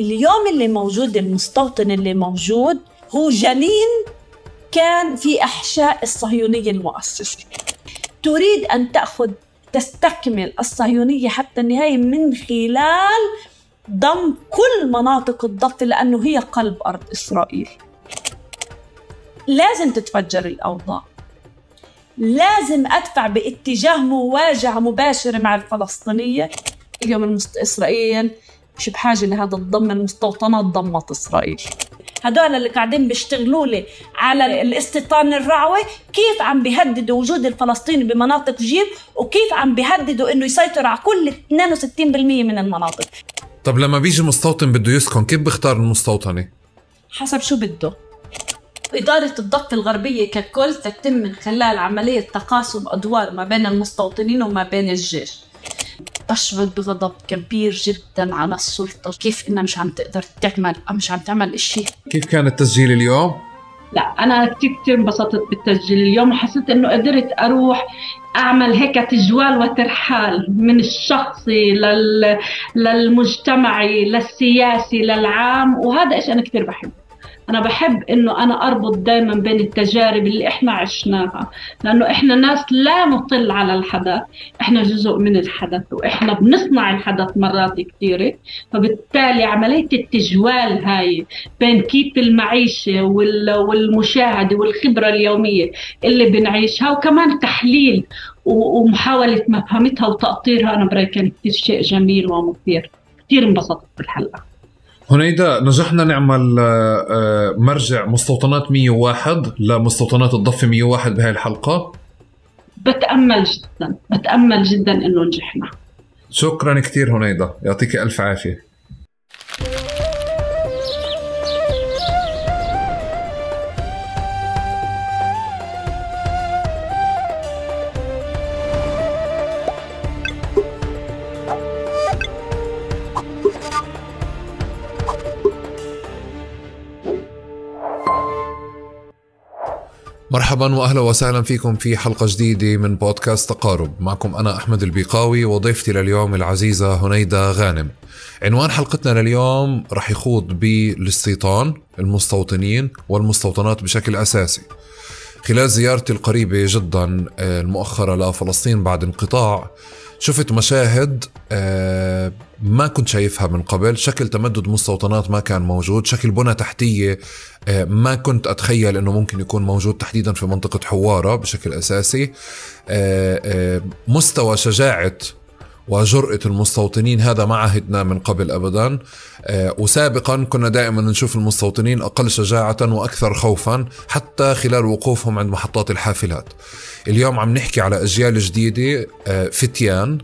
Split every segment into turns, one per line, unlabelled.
اليوم اللي موجود المستوطن اللي موجود هو جنين كان في إحشاء الصهيونية المؤسسة تريد أن تأخذ تستكمل الصهيونية حتى النهاية من خلال ضم كل مناطق الضفه لأنه هي قلب أرض إسرائيل لازم تتفجر الأوضاع لازم أدفع باتجاه مواجهة مباشرة مع الفلسطينية اليوم إسرائيل مش بحاجه لهذا الضم المستوطنات ضمت اسرائيل هدول اللي قاعدين بيشتغلوا لي على الاستيطان الرعوي كيف عم بيهددوا وجود الفلسطيني بمناطق جيب وكيف عم بيهددوا انه يسيطر على كل 62% من المناطق
طب لما بيجي مستوطن بده يسكن كيف بيختار المستوطنه
حسب شو بده إدارة الضفة الغربية ككل تتم من خلال عملية تقاسم أدوار ما بين المستوطنين وما بين الجيش تشفق بغضب كبير جدا على السلطه كيف انها مش عم تقدر تعمل او مش عم تعمل إشي
كيف كان التسجيل اليوم
لا انا كثير كثير انبسطت بالتسجيل اليوم وحسيت انه قدرت اروح اعمل هيك تجوال وترحال من الشخصي لل... للمجتمعي للسياسي للعام وهذا ايش انا كثير بحبه انا بحب انه انا اربط دائما بين التجارب اللي احنا عشناها لانه احنا ناس لا نطل على الحدث احنا جزء من الحدث واحنا بنصنع الحدث مرات كثيره فبالتالي عمليه التجوال هاي بين كيف المعيشه والمشاهده والخبره اليوميه اللي بنعيشها وكمان تحليل ومحاوله مفهمتها وتقطيرها انا برايي كان كثير شيء جميل ومثير كثير انبسطت بالحلقه
هنيدا نجحنا نعمل آه، آه، مرجع مستوطنات 101 لمستوطنات الضفة 101 بهاي الحلقة
بتأمل جدا بتأمل جدا انه نجحنا
شكرا كثير هنيدا يعطيك الف عافيه مرحبا واهلا وسهلا فيكم في حلقه جديده من بودكاست تقارب، معكم انا احمد البيقاوي وضيفتي لليوم العزيزه هنيده غانم. عنوان حلقتنا لليوم رح يخوض بالاستيطان، المستوطنين والمستوطنات بشكل اساسي. خلال زيارتي القريبه جدا آه، المؤخره لفلسطين بعد انقطاع شفت مشاهد آه، ما كنت شايفها من قبل شكل تمدد مستوطنات ما كان موجود شكل بنى تحتية آه، ما كنت اتخيل انه ممكن يكون موجود تحديدا في منطقه حواره بشكل اساسي آه، آه، مستوى شجاعه وجرأة المستوطنين هذا ما عهدنا من قبل أبدا وسابقا كنا دائما نشوف المستوطنين أقل شجاعة وأكثر خوفا حتى خلال وقوفهم عند محطات الحافلات اليوم عم نحكي على أجيال جديدة فتيان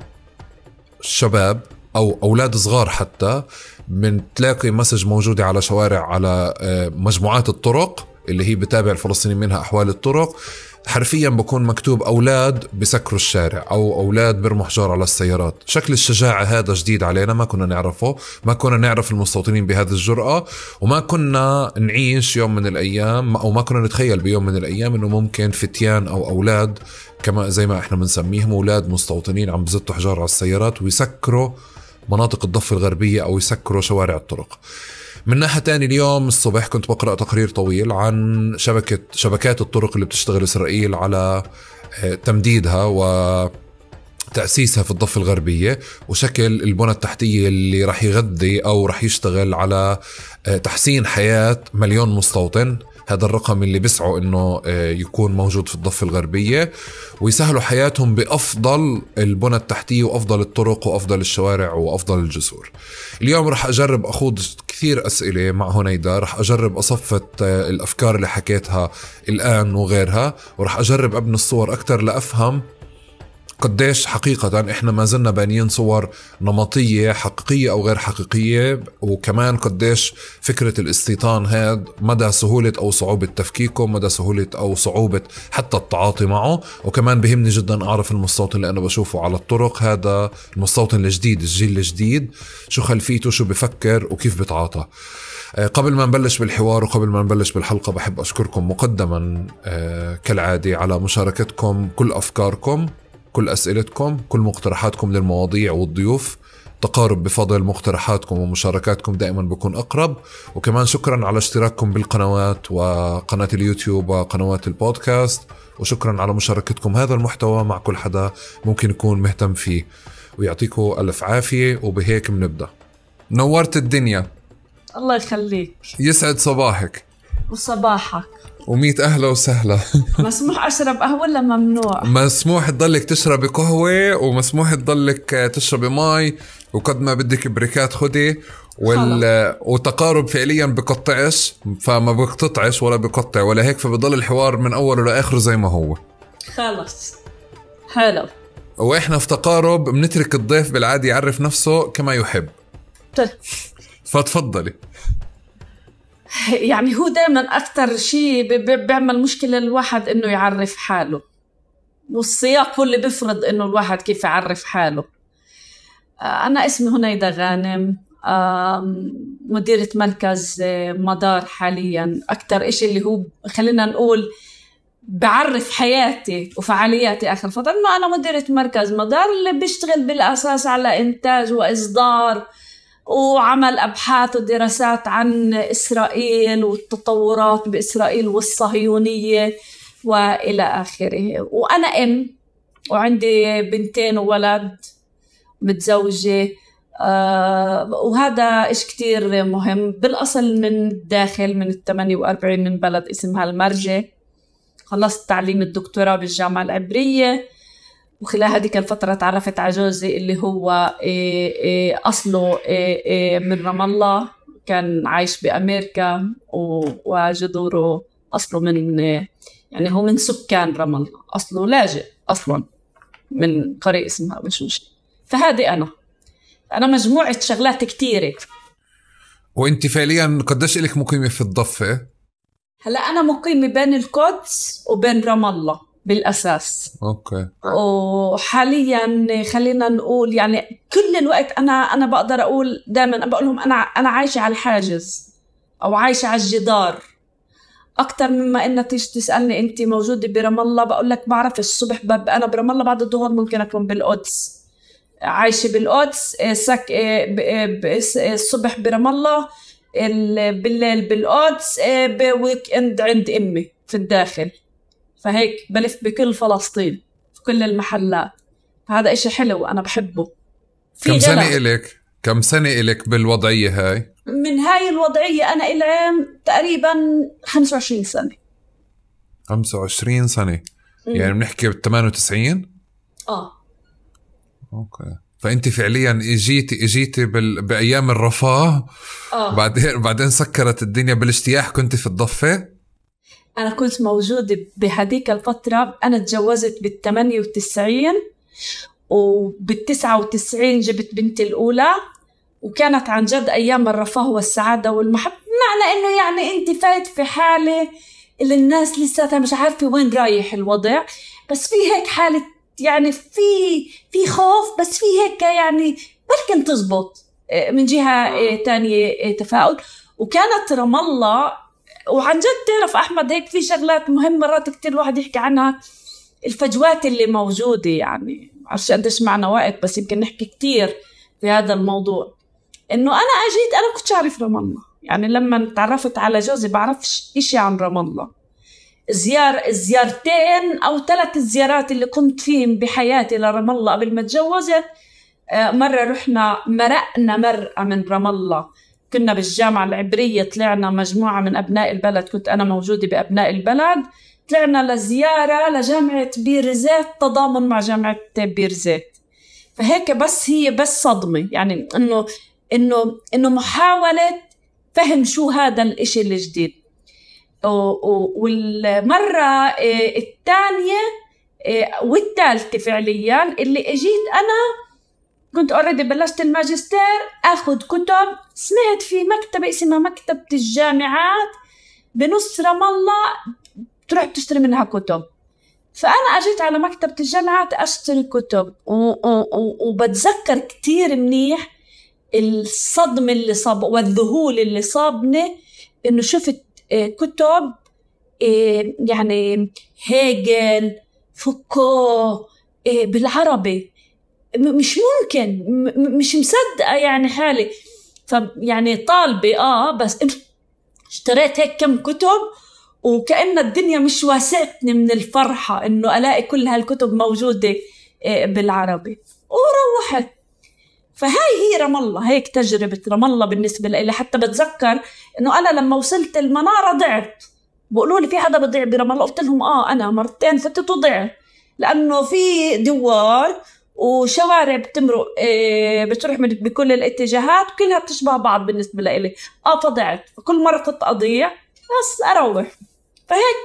شباب أو أولاد صغار حتى من تلاقي مسج موجوده على شوارع على آه، مجموعات الطرق اللي هي بتابع الفلسطينيين منها احوال الطرق حرفيا بكون مكتوب اولاد بسكروا الشارع او اولاد برموا حجار على السيارات شكل الشجاعه هذا جديد علينا ما كنا نعرفه ما كنا نعرف المستوطنين بهذه الجراه وما كنا نعيش يوم من الايام او ما كنا نتخيل بيوم من الايام انه ممكن فتيان او اولاد كما زي ما احنا بنسميهم اولاد مستوطنين عم بزتوا حجار على السيارات ويسكروا مناطق الضفة الغربية أو يسكروا شوارع الطرق من ناحية تاني اليوم الصبح كنت بقرأ تقرير طويل عن شبكة شبكات الطرق اللي بتشتغل إسرائيل على آه، تمديدها و تأسيسها في الضفة الغربية وشكل البنى التحتية اللي رح يغذي أو رح يشتغل على آه، تحسين حياة مليون مستوطن هذا الرقم اللي بيسعوا انه آه، يكون موجود في الضفه الغربيه ويسهلوا حياتهم بافضل البنى التحتيه وافضل الطرق وافضل الشوارع وافضل الجسور. اليوم رح اجرب اخوض كثير اسئله مع هنيدا، رح اجرب اصفت آه، الافكار اللي حكيتها الان وغيرها، ورح اجرب ابني الصور اكثر لافهم قديش حقيقة احنا ما زلنا بانيين صور نمطية حقيقية او غير حقيقية وكمان قديش فكرة الاستيطان هاد مدى سهولة او صعوبة تفكيكه مدى سهولة او صعوبة حتى التعاطي معه وكمان بهمني جدا اعرف المستوطن اللي انا بشوفه على الطرق هذا المستوطن الجديد الجيل الجديد شو خلفيته شو بفكر وكيف بتعاطى آه، قبل ما نبلش بالحوار وقبل ما نبلش بالحلقة بحب أشكركم مقدما آه، كالعادة على مشاركتكم كل أفكاركم كل أسئلتكم كل مقترحاتكم للمواضيع والضيوف تقارب بفضل مقترحاتكم ومشاركاتكم دائما بكون أقرب وكمان شكرا على اشتراككم بالقنوات وقناة اليوتيوب وقنوات البودكاست وشكرا على مشاركتكم هذا المحتوى مع كل حدا ممكن يكون مهتم فيه ويعطيكم ألف عافية وبهيك بنبدأ نورت الدنيا
الله يخليك
يسعد صباحك
وصباحك
و100 اهلا وسهلا
مسموح اشرب قهوه ولا ممنوع؟
مسموح تضلك تشربي قهوه ومسموح تضلك تشربي مي وقد ما بدك بريكات خدي وال... وتقارب فعليا بقطعش فما بقطعش ولا بقطع ولا هيك فبضل الحوار من اوله لاخره زي ما هو
خلص حلو
واحنا في تقارب بنترك الضيف بالعاده يعرف نفسه كما يحب طيب. فتفضلي
يعني هو دائما اكثر شيء بيعمل مشكله الواحد انه يعرف حاله والسياق هو اللي بيفرض انه الواحد كيف يعرف حاله آه، انا اسمي هنيدة غانم مديرة مركز آه، مدار حاليا اكثر شيء اللي هو خلينا نقول بعرف حياتي وفعالياتي اخر فتره انه انا مديره مركز مدار اللي بيشتغل بالاساس على انتاج واصدار وعمل ابحاث ودراسات عن اسرائيل والتطورات باسرائيل والصهيونيه والى اخره وانا ام وعندي بنتين وولد متزوجه آه وهذا إش كتير مهم بالأصل من الداخل من ال 48 من بلد اسمها المرجة خلصت تعليم الدكتوراه بالجامعة العبرية وخلال هذيك الفترة تعرفت على جوزي اللي هو إيه، إيه، أصله إيه، من رام الله كان عايش بأمريكا وجذوره أصله من يعني هو من سكان رام الله أصله لاجئ أصلا من قرية اسمها وشوش فهذه أنا أنا مجموعة شغلات كتيرة
وانت فعليا قديش الك مقيمه في الضفه؟
هلا انا مقيمه بين القدس وبين رام الله بالاساس اوكي وحاليا خلينا نقول يعني كل الوقت انا انا بقدر اقول دائما بقول لهم انا انا عايشه على الحاجز او عايشه على الجدار اكثر مما انك تيجي تسالني انت موجوده برام الله بقول لك بعرف الصبح ببقى انا برام الله بعد الظهر ممكن اكون بالقدس عايشه بالقدس سك... الصبح برام الله بالليل بالقدس بويك اند عند امي في الداخل فهيك بلف بكل فلسطين في كل المحلات هذا إشي حلو أنا بحبه في كم سنة
إلك؟ كم سنة إلك بالوضعية هاي؟
من هاي الوضعية أنا العام تقريبا 25 سنة
25 سنة مم. يعني بنحكي بال 98 اه اوكي فانت فعليا اجيتي اجيتي بال... بايام الرفاه
آه. بعدين
بعدين سكرت الدنيا بالاجتياح كنت في الضفه
أنا كنت موجودة بهذيك الفترة أنا تجوزت بال 98 وبال 99 جبت بنتي الأولى وكانت عن جد أيام الرفاه والسعادة والمحبة بمعنى إنه يعني أنت فايت في حالة اللي الناس لساتها مش عارفة وين رايح الوضع بس في هيك حالة يعني في في خوف بس في هيك يعني ممكن تزبط آه، من جهة آه، تانية آه، تفاؤل وكانت رام الله وعن جد تعرف احمد هيك في شغلات مهم مرات كثير الواحد يحكي عنها الفجوات اللي موجوده يعني ما بعرفش قديش معنا وقت بس يمكن نحكي كثير في هذا الموضوع انه انا اجيت انا كنتش اعرف رام الله يعني لما تعرفت على جوزي بعرفش اشي عن رام الله زيار الزيارتين او ثلاث زيارات اللي قمت فيهم بحياتي لرام الله قبل ما اتجوزت آه، مره رحنا مرقنا مرقه من رام الله كنا بالجامعة العبرية طلعنا مجموعة من أبناء البلد كنت أنا موجودة بأبناء البلد طلعنا لزيارة لجامعة بيرزيت تضامن مع جامعة بيرزيت فهيك بس هي بس صدمة يعني إنه إنه إنه محاولة فهم شو هذا الإشي الجديد والمرة آه، الثانية آه، والثالثة فعليا اللي اجيت انا كنت اوريدي بلشت الماجستير اخذ كتب سمعت في مكتبة اسمها مكتبة الجامعات بنص رام الله تروح تشتري منها كتب فأنا أجيت على مكتبة الجامعات أشتري كتب وبتذكر كتير منيح الصدمة اللي صاب والذهول اللي صابني إنه شفت آه، كتب آه، يعني هيجل فوكو آه، بالعربي مش ممكن مش مصدقه يعني حالي فيعني طالبه اه بس اشتريت هيك كم كتب وكأن الدنيا مش واسعتني من الفرحة إنه ألاقي كل هالكتب موجودة آه، بالعربي وروحت فهاي هي رام الله هيك تجربة رام الله بالنسبة لي حتى بتذكر إنه أنا لما وصلت المنارة ضعت بقولوا لي في حدا بضيع برام الله قلت لهم آه أنا مرتين فتت وضعت لأنه في دوار وشوارع بتمرق آه، بتروح من بكل الاتجاهات كلها بتشبه بعض بالنسبه لإلي اه فضعت فكل مره كنت اضيع بس اروح فهيك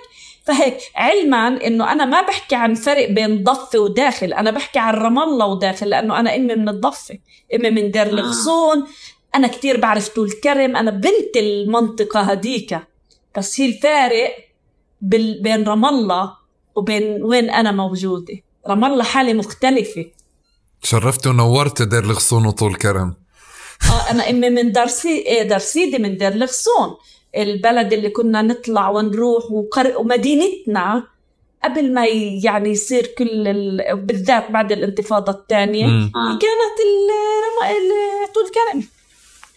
فهيك علما انه انا ما بحكي عن فرق بين ضفه وداخل انا بحكي عن رام الله وداخل لانه انا امي من الضفه امي من دير آه. الغصون انا كثير بعرف طول كرم انا بنت المنطقه هديك بس هي الفارق بين رام الله وبين وين انا موجوده رام الله حاله مختلفه
تشرفت ونورت دير الغصون وطول كرم
اه انا امي من درسي إيه، درسيدي من دير الغصون البلد اللي كنا نطلع ونروح وقر... ومدينتنا قبل ما يعني يصير كل ال... بالذات بعد الانتفاضه الثانيه آه. كانت ال... ال... طول كرم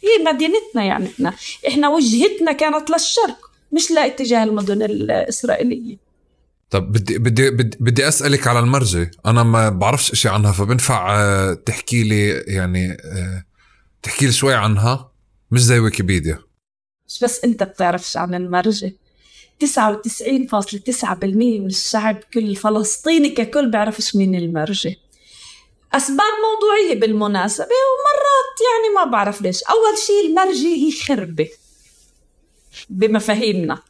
هي مدينتنا يعني احنا احنا وجهتنا كانت للشرق مش لاتجاه المدن الاسرائيليه
طب بدي بدي بدي, بدي اسالك على المرجة انا ما بعرفش اشي عنها فبنفع آه، تحكي لي يعني آه، تحكي لي شوي عنها مش زي ويكيبيديا
مش بس انت بتعرفش عن المرجة 99.9% من الشعب كل فلسطيني ككل بيعرفش مين المرجة أسباب موضوعية بالمناسبة ومرات يعني ما بعرف ليش أول شيء المرجي هي خربة بمفاهيمنا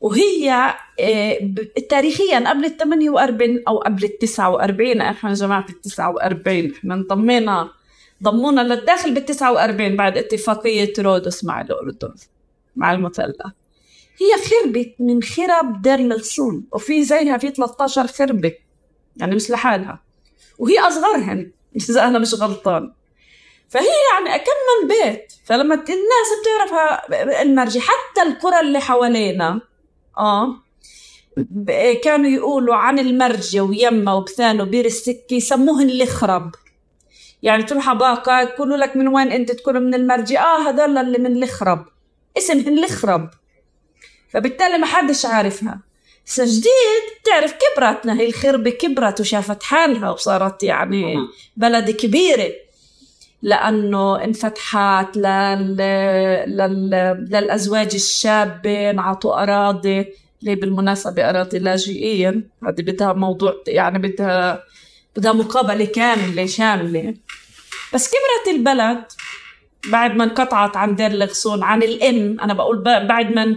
وهي آه، تاريخيا قبل ال 48 او قبل ال 49 احنا جماعه ال 49 احنا انضمينا ضمونا للداخل بال 49 بعد اتفاقيه رودس مع الاردن مع المثلث هي خربت من خرب دير للسون وفي زيها في 13 خربه يعني مش لحالها وهي اصغرهن اذا انا مش غلطان فهي يعني اكم من بيت فلما الناس بتعرفها المرجع حتى القرى اللي حوالينا اه إيه، كانوا يقولوا عن المرجة ويمه وبثان وبير السكة يسموهن الخرب يعني تروح باقة يقولوا لك من وين انت تكون من المرجة اه هذول اللي من الخرب اسمهن الخرب فبالتالي ما حدش عارفها سجديد جديد بتعرف هي الخربة كبرت وشافت حالها وصارت يعني بلد كبيرة لانه انفتحت لل... لل... للازواج الشابه انعطوا اراضي اللي بالمناسبه اراضي لاجئين هذه بدها موضوع يعني بدها بدها مقابله كامله شامله بس كبرت البلد بعد ما انقطعت عن دير الغصون عن الام انا بقول بعد ما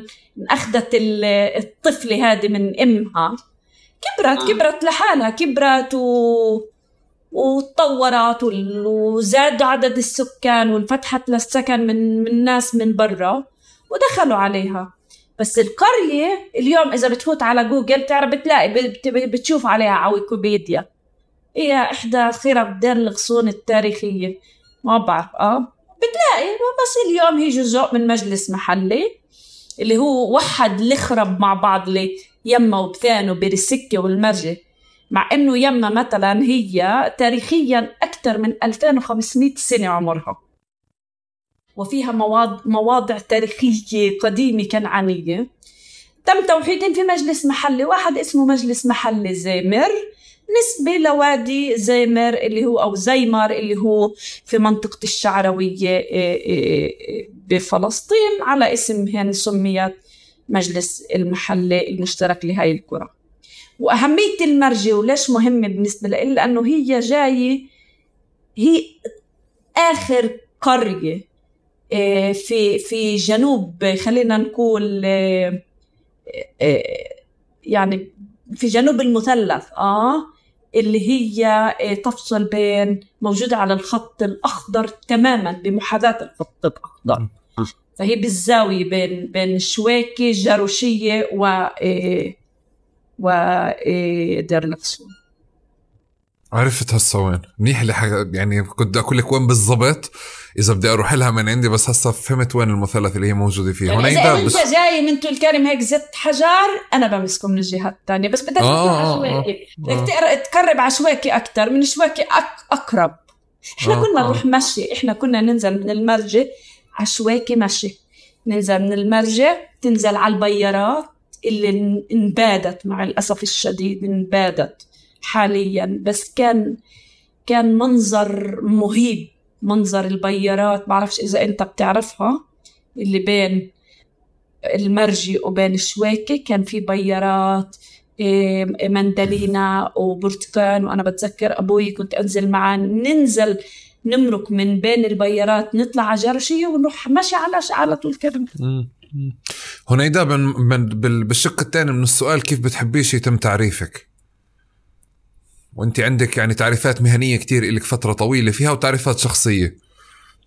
اخذت الطفله هذه من امها كبرت آه. كبرت لحالها كبرت و وتطورت وزاد عدد السكان وانفتحت للسكن من من ناس من برا ودخلوا عليها بس القرية اليوم إذا بتفوت على جوجل بتعرف بتلاقي بتشوف عليها على ويكيبيديا هي إحدى خرب دير الغصون التاريخية ما بعرف آه بتلاقي بس اليوم هي جزء من مجلس محلي اللي هو وحد الخرب مع بعض اللي يمه وبثانه برسكة والمرجة مع انه يمنا مثلا هي تاريخيا اكثر من 2500 سنه عمرها وفيها مواد مواضع تاريخيه قديمه كنعانيه تم توحيدهم في مجلس محلي واحد اسمه مجلس محلي زيمر نسبة لوادي زيمر اللي هو أو زيمر اللي هو في منطقة الشعروية آه، آه، آه، بفلسطين على اسم يعني سميت مجلس المحلي المشترك لهي الكرة واهميه المرجة وليش مهمه بالنسبه لي لانه هي جايه هي اخر قريه آه، في في جنوب خلينا نقول آه، آه، يعني في جنوب المثلث اه اللي هي تفصل بين موجودة على الخط الأخضر تماما بمحاذاة الخط الأخضر فهي بالزاوية بين بين شويكي جاروشية و ويدير نفسه
عرفت هسه وين منيح اللي حك... يعني كنت اقول لك وين بالضبط اذا بدي اروح لها من عندي بس هسه فهمت وين المثلث اللي هي موجوده فيه هون يعني اذا انت بس...
جاي من طول كرم هيك زت حجر انا بمسكه من الجهه الثانيه بس بدك آه, آه،, آه. عشواكي بدك آه تقرب عشواكي اكثر من شواكي أك... اقرب
احنا آه كنا آه. نروح آه.
مشي احنا كنا ننزل من المرجة عشواكي مشي ننزل من المرجة تنزل على البيارات اللي انبادت مع الأسف الشديد انبادت حاليا بس كان كان منظر مهيب منظر البيارات بعرفش إذا أنت بتعرفها اللي بين المرجي وبين الشواكة كان في بيارات مندلينا وبرتقان وأنا بتذكر أبوي كنت أنزل معاه ننزل نمرك من بين البيارات نطلع على جرشية ونروح مشي على على طول كرم
هنيدا من من بالشق الثاني من السؤال كيف بتحبيش يتم تعريفك وانت عندك يعني تعريفات مهنيه كثير لك فتره طويله فيها وتعريفات شخصيه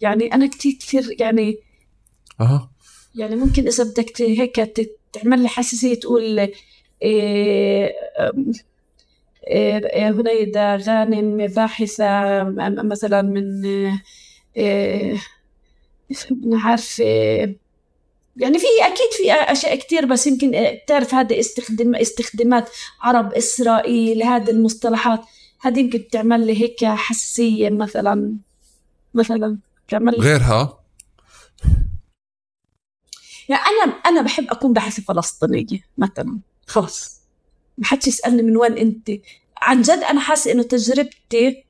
يعني انا كثير كثير يعني اها يعني ممكن اذا بدك هيك تعمل لي حساسيه تقول إيه إيه, إيه، هنيدا غانم إيه، باحثه إيه، مثلا من إيه مش عارفه يعني في اكيد في اشياء كثير بس يمكن تعرف هذا استخدم استخدامات عرب اسرائيل هذه المصطلحات هذه يمكن تعمل لي هيك حساسيه مثلا مثلا تعمل غيرها يعني انا انا بحب اكون بحث فلسطينيه مثلا خلص ما حدش يسالني من وين انت عن جد انا حاسه انه تجربتي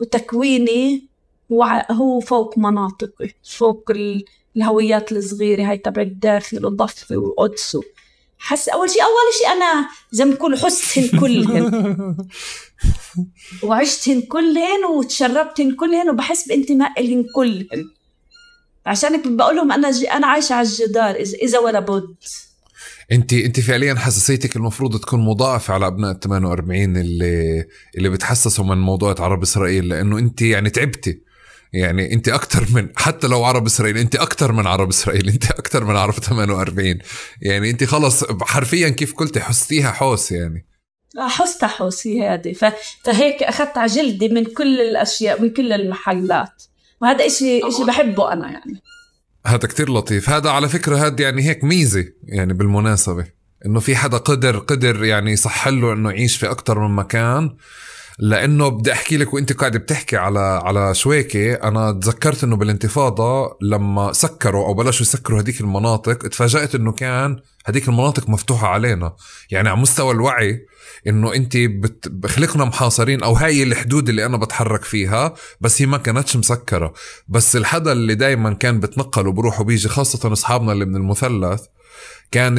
وتكويني هو هو فوق مناطقي فوق ال... الهويات الصغيره هاي تبع الداخل والضفه والقدس حس اول شيء اول شيء انا زي ما بقول حستهن كلهن وعشتهن كلهن وتشربتهن كلهن وبحس بانتماء لهن كلهن عشان هيك بقول لهم انا جي انا عايشه على الجدار اذا ولا بد
انت انت فعليا حساسيتك المفروض تكون مضاعفه على ابناء 48 اللي اللي بتحسسوا من موضوع عرب اسرائيل لانه انت يعني تعبتي يعني انت اكثر من حتى لو عرب اسرائيل انت اكثر من عرب اسرائيل انت اكثر من عرب 48 يعني انت خلص حرفيا كيف قلتي حستيها حوس يعني
آه، حستها حوس هي هذه فهيك اخذت على جلدي من كل الاشياء من كل المحلات وهذا إشي إشي بحبه انا يعني
هذا كتير لطيف هذا على فكره هذا يعني هيك ميزه يعني بالمناسبه انه في حدا قدر قدر يعني يصح له انه يعيش في اكثر من مكان لانه بدي احكي لك وانت قاعد بتحكي على على سويكي انا تذكرت انه بالانتفاضه لما سكروا او بلشوا يسكروا هذيك المناطق تفاجات انه كان هذيك المناطق مفتوحه علينا يعني على مستوى الوعي انه انت بخلقنا محاصرين او هاي الحدود اللي انا بتحرك فيها بس هي ما كانتش مسكره بس الحدا اللي دائما كان بتنقل وبروح وبيجي خاصه اصحابنا اللي من المثلث كان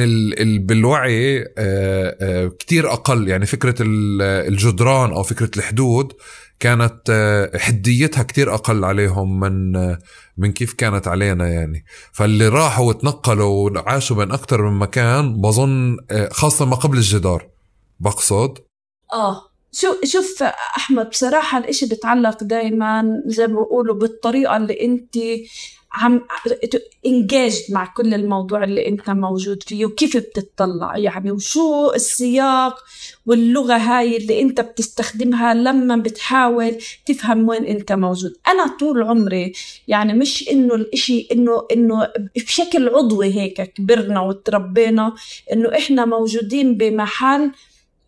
بالوعي آه، آه، كتير أقل يعني فكرة الجدران أو فكرة الحدود كانت آه، حديتها كتير أقل عليهم من من كيف كانت علينا يعني فاللي راحوا وتنقلوا وعاشوا بين أكتر من مكان بظن خاصة ما قبل الجدار بقصد
آه شو شوف احمد بصراحه الاشي بتعلق دائما زي ما بقولوا بالطريقه اللي انت عم انجاجد مع كل الموضوع اللي انت موجود فيه وكيف بتطلع يعني وشو السياق واللغة هاي اللي انت بتستخدمها لما بتحاول تفهم وين انت موجود انا طول عمري يعني مش انه الاشي انه انه بشكل عضوي هيك كبرنا وتربينا انه احنا موجودين بمحل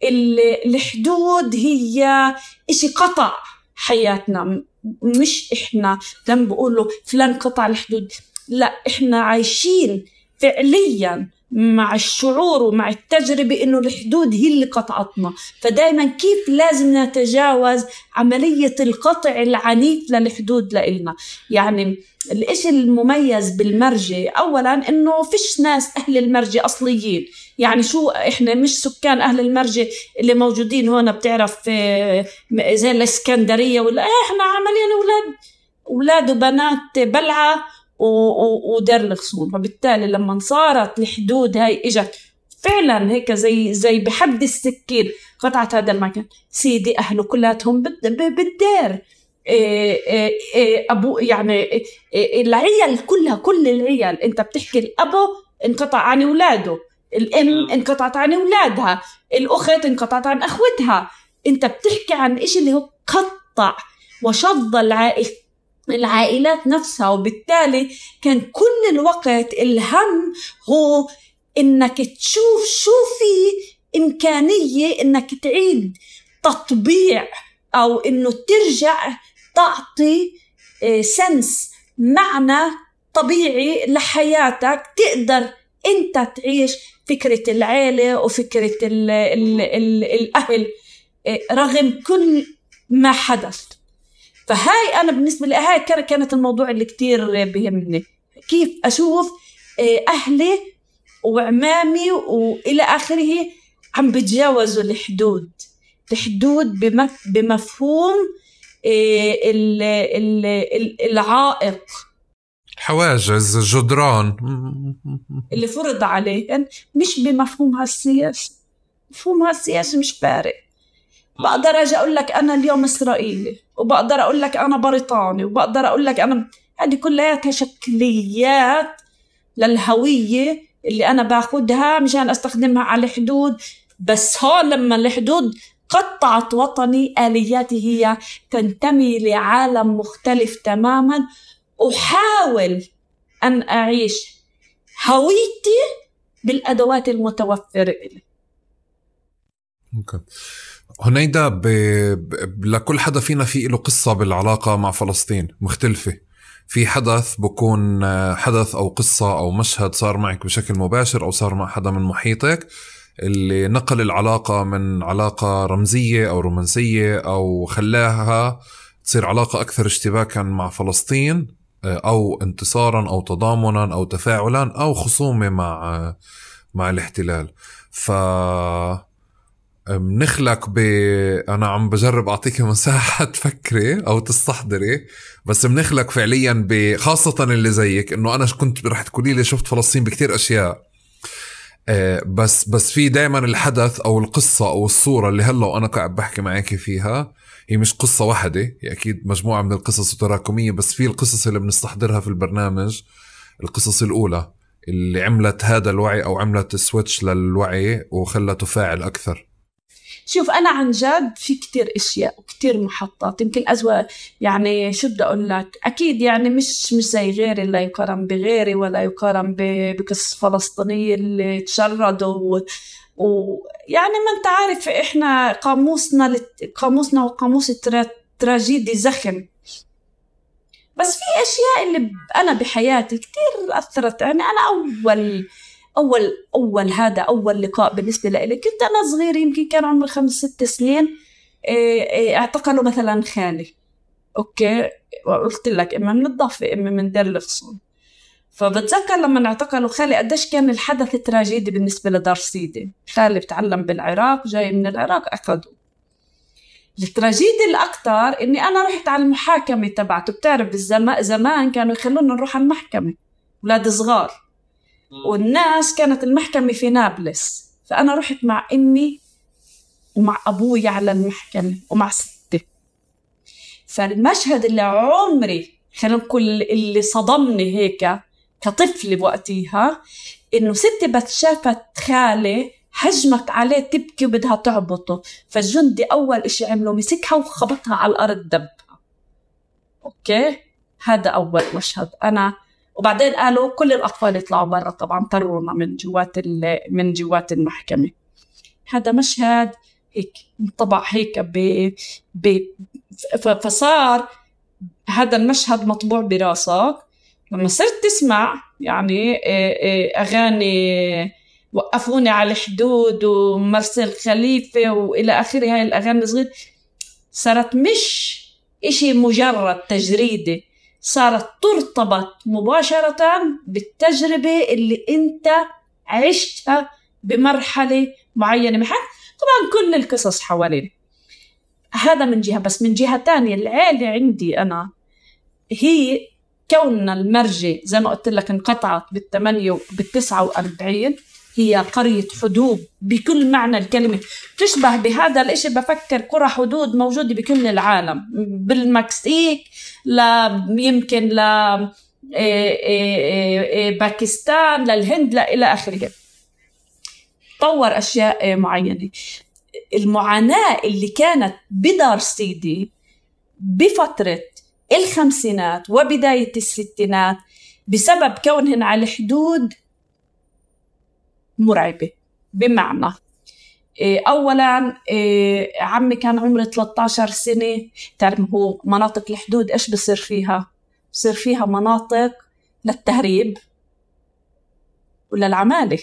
اللي الحدود هي اشي قطع حياتنا مش احنا لما بقول له فلان قطع الحدود لا احنا عايشين فعليا مع الشعور ومع التجربة إنه الحدود هي اللي قطعتنا فدائما كيف لازم نتجاوز عملية القطع العنيف للحدود لإلنا يعني الإشي المميز بالمرجة أولا إنه فيش ناس أهل المرجة أصليين يعني شو إحنا مش سكان أهل المرجة اللي موجودين هون بتعرف آه، زي الإسكندرية ولا إحنا عمليا أولاد أولاد وبنات بلعة ودير الخصوم فبالتالي لما صارت الحدود هاي اجت فعلا هيك زي زي بحد السكين قطعت هذا المكان سيدي اهله كلاتهم بالدير إيه،, إيه إيه ابو يعني إيه،, إيه العيال كلها كل العيال انت بتحكي الابو انقطع عن اولاده الام انقطعت عن اولادها الاخت انقطعت عن اخوتها انت بتحكي عن إشي اللي هو قطع وشظ العائله العائلات نفسها وبالتالي كان كل الوقت الهم هو انك تشوف شو في امكانيه انك تعيد تطبيع او انه ترجع تعطي سنس آه، معنى طبيعي لحياتك تقدر انت تعيش فكره العيله وفكره الـ الـ الـ الاهل آه، رغم كل ما حدث فهاي انا بالنسبه لي هاي كانت الموضوع اللي كثير بيهمني كيف اشوف آه، اهلي وعمامي والى اخره عم بتجاوزوا الحدود الحدود بمفهوم آه، العائق
حواجز جدران اللي
فرض عليهم مش بمفهومها السياسي مفهومها السياسي مش فارق بقدر اجي اقول لك انا اليوم اسرائيلي وبقدر اقول لك انا بريطاني وبقدر اقول لك انا هذه كلها شكليات للهويه اللي انا باخذها مشان استخدمها على الحدود بس هون لما الحدود قطعت وطني الياتي هي تنتمي لعالم مختلف تماما احاول ان اعيش هويتي بالادوات المتوفره لي.
Okay. هنيدا ب... ب... لكل حدا فينا في له قصة بالعلاقة مع فلسطين مختلفة في حدث بكون آه، حدث أو قصة أو مشهد صار معك بشكل مباشر أو صار مع حدا من محيطك اللي نقل العلاقة من علاقة رمزية أو رومانسية أو خلاها تصير علاقة أكثر اشتباكا مع فلسطين آه، أو انتصارا أو تضامنا أو تفاعلا أو خصومة مع آه، مع الاحتلال ف بنخلق ب انا عم بجرب اعطيك مساحه تفكري او تستحضري بس بنخلق فعليا بخاصه اللي زيك انه انا كنت رح تقولي لي شفت فلسطين بكتير اشياء أه، بس بس في دائما الحدث او القصه او الصوره اللي هلا وانا قاعد بحكي معك فيها هي مش قصه واحده هي اكيد مجموعه من القصص التراكميه بس في القصص اللي بنستحضرها في البرنامج القصص الاولى اللي عملت هذا الوعي او عملت سويتش للوعي وخلته فاعل اكثر
شوف انا عن جد في كتير اشياء وكتير محطات يمكن ازوى يعني شو بدي اقول لك اكيد يعني مش مش زي غيري لا يقارن بغيري ولا يقارن بقصص فلسطينيه اللي تشردوا ويعني ما انت عارف احنا قاموسنا لت... قاموسنا وقاموس الترا... تراجيدي زخم بس في اشياء اللي انا بحياتي كثير اثرت يعني انا اول اول اول هذا اول لقاء بالنسبه لي كنت انا صغيره يمكن كان عمري خمس ست سنين إيه، إيه، اعتقلوا مثلا خالي اوكي وقلت لك اما من الضفه اما من دير الخصوم فبتذكر لما اعتقلوا خالي قديش كان الحدث تراجيدي بالنسبه لدار سيدي خالي بتعلم بالعراق جاي من العراق اخذوا التراجيدي الاكثر اني انا رحت على المحاكمه تبعته بتعرف بالزمان زمان كانوا يخلونا نروح على المحكمه اولاد صغار والناس كانت المحكمة في نابلس فأنا رحت مع أمي ومع أبوي على المحكمة ومع ستي فالمشهد اللي عمري خلينا نقول اللي صدمني هيك كطفلة بوقتها إنه ستي بس شافت خالي هجمت عليه تبكي وبدها تعبطه فالجندي أول إشي عمله مسكها وخبطها على الأرض دبها أوكي هذا أول مشهد أنا وبعدين قالوا كل الاطفال يطلعوا برا طبعا طرونا من جوات من جوات المحكمه هذا مشهد هيك انطبع هيك ب فصار هذا المشهد مطبوع براسك لما صرت تسمع يعني اغاني وقفوني على الحدود ومرسل خليفه والى اخره هاي الاغاني الصغيره صارت مش إشي مجرد تجريدي صارت ترتبط مباشرة بالتجربة اللي أنت عشتها بمرحلة معينة محل طبعا كل القصص حوالينا هذا من جهة بس من جهة تانية العيلة عندي أنا هي كوننا المرجة زي ما قلت لك انقطعت بال48 هي قرية حدود بكل معنى الكلمة تشبه بهذا الاشي بفكر قرى حدود موجودة بكل العالم بالمكسيك لا يمكن ل إيه، إيه، إيه، باكستان للهند لا إلى آخره طور أشياء معينة المعاناة اللي كانت بدار سيدي بفترة الخمسينات وبداية الستينات بسبب كونهن على الحدود مرعبة بمعنى إيه، اولا إيه، عمي كان عمري 13 سنه تعرف هو مناطق الحدود ايش بصير فيها بصير فيها مناطق للتهريب وللعماله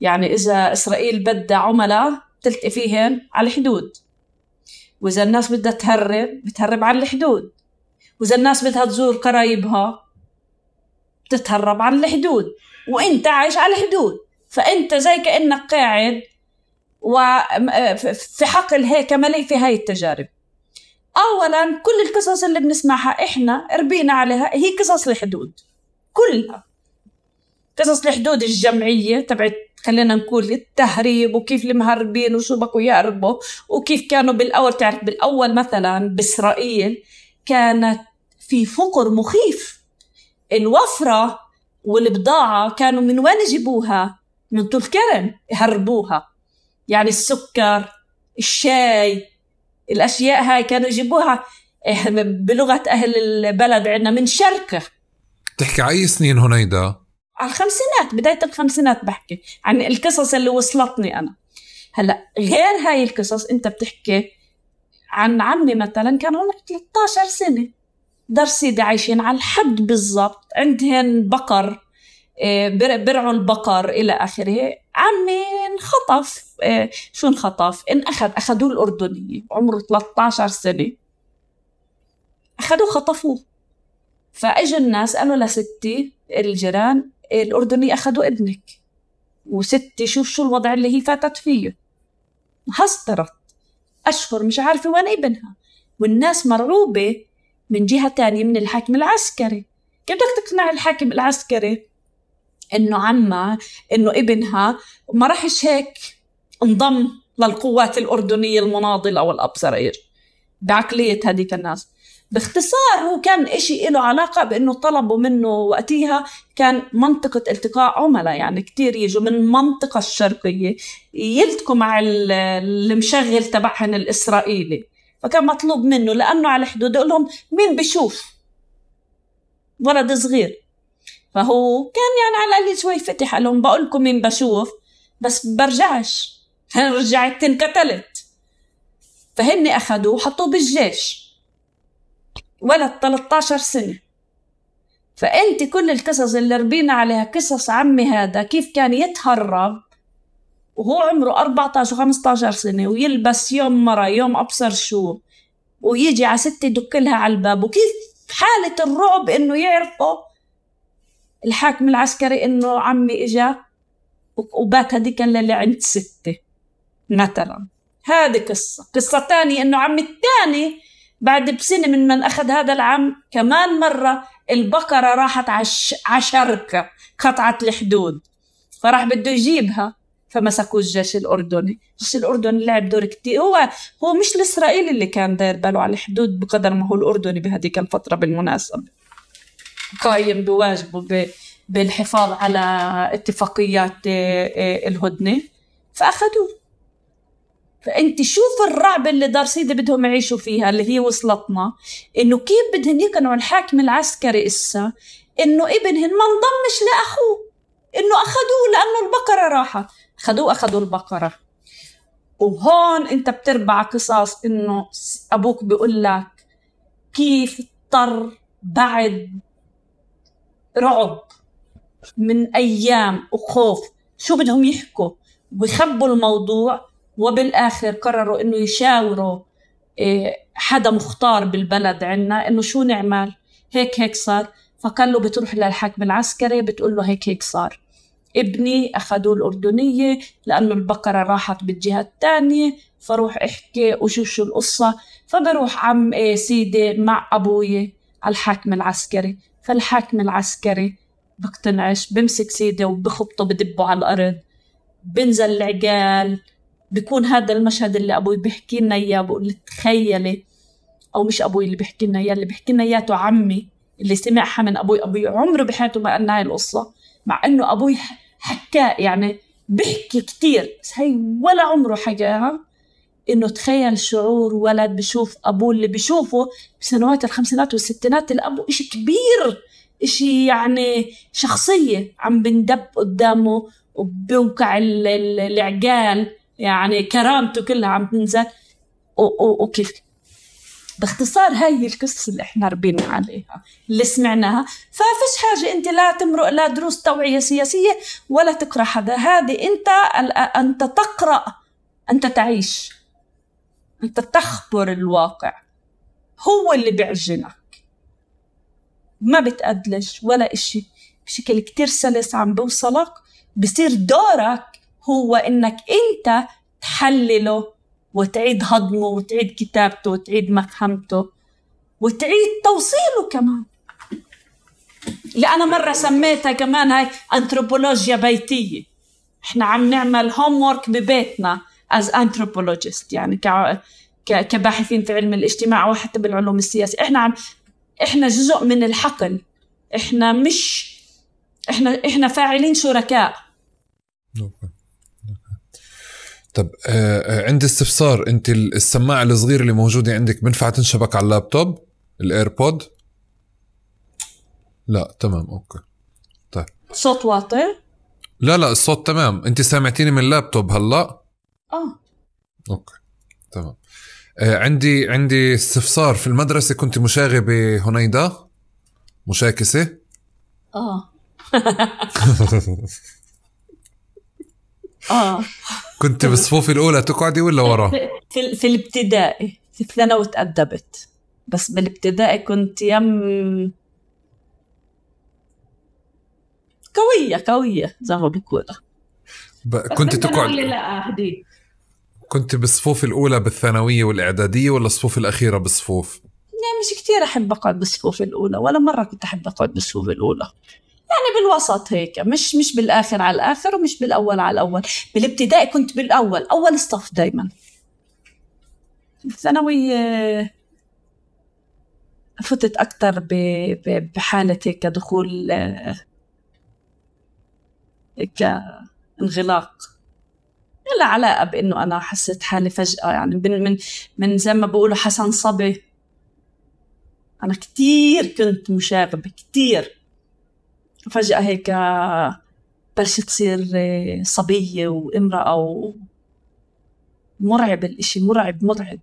يعني اذا اسرائيل بدها عملاء تلتقي فيهن على الحدود واذا الناس بدها تهرب بتهرب على الحدود واذا الناس بدها تزور قرايبها بتتهرب على الحدود وانت عايش على الحدود فانت زي كانك قاعد وفي آه، حقل هيك مليء في هاي التجارب اولا كل القصص اللي بنسمعها احنا ربينا عليها هي قصص الحدود كلها قصص الحدود الجمعيه تبعت خلينا نقول التهريب وكيف المهربين وشو بقوا يهربوا وكيف كانوا بالاول تعرف بالاول مثلا باسرائيل كانت في فقر مخيف الوفره والبضاعة كانوا من وين يجيبوها؟ من طول كرم يهربوها يعني السكر الشاي الأشياء هاي كانوا يجيبوها إيه، بلغة أهل البلد عندنا من شركة
تحكي على أي سنين هنيدا؟
على الخمسينات بداية الخمسينات بحكي عن القصص اللي وصلتني أنا هلا غير هاي القصص أنت بتحكي عن عمي مثلا كان عمره 13 سنة دار سيدي عايشين على الحد بالضبط عندهن بقر آه، برعوا البقر إلى آخره عمي انخطف آه، شو انخطف انأخذ أخذوه الأردنية عمره 13 سنة أخذوه خطفوه فاجى الناس قالوا لستي الجيران الأردني أخذوا ابنك وستي شوف شو الوضع اللي هي فاتت فيه هسترت أشهر مش عارفة وين ابنها والناس مرعوبة من جهة تانية من الحاكم العسكري كيف بدك تقنع الحاكم العسكري انه عمها انه ابنها ما راحش هيك انضم للقوات الأردنية المناضلة الأبصرير بعقلية هذيك الناس باختصار هو كان إشي له علاقة بأنه طلبوا منه وقتها كان منطقة التقاء عملاء يعني كتير يجوا من المنطقة الشرقية يلتقوا مع المشغل تبعهن الإسرائيلي فكان مطلوب منه لأنه على حدود يقول لهم مين بشوف ولد صغير فهو كان يعني على الاقل شوي فتح لهم بقول لكم مين بشوف بس برجعش انا رجعت انقتلت فهن اخذوه وحطوه بالجيش ولد 13 سنه فانت كل القصص اللي ربينا عليها قصص عمي هذا كيف كان يتهرب وهو عمره 14 و15 سنة ويلبس يوم مرة يوم أبصر شو ويجي على ستة يدكلها على الباب وكيف حالة الرعب إنه يعرفوا الحاكم العسكري إنه عمي إجا وبات هذيك اللي عند ستة مثلا هذه قصة قصة تانية إنه عمي الثاني بعد بسنة من من أخذ هذا العم كمان مرة البقرة راحت عش... عشركة قطعت الحدود فراح بده يجيبها فمسكوا الجيش الاردني، الجيش الاردني لعب دور كثير هو هو مش الاسرائيلي اللي كان داير باله على الحدود بقدر ما هو الاردني بهذيك الفتره بالمناسبه. قايم بواجبه ب... بالحفاظ على اتفاقيات آه، آه، الهدنه فاخذوه. فانت شوف الرعب اللي دار سيدي بدهم يعيشوا فيها اللي هي وصلتنا انه كيف بدهم يقنعوا الحاكم العسكري اسا انه ابنهن ما انضمش لاخوه انه اخذوه لانه البقره راحت خدوه أخذوا البقرة وهون أنت بتربع قصص إنه أبوك بيقول لك كيف اضطر بعد رعب من أيام وخوف شو بدهم يحكوا ويخبوا الموضوع وبالآخر قرروا إنه يشاوروا إيه، حدا مختار بالبلد عنا إنه شو نعمل هيك هيك صار فقال له بتروح للحاكم العسكري بتقول له هيك هيك صار ابني أخذوا الأردنية لأنه البقرة راحت بالجهة الثانية فروح أحكي وشوف شو القصة فبروح عم إيه، سيدي مع أبوي على الحاكم العسكري فالحاكم العسكري بقتنعش بمسك سيدي وبخبطه بدبه على الأرض بنزل العقال بكون هذا المشهد اللي أبوي بيحكي لنا إياه بقول تخيلي أو مش أبوي اللي بيحكي لنا إياه اللي بيحكي لنا إياه عمي اللي سمعها من أبوي أبوي عمره بحياته ما قالنا هاي القصة مع انه ابوي حكاء يعني بحكي كثير بس هي ولا عمره حكاها انه تخيل شعور ولد بشوف ابوه اللي بشوفه بسنوات الخمسينات والستينات الاب إشي كبير إشي يعني شخصية عم بندب قدامه وبوقع العقال يعني كرامته كلها عم تنزل وكيف باختصار هاي هي القصص اللي احنا ربينا عليها اللي سمعناها ففيش حاجة انت لا تمرق لا دروس توعية سياسية ولا تقرأ حدا هذه انت انت تقرأ انت تعيش انت تخبر الواقع هو اللي بيعجنك ما بتقدلش ولا اشي بشكل كتير سلس عم بوصلك بصير دورك هو انك انت تحلله وتعيد هضمه وتعيد كتابته وتعيد مفهمته وتعيد توصيله كمان اللي أنا مرة سميتها كمان هاي أنثروبولوجيا بيتية إحنا عم نعمل هوم وورك ببيتنا از أنثروبولوجيست يعني ك... كباحثين في علم الاجتماع وحتى بالعلوم السياسية إحنا عم إحنا جزء من الحقل إحنا مش إحنا إحنا فاعلين شركاء
طب آه، آه، عندي استفسار انت السماعه الصغيره اللي موجوده عندك بنفع تنشبك على اللابتوب الايربود لا تمام اوكي طيب
صوت واطي
لا لا الصوت تمام انت سامعتيني من اللابتوب هلا اه اوكي تمام آه، عندي عندي استفسار في المدرسه كنت مشاغبه هنيده مشاكسه
اه اه
كنت بالصفوف الاولى تقعدي ولا ورا
في في الابتدائي في الثانوي تأدبت بس بالابتدائي كنت يم قوية قوية زي ما بيقولوا
ب... كنت تقعد
لا هدي
كنت بالصفوف الأولى بالثانوية والإعدادية ولا الصفوف الأخيرة بالصفوف؟
يعني مش كتير أحب أقعد بالصفوف الأولى ولا مرة كنت أحب
أقعد بالصفوف الأولى
يعني بالوسط هيك مش مش بالاخر على الاخر ومش بالاول على الاول بالابتدائي كنت بالاول اول صف دائما الثانوي آه، فتت اكثر بحاله هيك دخول آه، هيك انغلاق لا علاقه بانه انا حسيت حالي فجاه يعني من من من زي ما بقولوا حسن صبي انا كثير كنت مشاغبه كثير فجأة هيك آه، بلشت تصير آه، صبية وامرأة و... مرعب الإشي مرعب مرعب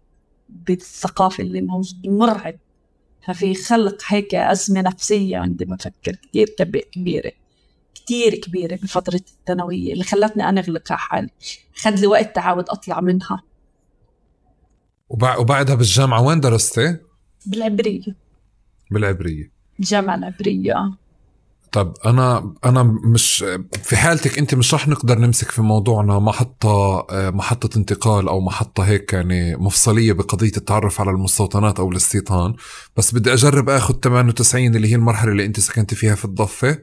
بالثقافة اللي موجود مرعب ففي خلق هيك أزمة نفسية عندي بفكر كثير كبيرة كتير كبيرة بفترة الثانوية اللي خلتني أنا على حالي خد لي وقت تعاود أطلع منها
وبعدها بالجامعة وين درستي؟
بالعبرية بالعبرية الجامعة العبرية آه.
طب انا انا مش في حالتك انت مش رح نقدر نمسك في موضوعنا محطه محطه انتقال او محطه هيك يعني مفصليه بقضيه التعرف على المستوطنات او الاستيطان بس بدي اجرب اخذ 98 اللي هي المرحله اللي انت سكنت فيها في الضفه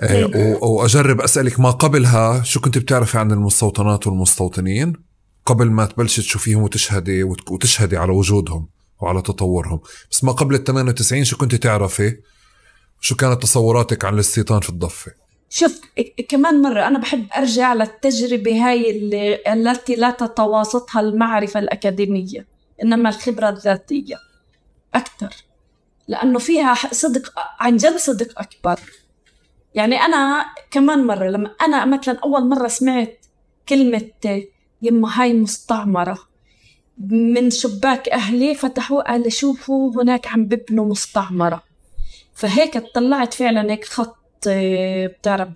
آه، إيه. واجرب اسالك ما قبلها شو كنت بتعرفي عن المستوطنات والمستوطنين قبل ما تبلشي تشوفيهم وتشهدي وتشهدي على وجودهم وعلى تطورهم بس ما قبل ال 98 شو كنت تعرفي شو كانت تصوراتك عن الاستيطان في الضفة؟
شوف كمان مرة أنا بحب أرجع للتجربة هاي اللي التي لا تتواسطها المعرفة الأكاديمية إنما الخبرة الذاتية أكثر لأنه فيها صدق عن جد صدق أكبر يعني أنا كمان مرة لما أنا مثلا أول مرة سمعت كلمة يما هاي مستعمرة من شباك أهلي قال شوفوا هناك عم ببنوا مستعمرة فهيك اطلعت فعلا هيك خط آه، بتعرف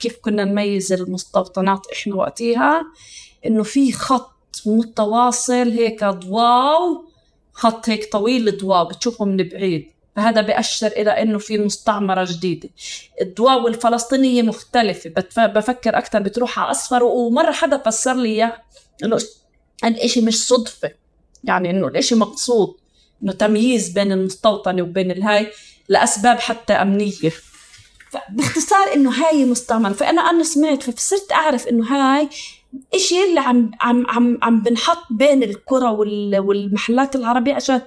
كيف كنا نميز المستوطنات احنا وقتها انه في خط متواصل هيك ضواو خط هيك طويل ضواو بتشوفه من بعيد فهذا بأشر إلى أنه في مستعمرة جديدة الضواو الفلسطينية مختلفة بفكر أكثر بتروح على أصفر ومرة حدا فسر لي إياه أنه الإشي مش صدفة يعني أنه الإشي مقصود أنه تمييز بين المستوطنة وبين الهاي لأسباب حتى أمنية باختصار انه هاي مستعمره فانا انا سمعت فصرت اعرف انه هاي إشي اللي عم عم عم عم بنحط بين الكره والمحلات العربيه عشان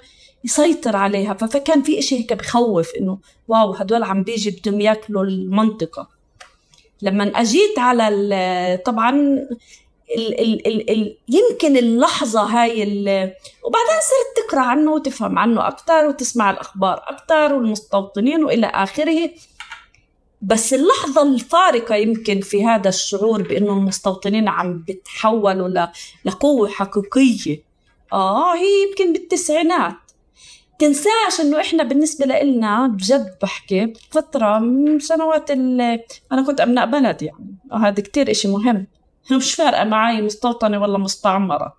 يسيطر عليها فكان في إشي هيك بخوف انه واو هدول عم بيجي بدهم ياكلوا المنطقه لما اجيت على طبعا ال ال الـ الـ يمكن اللحظة هاي وبعدين صرت تقرأ عنه وتفهم عنه أكثر وتسمع الأخبار أكثر والمستوطنين وإلى آخره بس اللحظة الفارقة يمكن في هذا الشعور بأنه المستوطنين عم بتحولوا لقوة حقيقية آه هي يمكن بالتسعينات تنساش انه احنا بالنسبة لنا بجد بحكي فترة من سنوات ال... انا كنت ابناء بلد يعني آه، هذا كتير اشي مهم مش فارقة معي مستوطنة ولا مستعمرة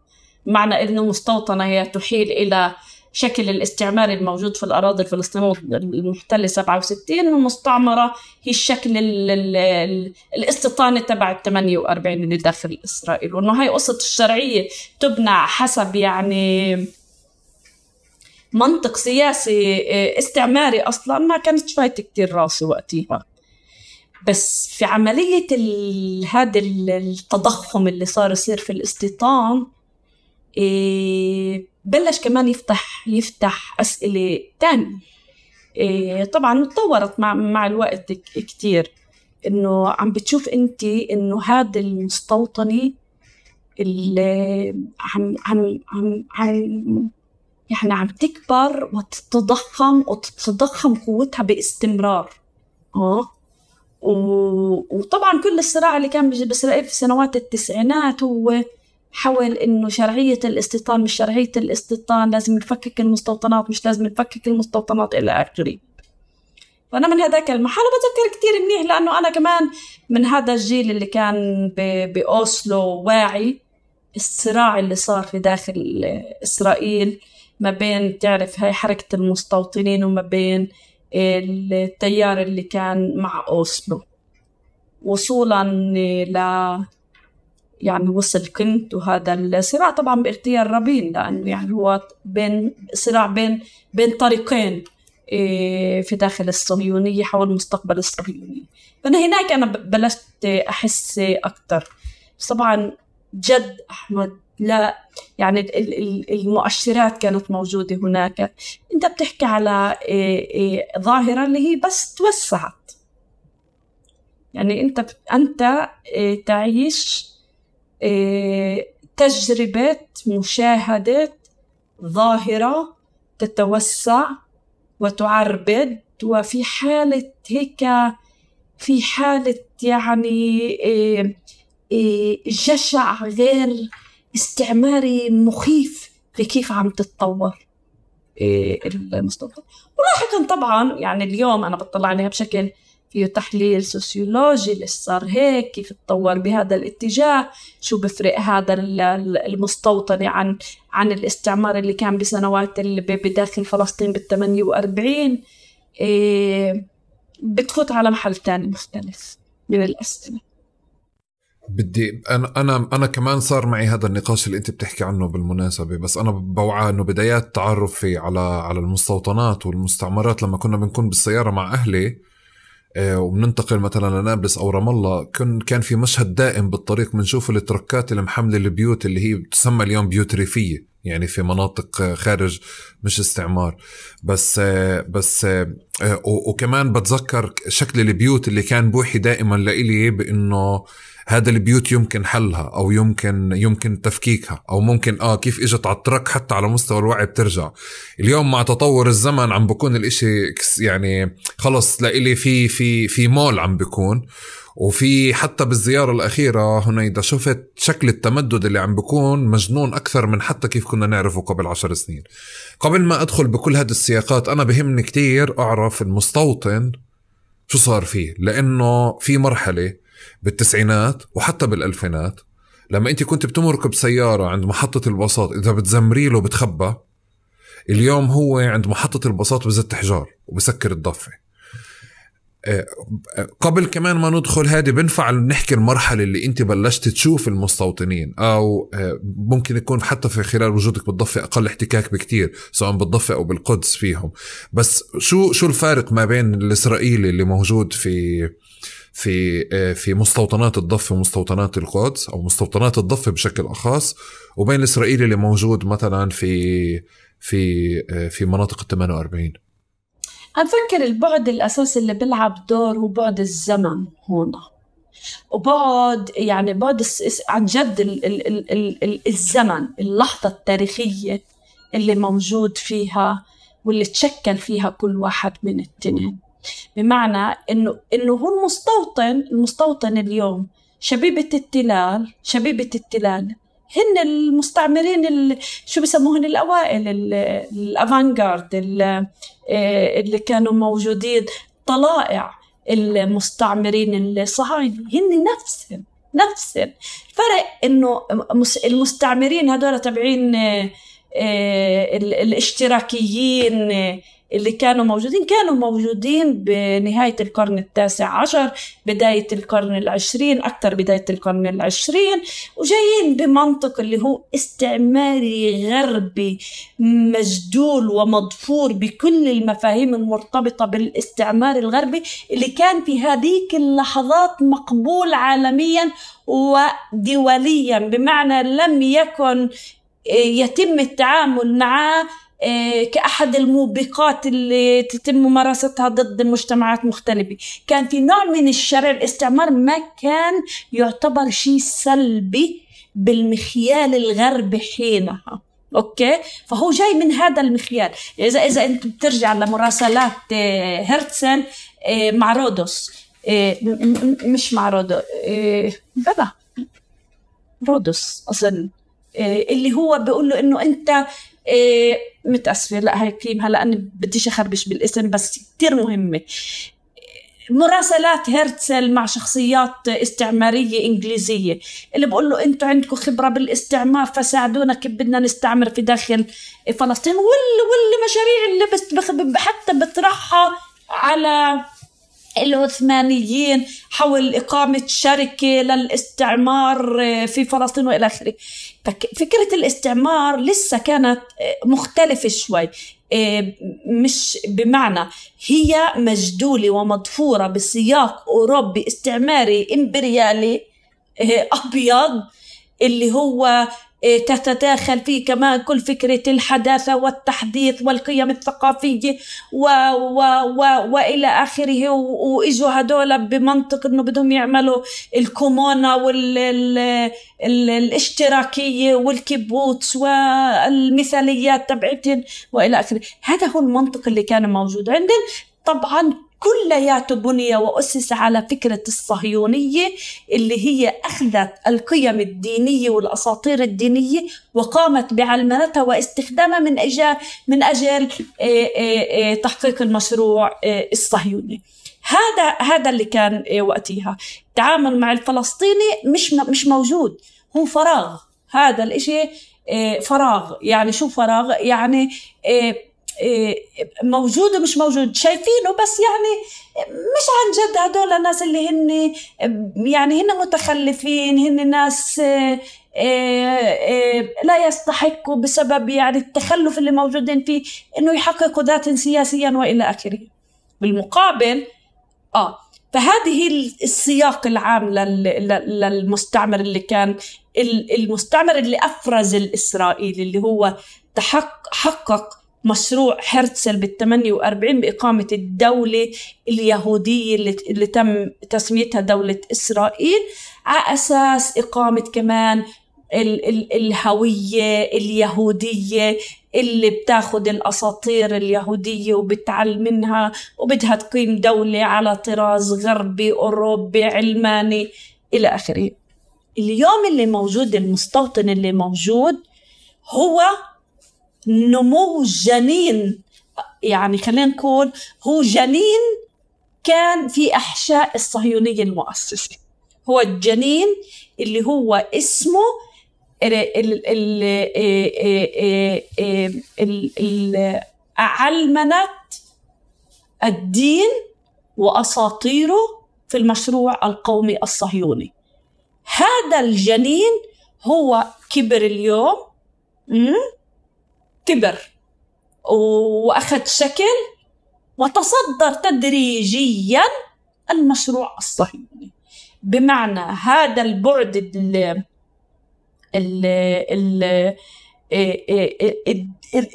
معنى أنه مستوطنة هي تحيل إلى شكل الاستعمار الموجود في الأراضي الفلسطينية المحتلة 67 والمستعمرة هي الشكل ال الاستيطانة تبع ال 48 اللي داخل إسرائيل وإنه هاي قصة الشرعية تبنى حسب يعني منطق سياسي آه، استعماري أصلا ما كانت فايتة كتير راسي وقتها بس في عملية هذا التضخم اللي صار يصير في الاستيطان إيه بلش كمان يفتح يفتح أسئلة تانية إيه طبعا تطورت مع, مع الوقت كتير إنه عم بتشوف أنت إنه هذا المستوطنة اللي عم عم عم, عم يعني عم تكبر وتتضخم وتتضخم قوتها باستمرار اه وطبعا كل الصراع اللي كان بإسرائيل في سنوات التسعينات هو حول انه شرعيه الاستيطان مش شرعيه الاستيطان لازم نفكك المستوطنات مش لازم نفكك المستوطنات الى اخره فانا من هذاك المحل بتذكر كثير منيح لانه انا كمان من هذا الجيل اللي كان باوسلو واعي الصراع اللي صار في داخل اسرائيل ما بين تعرف هاي حركه المستوطنين وما بين التيار اللي كان مع أوسلو وصولا ل يعني وصل كنت وهذا الصراع طبعا باغتيال رابين لأنه يعني هو بين صراع بين بين طريقين إيه، في داخل الصهيونية حول مستقبل الصهيونية فأنا هناك أنا بلشت أحس اكثر طبعا جد أحمد لا يعني المؤشرات كانت موجودة هناك أنت بتحكي على إيه، إيه، ظاهرة اللي هي بس توسعت يعني أنت أنت إيه، تعيش تجربة مشاهدة ظاهرة تتوسع وتعربد وفي حالة هيك في حالة يعني جشع غير استعماري مخيف في كيف عم تتطور المستوطن إيه. إيه، ولاحقا طبعا يعني اليوم انا بطلع عليها بشكل فيه تحليل سوسيولوجي ليش صار هيك كيف تطور بهذا الاتجاه شو بفرق هذا المستوطنة عن عن الاستعمار اللي كان بسنوات اللي بداخل فلسطين بال 48 إيه، بتفوت على محل تاني مختلف من الأسئلة
بدي انا انا انا كمان صار معي هذا النقاش اللي انت بتحكي عنه بالمناسبه بس انا بوعى انه بدايات تعرفي على على المستوطنات والمستعمرات لما كنا بنكون بالسياره مع اهلي آه، وبننتقل مثلا لنابلس او رام الله كن كان في مشهد دائم بالطريق بنشوف التركات المحمله البيوت اللي هي بتسمى اليوم بيوت ريفيه يعني في مناطق خارج مش استعمار بس آه، بس آه، وكمان بتذكر شكل البيوت اللي كان بوحي دائما لإلي بانه هذا البيوت يمكن حلها او يمكن يمكن تفكيكها او ممكن اه كيف اجت على الترك حتى على مستوى الوعي بترجع اليوم مع تطور الزمن عم بكون الاشي يعني خلص لإلي في في في مول عم بكون وفي حتى بالزيارة الأخيرة إذا شفت شكل التمدد اللي عم بكون مجنون أكثر من حتى كيف كنا نعرفه قبل عشر سنين قبل ما أدخل بكل هذه السياقات أنا بهمني كتير أعرف المستوطن شو صار فيه لأنه في مرحلة بالتسعينات وحتى بالالفينات لما انت كنت بتمرك بسياره عند محطه الباصات اذا بتزمري له بتخبى اليوم هو عند محطه الباصات بزت حجار وبسكر الضفه آه، آه، قبل كمان ما ندخل هذه بنفع نحكي المرحله اللي انت بلشت تشوف المستوطنين او آه، ممكن يكون حتى في خلال وجودك بالضفه اقل احتكاك بكتير سواء بالضفه او بالقدس فيهم بس شو شو الفارق ما بين الاسرائيلي اللي موجود في في آه، في مستوطنات الضفه ومستوطنات القدس او مستوطنات الضفه بشكل اخص وبين الاسرائيلي اللي موجود مثلا في في آه، في مناطق ال 48
فكر البعد الأساسي اللي بيلعب دور هو بعد الزمن هون وبعد يعني بعد عن جد الـ الـ الـ الـ الزمن اللحظة التاريخية اللي موجود فيها واللي تشكل فيها كل واحد من التنين بمعنى انه انه هو المستوطن المستوطن اليوم شبيبة التلال شبيبة التلال هن المستعمرين ال... شو بسموهن الاوائل الافانجارد آه، اللي كانوا موجودين طلائع المستعمرين الصهاينه هن نفسهم نفسهم الفرق انه المستعمرين هذول تبعين آه، آه، الاشتراكيين اللي كانوا موجودين كانوا موجودين بنهاية القرن التاسع عشر بداية القرن العشرين أكثر بداية القرن العشرين وجايين بمنطق اللي هو استعماري غربي مجدول ومضفور بكل المفاهيم المرتبطة بالاستعمار الغربي اللي كان في هذيك اللحظات مقبول عالميا ودوليا بمعنى لم يكن يتم التعامل معه إيه، كأحد الموبقات اللي تتم ممارستها ضد المجتمعات المختلفة كان في نوع من الشرع الاستعمار ما كان يعتبر شيء سلبي بالمخيال الغربي حينها اوكي فهو جاي من هذا المخيال اذا اذا انت بترجع لمراسلات هرتسن إيه، إيه، مع رودوس مش مع رودوس بلا رودوس اظن اللي هو بيقول له انه انت إيه متاسفه لا هاي كريم هلا انا بديش اخربش بالاسم بس كثير مهمه مراسلات هرتسل مع شخصيات استعمارية إنجليزية اللي بقول له أنتوا عندكم خبرة بالاستعمار فساعدونا كيف بدنا نستعمر في داخل فلسطين واللي والمشاريع اللي بس حتى بطرحها على العثمانيين حول إقامة شركة للاستعمار آه، في فلسطين وإلى آخره فكرة الاستعمار لسه كانت آه، مختلفة شوي آه، مش بمعنى هي مجدولة ومضفورة بسياق أوروبي استعماري إمبريالي أبيض اللي هو آه، تتداخل فيه كمان كل فكرة الحداثة والتحديث والقيم الثقافية و و و وإلى آخره وإجوا هدول بمنطق إنه بدهم يعملوا الكومونة والاشتراكية والكيبوتس والمثاليات تبعتهم وإلى آخره هذا هو المنطق اللي كان موجود عندنا طبعا كلياته بني وأسس على فكرة الصهيونية اللي هي أخذت القيم الدينية والأساطير الدينية وقامت بعلمنتها واستخدامها من أجل, من أجل آه، آه، آه، تحقيق المشروع الصهيوني هذا هذا اللي كان وقتها التعامل مع الفلسطيني مش مش موجود هو فراغ هذا الإشي فراغ يعني شو فراغ يعني موجود مش موجود شايفينه بس يعني مش عن جد هدول الناس اللي هن يعني هن متخلفين هن ناس آه، آه، لا يستحقوا بسبب يعني التخلف اللي موجودين فيه انه يحققوا ذات سياسيا والى اخره بالمقابل اه فهذه السياق العام للمستعمر اللي كان المستعمر اللي افرز الاسرائيلي اللي هو تحقق حقق مشروع هرتزل بال 48 بإقامة الدولة اليهودية اللي تم تسميتها دولة إسرائيل على أساس إقامة كمان ال ال الهوية اليهودية اللي بتاخد الأساطير اليهودية وبتعلم منها وبدها تقيم دولة على طراز غربي أوروبي علماني إلى آخره اليوم اللي موجود المستوطن اللي موجود هو نمو جنين يعني خلينا نقول هو جنين كان في احشاء الصهيونيه المؤسسه هو الجنين اللي هو اسمه علمنة الدين وأساطيره في المشروع القومي الصهيوني هذا الجنين هو كبر اليوم كبر وأخذ شكل وتصدر تدريجيا المشروع الصهيوني بمعنى هذا البعد ال ال ال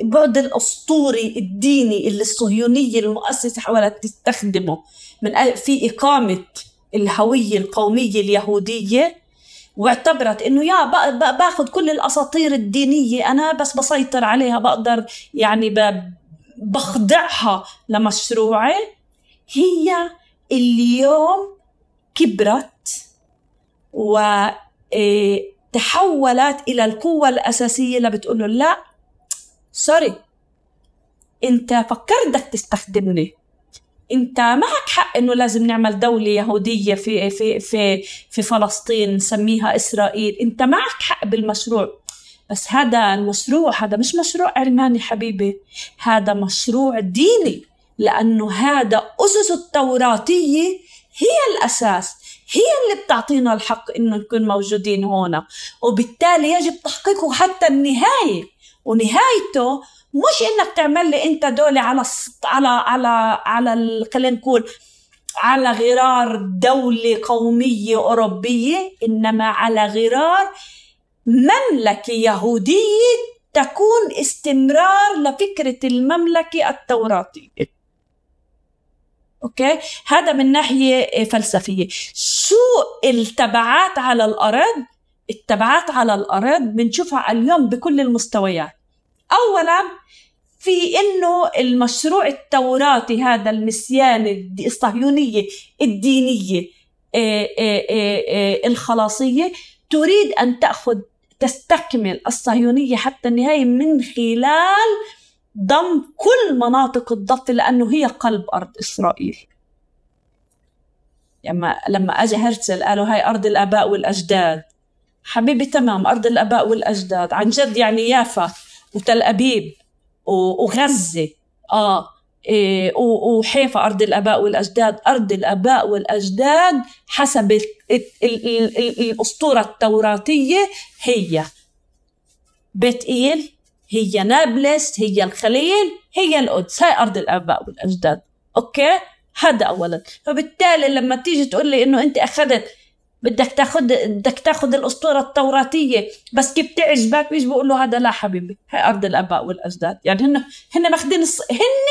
البعد الاسطوري الديني اللي الصهيونيه المؤسسه حاولت تستخدمه من في اقامه الهويه القوميه اليهوديه واعتبرت انه يا باخذ كل الاساطير الدينيه انا بس بسيطر عليها بقدر يعني بخضعها لمشروعي هي اليوم كبرت وتحولت إيه، الى القوه الاساسيه اللي بتقول لا سوري انت فكرت بدك تستخدمني انت معك حق انه لازم نعمل دوله يهوديه في في في في فلسطين نسميها اسرائيل انت معك حق بالمشروع بس هذا المشروع هذا مش مشروع علماني حبيبي هذا مشروع ديني لانه هذا اسس التوراتيه هي الاساس هي اللي بتعطينا الحق انه نكون موجودين هون وبالتالي يجب تحقيقه حتى النهايه ونهايته مش انك تعمل لي انت دولة على على على على خلينا نقول على غرار دولة قومية أوروبية إنما على غرار مملكة يهودية تكون استمرار لفكرة المملكة التوراتية أوكي هذا من ناحية فلسفية شو التبعات على الأرض التبعات على الأرض بنشوفها اليوم بكل المستويات اولا في انه المشروع التوراتي هذا المسيان الصهيونيه الدينيه آه، آه، آه، الخلاصيه تريد ان تاخذ تستكمل الصهيونيه حتى النهايه من خلال ضم كل مناطق الضفه لانه هي قلب ارض اسرائيل لما لما اجى هرتزل قالوا هاي ارض الاباء والاجداد حبيبي تمام ارض الاباء والاجداد عن جد يعني يافا وتل أبيب وغزة آه إيه وحيفا أرض الآباء والأجداد أرض الآباء والأجداد حسب الـ الـ الـ الأسطورة التوراتية هي بيت إيل هي نابلس هي الخليل هي القدس هاي أرض الآباء والأجداد أوكي هذا أولا فبالتالي لما تيجي تقول لي إنه أنت أخذت بدك تاخذ بدك تاخذ الاسطوره التوراتيه بس كيف بتعجبك بيجي بقول له هذا لا حبيبي هي ارض الاباء والاجداد يعني هن هن ماخذين هن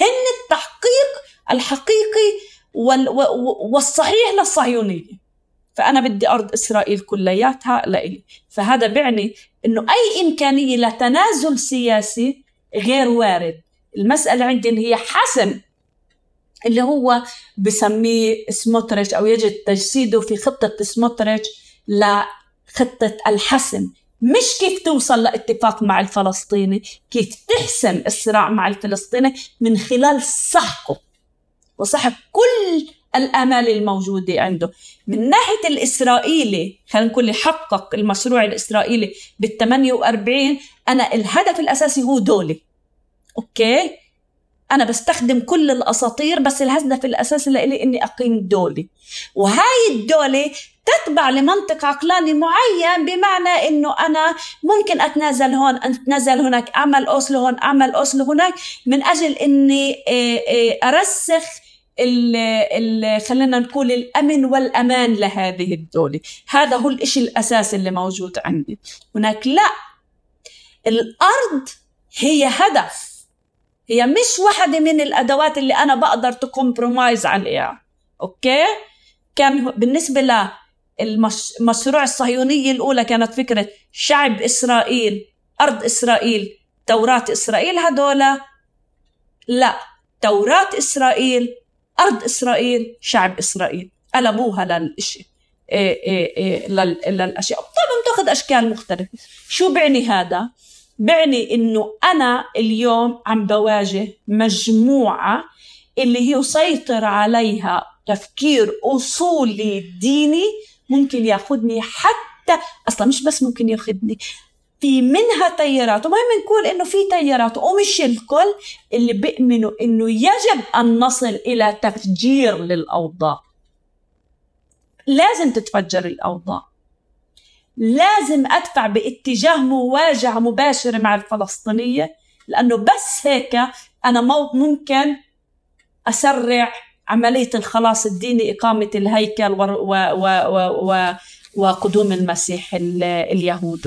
هن التحقيق الحقيقي وال والصحيح للصهيونيه فانا بدي ارض اسرائيل كلياتها لإلي فهذا بيعني انه اي امكانيه لتنازل سياسي غير وارد المساله عندي هي حسم اللي هو بسميه سموتريتش او يجد تجسيده في خطه سموتريتش لخطه الحسم مش كيف توصل لاتفاق مع الفلسطيني كيف تحسم الصراع مع الفلسطيني من خلال سحقه وسحق كل الامال الموجوده عنده من ناحيه الاسرائيلي خلينا نقول حقق المشروع الاسرائيلي بال 48 انا الهدف الاساسي هو دولي اوكي انا بستخدم كل الاساطير بس الهدف الاساسي لإلي اني اقيم دوله وهاي الدوله تتبع لمنطق عقلاني معين بمعنى انه انا ممكن اتنازل هون اتنازل هناك اعمل اوسلو هون اعمل اوسلو هناك من اجل اني آه، آه، ارسخ الـ الـ خلينا نقول الامن والامان لهذه الدوله هذا هو الشيء الاساسي اللي موجود عندي هناك لا الارض هي هدف هي مش واحدة من الأدوات اللي أنا بقدر تكمبرومايز عليها أوكي كان بالنسبة للمشروع الصهيونية الأولى كانت فكرة شعب إسرائيل أرض إسرائيل توراة إسرائيل هدول لا توراة إسرائيل أرض إسرائيل شعب إسرائيل قلبوها للإشي إيه إيه إيه للأشياء طبعا بتاخذ أشكال مختلفة شو بعني هذا؟ بعني انه انا اليوم عم بواجه مجموعه اللي هي سيطر عليها تفكير اصولي ديني ممكن ياخذني حتى اصلا مش بس ممكن ياخذني في منها تيارات ومهم نقول انه في تيارات ومش الكل اللي بيؤمنوا انه يجب ان نصل الى تفجير للاوضاع لازم تتفجر الاوضاع لازم ادفع باتجاه مواجهه مباشره مع الفلسطينيه لانه بس هيك انا ممكن اسرع عمليه الخلاص الديني اقامه الهيكل و و و و و وقدوم المسيح اليهود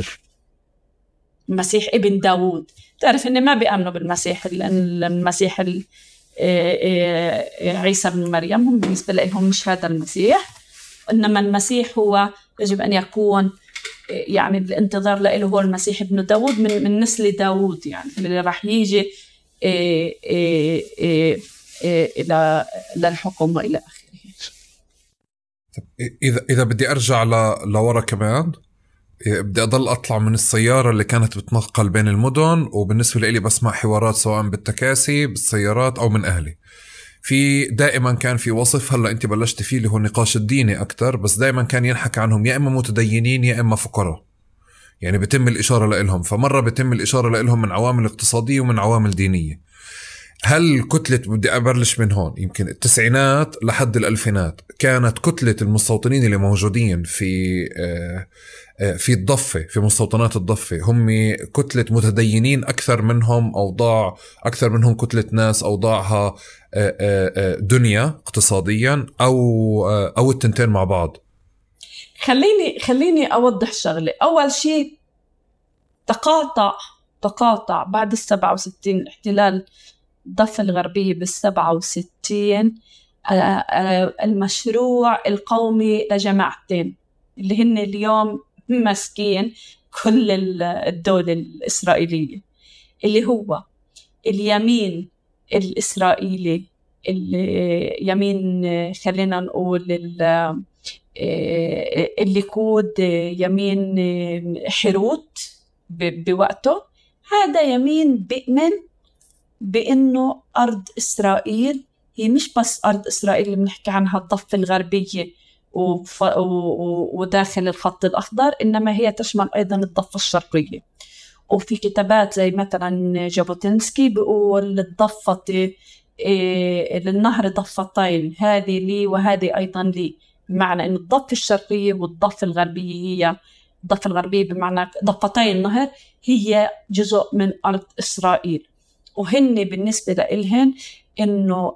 المسيح ابن داوود تعرف اني ما بيامنوا بالمسيح المسيح آه، آه، عيسى بن مريم هم بالنسبه لهم مش هذا المسيح انما المسيح هو يجب ان يكون يعني الانتظار له هو المسيح ابن داوود من من نسل داوود يعني اللي راح يجي آه، آه، آه، الى للحكم والى اخره
اذا اذا بدي ارجع لورا كمان بدي اضل اطلع من السياره اللي كانت بتنقل بين المدن وبالنسبه لي بسمع حوارات سواء بالتكاسي بالسيارات او من اهلي في دائما كان في وصف هلا انت بلشت فيه اللي هو النقاش الديني اكثر بس دائما كان ينحكى عنهم يا اما متدينين يا اما فقراء يعني بتم الاشاره لهم فمره بتم الاشاره لهم من عوامل اقتصاديه ومن عوامل دينيه هل كتلة بدي أبلش من هون يمكن التسعينات لحد الألفينات كانت كتلة المستوطنين اللي موجودين في آه، آه، في الضفة في مستوطنات الضفة هم كتلة متدينين أكثر منهم أوضاع أكثر منهم كتلة ناس أوضاعها آه، دنيا اقتصاديا أو أو التنتين مع بعض
خليني خليني أوضح شغلة أول شيء تقاطع تقاطع بعد السبعة وستين الاحتلال الضفة الغربية الغربية بال67 المشروع القومي لجماعتين اللي هن اليوم ماسكين كل الدولة الإسرائيلية اللي هو اليمين الإسرائيلي اليمين خلينا نقول آه، اللي كود يمين حروت بوقته هذا يمين بيؤمن بأنه أرض إسرائيل هي مش بس أرض إسرائيل اللي بنحكي عنها الضفة الغربية وف... و... وداخل الخط الأخضر إنما هي تشمل أيضا الضفة الشرقية وفي كتابات زي مثلا جابوتنسكي بيقول الضفة إيه للنهر ضفتين هذه لي وهذه أيضا لي بمعنى أن الضفة الشرقية والضفة الغربية هي الضفة الغربية بمعنى ضفتي النهر هي جزء من أرض إسرائيل وهن بالنسبة لإلهن إنه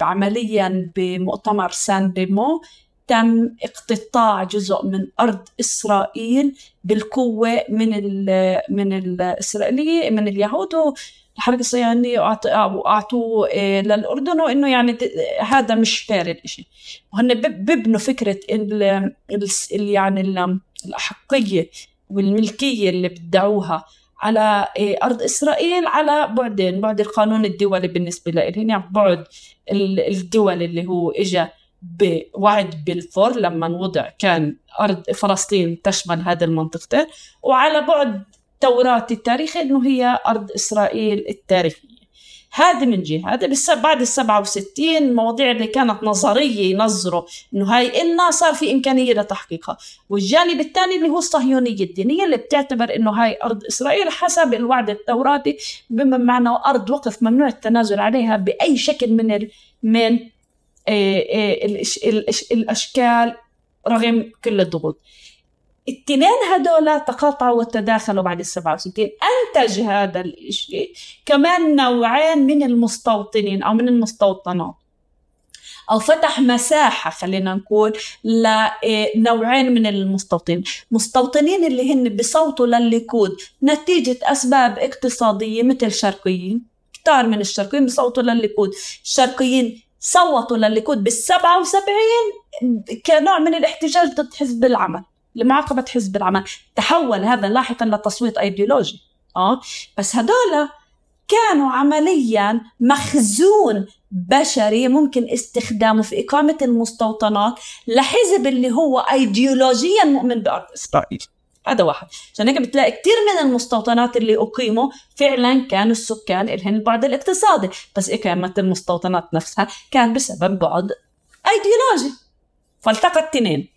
عمليا بمؤتمر سان ريمو تم اقتطاع جزء من أرض إسرائيل بالقوة من ال من الإسرائيلية من اليهود الحركة الصهيونية وأعطوه آه، للأردن وإنه يعني هذا مش فارق الإشي وهن بيبنوا فكرة ال يعني الأحقية والملكية اللي بدعوها على إيه، أرض إسرائيل على بعدين بعد القانون الدولي بالنسبة لإلهن يعني بعد الدول اللي هو إجا بوعد بالفور لما وضع كان أرض فلسطين تشمل هذه المنطقتين وعلى بعد توراتي التاريخي إنه هي أرض إسرائيل التاريخية هذه من جهه هذا بس بعد ال 67 المواضيع اللي كانت نظريه ينظروا انه هاي إلنا صار في امكانيه لتحقيقها والجانب الثاني اللي هو الصهيونيه الدينيه اللي بتعتبر انه هاي ارض اسرائيل حسب الوعد التوراتي بما معنى ارض وقف ممنوع التنازل عليها باي شكل من ال من آه، آه، الاشكال رغم كل الضغوط التنين هدول تقاطعوا وتداخلوا بعد ال 67 انتج هذا الشيء كمان نوعين من المستوطنين او من المستوطنات او فتح مساحه خلينا نقول لنوعين من المستوطنين مستوطنين اللي هن بصوتوا للليكود نتيجه اسباب اقتصاديه مثل شرقيين كتار من الشرقيين بصوتوا للليكود الشرقيين صوتوا للليكود بال 77 كنوع من الاحتجاج ضد حزب العمل لمعاقبة حزب العمل تحول هذا لاحقا لتصويت أيديولوجي آه بس هدول كانوا عمليا مخزون بشري ممكن استخدامه في إقامة المستوطنات لحزب اللي هو أيديولوجيا مؤمن بأرض إسرائيل هذا واحد عشان هيك بتلاقي كثير من المستوطنات اللي اقيموا فعلا كانوا السكان لهم البعد الاقتصادي بس اقامه المستوطنات نفسها كان بسبب بعد ايديولوجي فالتقى التنين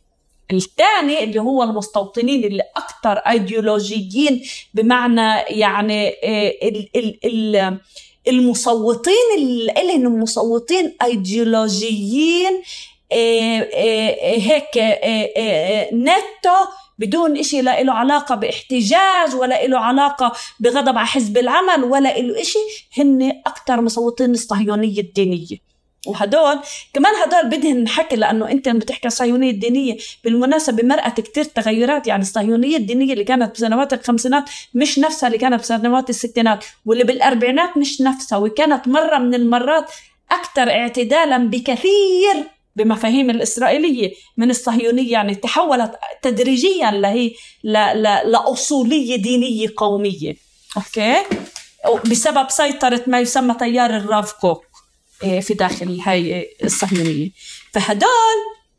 الثاني اللي هو المستوطنين اللي اكثر ايديولوجيين بمعنى يعني آه، ال ال ال المصوتين اللي إلهم مصوتين ايديولوجيين آه، آه، هيك نتو بدون إشي لا له علاقة باحتجاج ولا له علاقة بغضب على حزب العمل ولا له إشي هن أكثر مصوتين الصهيونية الدينية وهدول كمان هدول بدهن حكي لانه انت لما بتحكي الصهيونيه الدينيه بالمناسبه مرقت كثير تغيرات يعني الصهيونيه الدينيه اللي كانت بسنوات الخمسينات مش نفسها اللي كانت بسنوات الستينات واللي بالاربعينات مش نفسها وكانت مره من المرات اكثر اعتدالا بكثير بمفاهيم الإسرائيلية من الصهيونية يعني تحولت تدريجيا لهي ل... ل... لأصولية دينية قومية أوكي بسبب سيطرة ما يسمى تيار الرافكو إيه، في داخل هاي الصهيونية فهدول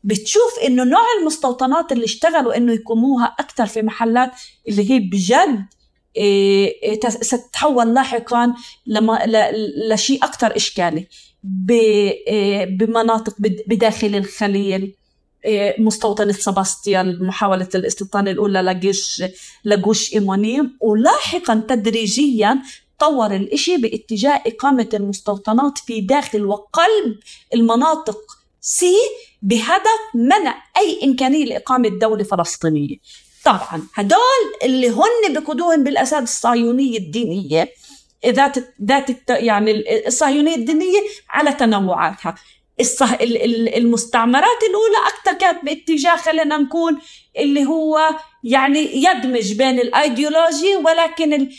بتشوف انه نوع المستوطنات اللي اشتغلوا انه يقوموها اكثر في محلات اللي هي بجد إيه، إيه، ستتحول لاحقا لما لشيء اكثر اشكالي بمناطق بداخل الخليل مستوطنة سباستيان محاولة الاستيطان الأولى لجيش لجوش إيمونية ولاحقا تدريجيا تطور الإشي باتجاه إقامة المستوطنات في داخل وقلب المناطق سي بهدف منع أي إمكانية لإقامة دولة فلسطينية طبعا هدول اللي هن بقدوهم بالأساس الصهيونية الدينية ذات ذات يعني الصهيونيه الدينيه على تنوعاتها الصح المستعمرات الاولى اكثر كانت باتجاه خلينا نقول اللي هو يعني يدمج بين الايديولوجي ولكن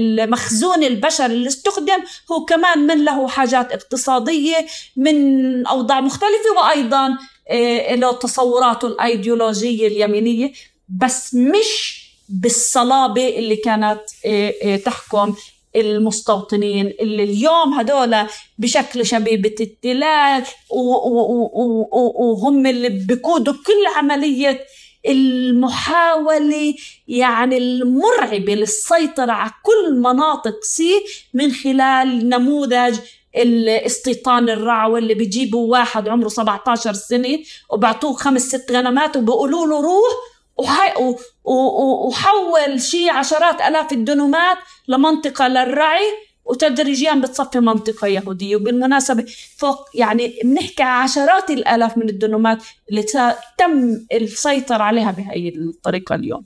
المخزون البشري اللي استخدم هو كمان من له حاجات اقتصاديه من اوضاع مختلفه وايضا آه، له تصوراته الايديولوجيه اليمينيه بس مش بالصلابه اللي كانت آه، آه، تحكم المستوطنين اللي اليوم هدول بشكل شبيبة التلال وهم اللي بيقودوا كل عملية المحاولة يعني المرعبة للسيطرة على كل مناطق سي من خلال نموذج الاستيطان الرعوة اللي بيجيبوا واحد عمره 17 سنة وبعطوه خمس ست غنمات وبقولوا له روح وحول شيء عشرات الاف الدنومات لمنطقه للرعي وتدريجيا بتصفي منطقة يهودية وبالمناسبة فوق يعني بنحكي عشرات الآلاف من الدنومات اللي تم السيطرة عليها بهي الطريقة اليوم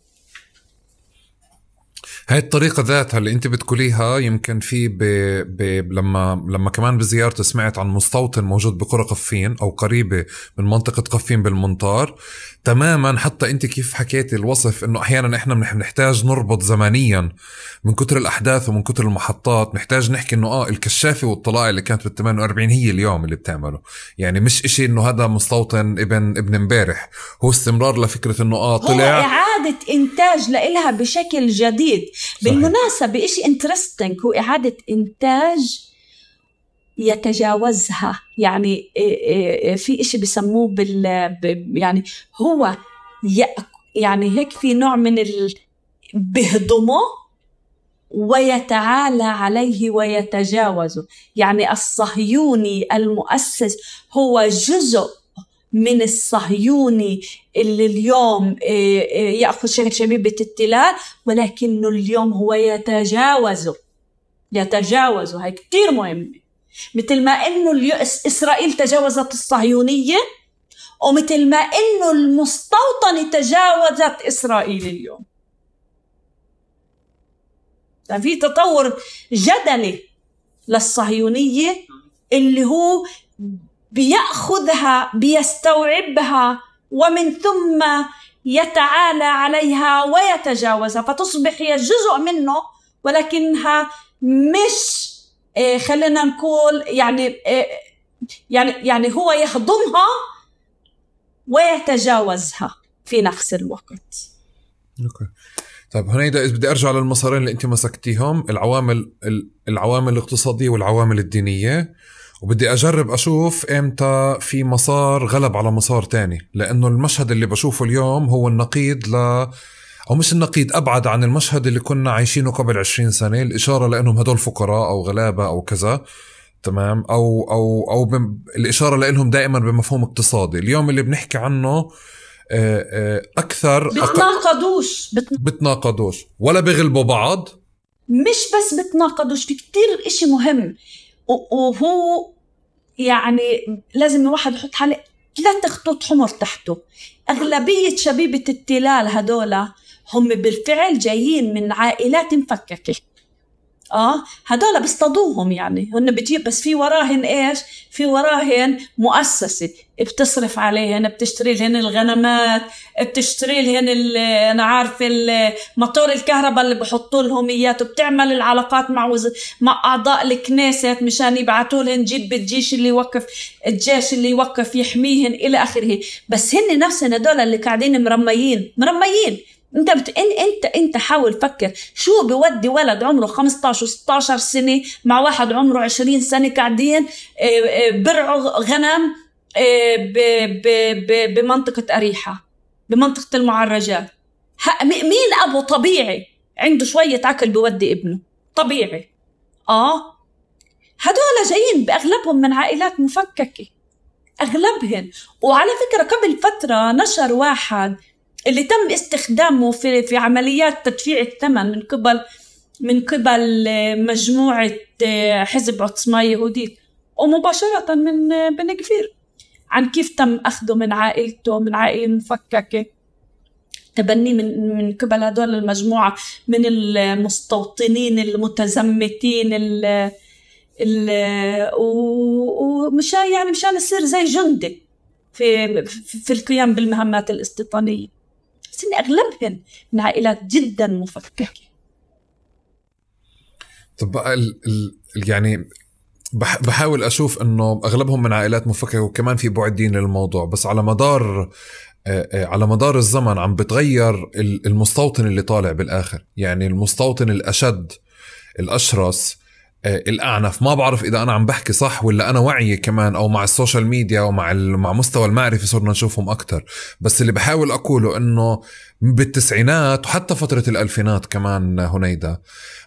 هاي الطريقة ذاتها اللي أنت بتقوليها يمكن في ب... ب... لما لما كمان بزيارتي سمعت عن مستوطن موجود بقرى قفين أو قريبة من منطقة قفين بالمنطار تماما حتى أنت كيف حكيتي الوصف إنه أحيانا إحنا بنحتاج نربط زمنيا من كتر الأحداث ومن كتر المحطات نحتاج نحكي إنه آه الكشافة والطلاع اللي كانت بال 48 هي اليوم اللي بتعمله يعني مش إشي إنه هذا مستوطن ابن ابن امبارح هو استمرار لفكرة إنه آه طلع هو
إعادة إنتاج لإلها بشكل جديد بالمناسبة إشي انترستنج هو إعادة إنتاج يتجاوزها يعني إيه، إيه، في إشي بسموه بال يعني هو يعني هيك في نوع من ال بهضمه ويتعالى عليه ويتجاوزه يعني الصهيوني المؤسس هو جزء من الصهيوني اللي اليوم آه، آه، يأخذ شكل شبيبة التلال ولكنه اليوم هو يتجاوزه يتجاوزه هاي كتير مهمة مثل ما إنه إسرائيل تجاوزت الصهيونية ومثل ما إنه المستوطنة تجاوزت إسرائيل اليوم يعني في تطور جدلي للصهيونية اللي هو بياخذها بيستوعبها ومن ثم يتعالى عليها ويتجاوزها فتصبح هي جزء منه ولكنها مش آه، خلينا نقول يعني آه، يعني يعني هو يهضمها ويتجاوزها في نفس الوقت.
اوكي. طيب هنيدا اذا بدي ارجع للمسارين اللي انت مسكتيهم العوامل العوامل الاقتصاديه والعوامل الدينيه وبدي اجرب اشوف امتى في مسار غلب على مسار تاني لانه المشهد اللي بشوفه اليوم هو النقيض ل او مش النقيض ابعد عن المشهد اللي كنا عايشينه قبل 20 سنه الاشاره لانهم هدول فقراء او غلابه او كذا تمام او او او بم... الاشاره لانهم دائما بمفهوم اقتصادي اليوم اللي بنحكي عنه آه، آه، اكثر بتناقضوش بتناقضوش ولا بيغلبوا بعض
مش بس بتناقضوش في كتير اشي مهم وهو يعني لازم الواحد يحط حاله ثلاث خطوط حمر تحته أغلبية شبيبة التلال هدول هم بالفعل جايين من عائلات مفككة اه هدول بيصطادوهم يعني هن بتجيب بس في وراهن ايش في وراهن مؤسسه بتصرف عليهن بتشتري لهن الغنمات بتشتري لهن انا عارفه الموتور الكهرباء اللي بحطوا لهم اياه بتعمل العلاقات مع وز... مع اعضاء الكنيسة مشان يبعثوا لهن جيب الجيش اللي يوقف الجيش اللي يوقف يحميهن الى اخره بس هن نفسهم هدول اللي قاعدين مرميين مرميين انت بت... انت انت حاول فكر شو بودي ولد عمره 15 و16 سنه مع واحد عمره 20 سنه قاعدين آه، آه، برعوا غنم آه، ب... ب... ب... بمنطقه اريحه بمنطقه المعرجات ه... مين ابو طبيعي عنده شويه عقل بودي ابنه طبيعي اه هدول جايين باغلبهم من عائلات مفككه اغلبهم وعلى فكره قبل فتره نشر واحد اللي تم استخدامه في في عمليات تدفيع الثمن من قبل من قبل آه، مجموعة آه، حزب عصمة يهودية ومباشرة من آه، بن كفير عن كيف تم أخذه من عائلته من عائلة مفككة تبني من من قبل هدول المجموعة من المستوطنين المتزمتين ال ال ومشان يعني مشان يصير زي جندي في في القيام بالمهمات الاستيطانيه لاحظت اغلبهم اغلبهن من عائلات جدا مفككه
طب ال ال يعني بح بحاول اشوف انه اغلبهم من عائلات مفككه وكمان في بعد دين للموضوع بس على مدار على مدار الزمن عم بتغير المستوطن اللي طالع بالاخر يعني المستوطن الاشد الاشرس آه، الاعنف ما بعرف اذا انا عم بحكي صح ولا انا وعي كمان او مع السوشيال ميديا ومع مع مستوى المعرفه صرنا نشوفهم اكثر بس اللي بحاول اقوله انه بالتسعينات وحتى فتره الالفينات كمان هنيدا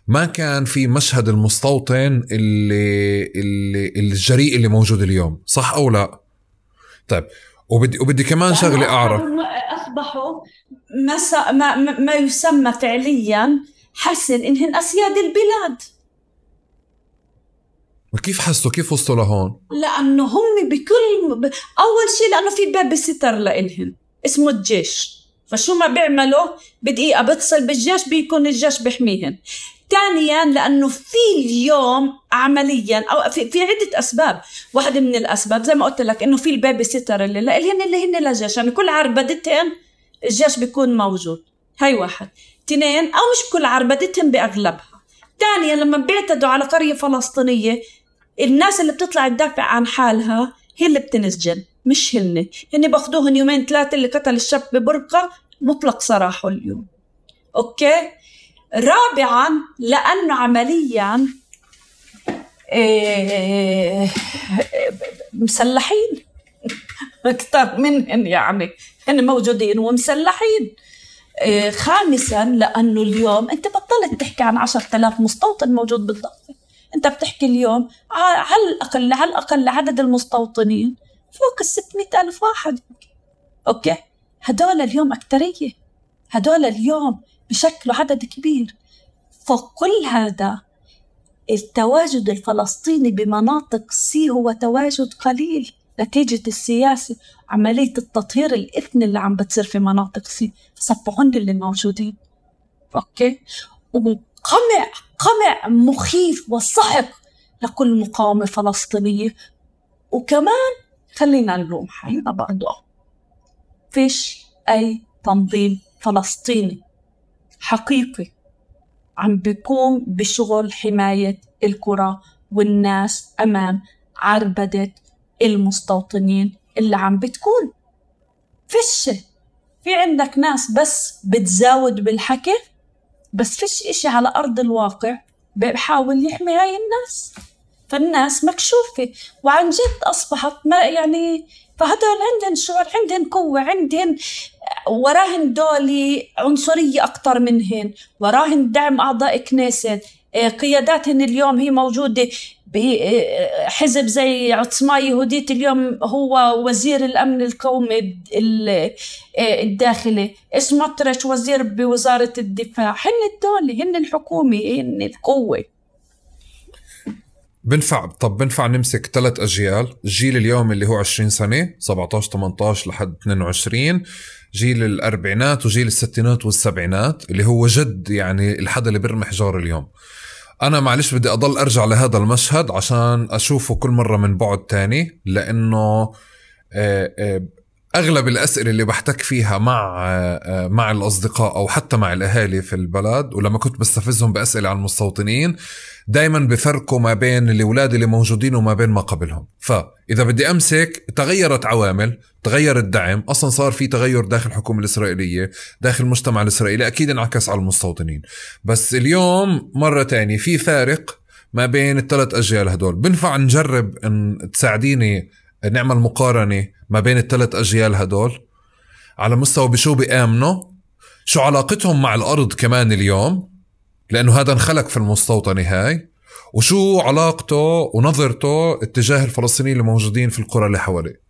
ما كان في مشهد المستوطن اللي اللي الجريء اللي موجود اليوم صح او لا طيب وبدي وبدي كمان شغله اعرف
اصبحوا ما, ما ما يسمى فعليا حسن انهن اسياد البلاد
وكيف حسوا كيف وصلوا لهون؟
لانه هم بكل اول شيء لانه في باب ستر لهم اسمه الجيش فشو ما بيعملوا بدقيقه بتصل بالجيش بيكون الجيش بيحميهم ثانيا لانه في اليوم عمليا او في, في عده اسباب واحده من الاسباب زي ما قلت لك انه في الباب ستر اللي لإلهن اللي هن للجيش يعني كل عربدتهم الجيش بيكون موجود هاي واحد اثنين او مش كل عربدتهم باغلبها ثانيا لما بيعتدوا على قريه فلسطينيه الناس اللي بتطلع تدافع عن حالها هي اللي بتنسجن مش هن هن باخدوهن يومين ثلاثة اللي قتل الشاب ببرقة مطلق سراحه اليوم أوكي رابعا لأنه عمليا آه، مسلحين أكثر منهم يعني هن موجودين ومسلحين آه، خامسا لأنه اليوم أنت بطلت تحكي عن 10000 مستوطن موجود بالضفة انت بتحكي اليوم على آه، الاقل على الاقل عدد المستوطنين فوق ال 600 الف واحد اوكي هدول اليوم اكثريه هدول اليوم بشكلوا عدد كبير فوق كل هذا التواجد الفلسطيني بمناطق سي هو تواجد قليل نتيجة السياسة عملية التطهير الإثني اللي عم بتصير في مناطق سي صفعون اللي موجودين أوكي وقمع قمع مخيف وسحق لكل مقاومة فلسطينية وكمان خلينا نلوم حالنا برضه فيش أي تنظيم فلسطيني حقيقي عم بيقوم بشغل حماية الكرة والناس أمام عربدة المستوطنين اللي عم بتكون فيش في عندك ناس بس بتزاود بالحكي بس فيش إشي على أرض الواقع بحاول يحمي هاي الناس فالناس مكشوفة وعن جد أصبحت ما يعني فهدول عندهم شعور عندهم قوة عندهم وراهن دولي عنصرية أكثر منهن وراهن دعم أعضاء كنيسة إيه، قياداتهن اليوم هي موجودة بحزب زي عتما يهودية اليوم هو وزير الأمن القومي الداخلي سمطرش وزير بوزارة الدفاع هن الدولة هن الحكومة هن
القوة بنفع طب بنفع نمسك ثلاث أجيال جيل اليوم اللي هو 20 سنة 17 18 لحد 22 جيل الأربعينات وجيل الستينات والسبعينات اللي هو جد يعني الحدا اللي برمح جار اليوم انا معلش بدي اضل ارجع لهذا المشهد عشان اشوفه كل مره من بعد تاني لانه آه، آه، اغلب الاسئله اللي بحتك فيها مع آه، مع الاصدقاء او حتى مع الاهالي في البلد ولما كنت بستفزهم باسئله عن المستوطنين دائما بفرقوا ما بين الاولاد اللي موجودين وما بين ما قبلهم فاذا بدي امسك تغيرت عوامل تغير الدعم اصلا صار في تغير داخل الحكومه الاسرائيليه داخل المجتمع الاسرائيلي اكيد انعكس على المستوطنين بس اليوم مره تانية في فارق ما بين الثلاث اجيال هدول بنفع نجرب ان تساعديني نعمل مقارنه ما بين الثلاث اجيال هدول على مستوى بشو بيامنوا شو علاقتهم مع الارض كمان اليوم لانه هذا انخلق في المستوطنه هاي وشو علاقته ونظرته اتجاه الفلسطينيين الموجودين في القرى اللي حواليه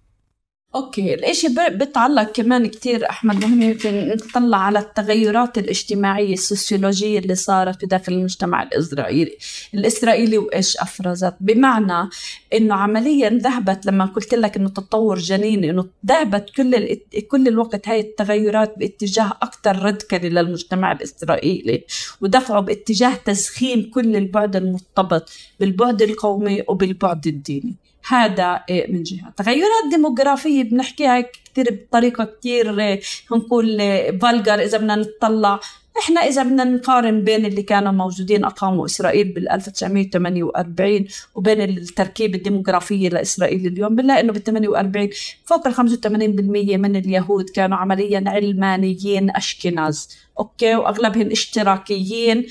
اوكي الاشي بتعلق كمان كتير احمد مهم يمكن نطلع على التغيرات الاجتماعية السوسيولوجية اللي صارت في داخل المجتمع الاسرائيلي الاسرائيلي وايش افرزت بمعنى انه عمليا ذهبت لما قلت لك انه تطور جنين انه ذهبت كل ال... كل الوقت هاي التغيرات باتجاه اكثر راديكالي للمجتمع الاسرائيلي ودفعه باتجاه تسخين كل البعد المرتبط بالبعد القومي وبالبعد الديني هذا إيه، من جهه تغيرات ديموغرافيه بنحكيها كثير بطريقه كثير إيه، نقول فالجر إيه، اذا بدنا نطلع احنا اذا بدنا نقارن بين اللي كانوا موجودين اقاموا اسرائيل بال 1948 وبين التركيبه الديموغرافيه لاسرائيل اليوم بنلاقي انه بال 48 فوق ال 85% من اليهود كانوا عمليا علمانيين اشكناز اوكي واغلبهم اشتراكيين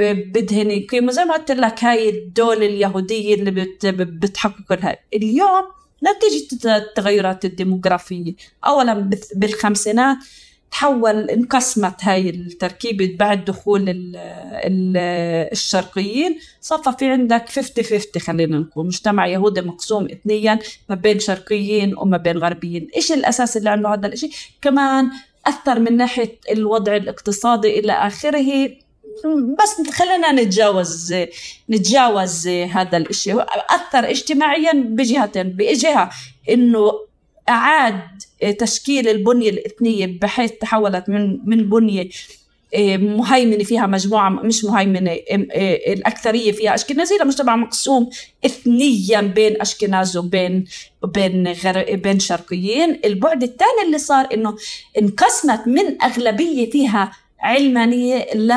بدهن يقيموا زي ما قلت لك هاي الدولة اليهودية اللي بتحقق لها اليوم نتيجة التغيرات الديموغرافية أولا بالخمسينات تحول انقسمت هاي التركيبة بعد دخول الـ الـ الشرقيين صفى في عندك 50-50 خلينا نقول مجتمع يهودي مقسوم اثنيا ما بين شرقيين وما بين غربيين إيش الأساس اللي عنده هذا الإشي كمان أثر من ناحية الوضع الاقتصادي إلى آخره بس خلينا نتجاوز نتجاوز هذا الشيء أثر اجتماعيا بجهتين بجهة إنه أعاد تشكيل البنية الإثنية بحيث تحولت من من بنية آه، مهيمنه فيها مجموعه مش مهيمنه آه، الاكثريه فيها اشكنازيه لمجتمع مقسوم اثنيا بين اشكناز وبين بين غر... بين شرقيين، البعد الثاني اللي صار انه انقسمت من اغلبيه فيها علمانيه ل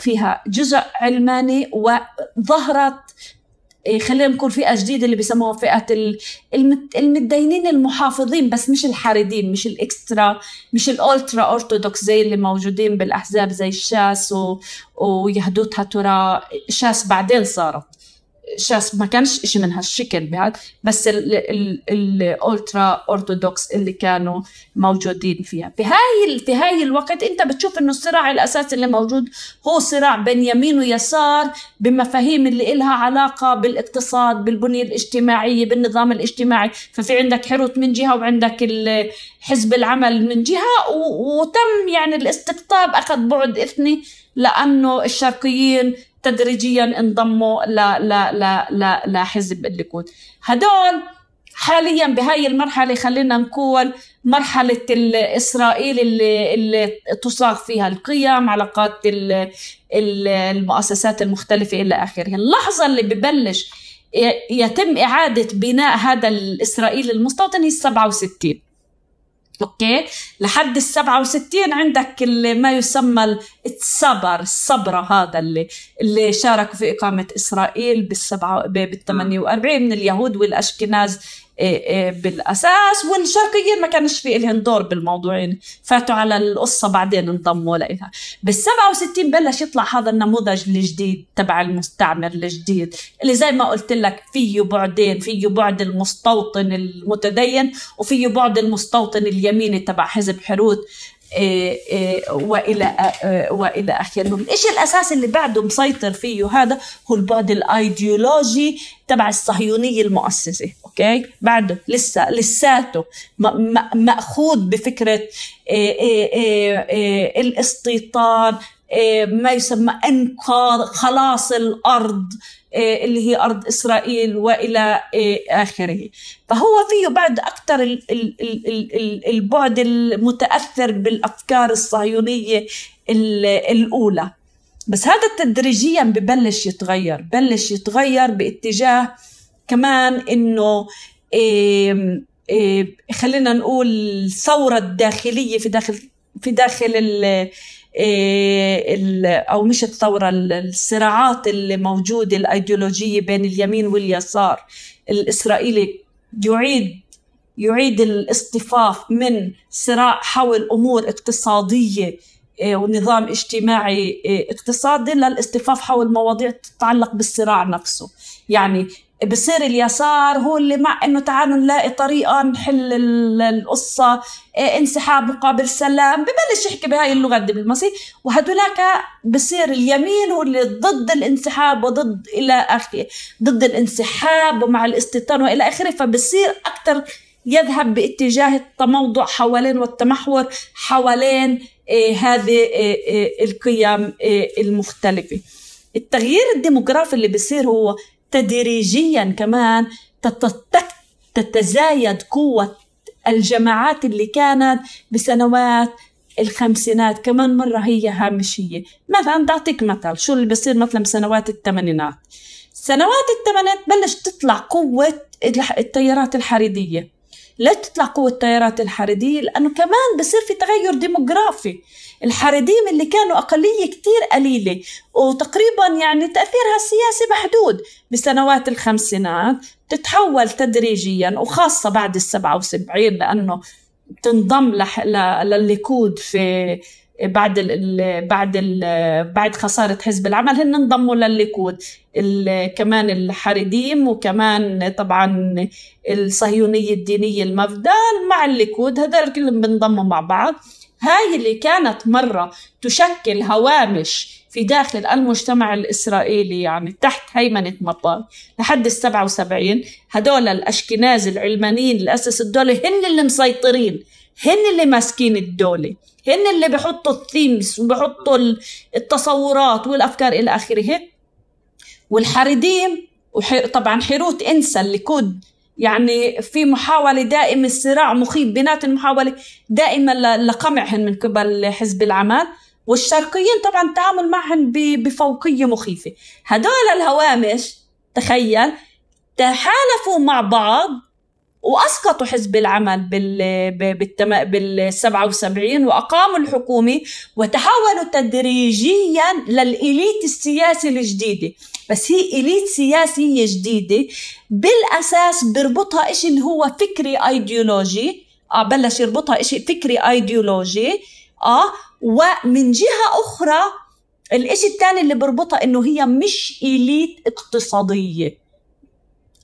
فيها جزء علماني وظهرت إيه، خلينا نقول فئه جديده اللي بيسموها فئه المتدينين المحافظين بس مش الحاردين مش الاكسترا مش الالترا اورثودوكس زي اللي موجودين بالاحزاب زي الشاس و... ويهدوت هاتورا شاس بعدين صارت شخص ما كانش شيء من هالشكل بعد بس الالترا أورثودوكس اللي كانوا موجودين فيها في هاي في هاي الوقت أنت بتشوف إنه الصراع الأساسي اللي موجود هو صراع بين يمين ويسار بمفاهيم اللي إلها علاقة بالاقتصاد بالبنية الاجتماعية بالنظام الاجتماعي ففي عندك حروت من جهة وعندك حزب العمل من جهة وتم يعني الاستقطاب أخذ بعد إثني لأنه الشرقيين تدريجيا انضموا ل ل ل ل لحزب الليكود هدول حاليا بهاي المرحله خلينا نقول مرحله الاسرائيل اللي, اللي تصاغ فيها القيم علاقات المؤسسات المختلفه الى اخره اللحظه اللي ببلش يتم اعاده بناء هذا الاسرائيل المستوطن هي 67 اوكي لحد ال 67 عندك ما يسمى الصبر الصبرة هذا اللي اللي شاركوا في اقامه اسرائيل بال 48 من اليهود والاشكناز إيه، إيه، بالاساس والشرقيين ما كانش في لهم دور بالموضوع يعني فاتوا على القصه بعدين انضموا لها بال 67 بلش يطلع هذا النموذج الجديد تبع المستعمر الجديد اللي زي ما قلت لك فيه بعدين فيه بعد المستوطن المتدين وفيه بعد المستوطن اليميني تبع حزب حروت إيه، إيه، والى إيه، والى اخره الشيء الاساسي اللي بعده مسيطر فيه هذا هو البعد الايديولوجي تبع الصهيونيه المؤسسه اوكي بعده لسه لساته ماخوذ بفكره الاستيطان إيه، ما يسمى انقاذ خلاص الأرض إيه، اللي هي أرض إسرائيل وإلى إيه، آخره فهو فيه بعد أكثر البعد المتأثر بالأفكار الصهيونية الأولى بس هذا تدريجيا ببلش يتغير بلش يتغير باتجاه كمان انه إيه إيه خلينا نقول الثورة الداخلية في داخل في داخل إيه، او مش الثوره الصراعات اللي موجوده الايديولوجيه بين اليمين واليسار الاسرائيلي يعيد يعيد الاصطفاف من صراع حول امور اقتصاديه إيه، ونظام اجتماعي إيه، اقتصادي للاصطفاف حول مواضيع تتعلق بالصراع نفسه يعني بصير اليسار هو اللي مع انه تعالوا نلاقي طريقه نحل القصه إيه، انسحاب مقابل سلام ببلش يحكي بهاي اللغه الدبلوماسيه وهدولاك بصير اليمين هو اللي ضد الانسحاب وضد الى اخره ضد الانسحاب ومع الاستيطان والى اخره فبصير اكثر يذهب باتجاه التموضع حوالين والتمحور حوالين إيه، هذه إيه، القيم المختلفه التغيير الديموغرافي اللي بيصير هو تدريجيا كمان تتزايد قوة الجماعات اللي كانت بسنوات الخمسينات كمان مرة هي هامشية مثلا أعطيك مثل شو اللي بصير مثلا بسنوات الثمانينات سنوات الثمانينات بلشت تطلع قوة التيارات الحريدية ليش تطلع قوة التيارات الحريدية؟ لأنه كمان بصير في تغير ديموغرافي الحرديم اللي كانوا أقلية كتير قليلة وتقريبا يعني تأثيرها السياسي محدود بسنوات الخمسينات تتحول تدريجيا وخاصة بعد السبعة وسبعين لأنه تنضم لح... ل... للليكود في بعد ال بعد ال بعد خساره حزب العمل هن انضموا للليكود كمان الحريديم وكمان طبعا الصهيونيه الدينيه المفدال مع الليكود هذول كلهم بنضموا مع بعض هاي اللي كانت مره تشكل هوامش في داخل المجتمع الإسرائيلي يعني تحت هيمنة مطار لحد السبعة وسبعين هدول الأشكناز العلمانيين اللي أسس الدولة هن اللي مسيطرين هن اللي ماسكين الدولة هن اللي بحطوا الثيمز وبحطوا التصورات والأفكار إلى آخره والحرديم وطبعا حيروت انسى اللي كود يعني في محاولة دائمة الصراع مخيف بينات المحاولة دائما لقمعهم من قبل حزب العمل والشرقيين طبعا تعامل معهم بفوقية مخيفة هدول الهوامش تخيل تحالفوا مع بعض واسقطوا حزب العمل بالتم... بال 77 واقاموا الحكومه وتحولوا تدريجيا للاليت السياسي الجديده بس هي اليت سياسيه جديده بالاساس بربطها شيء اللي هو فكري ايديولوجي اه بلش يربطها شيء فكري ايديولوجي اه ومن جهه اخرى الإشي الثاني اللي بربطها انه هي مش اليت اقتصاديه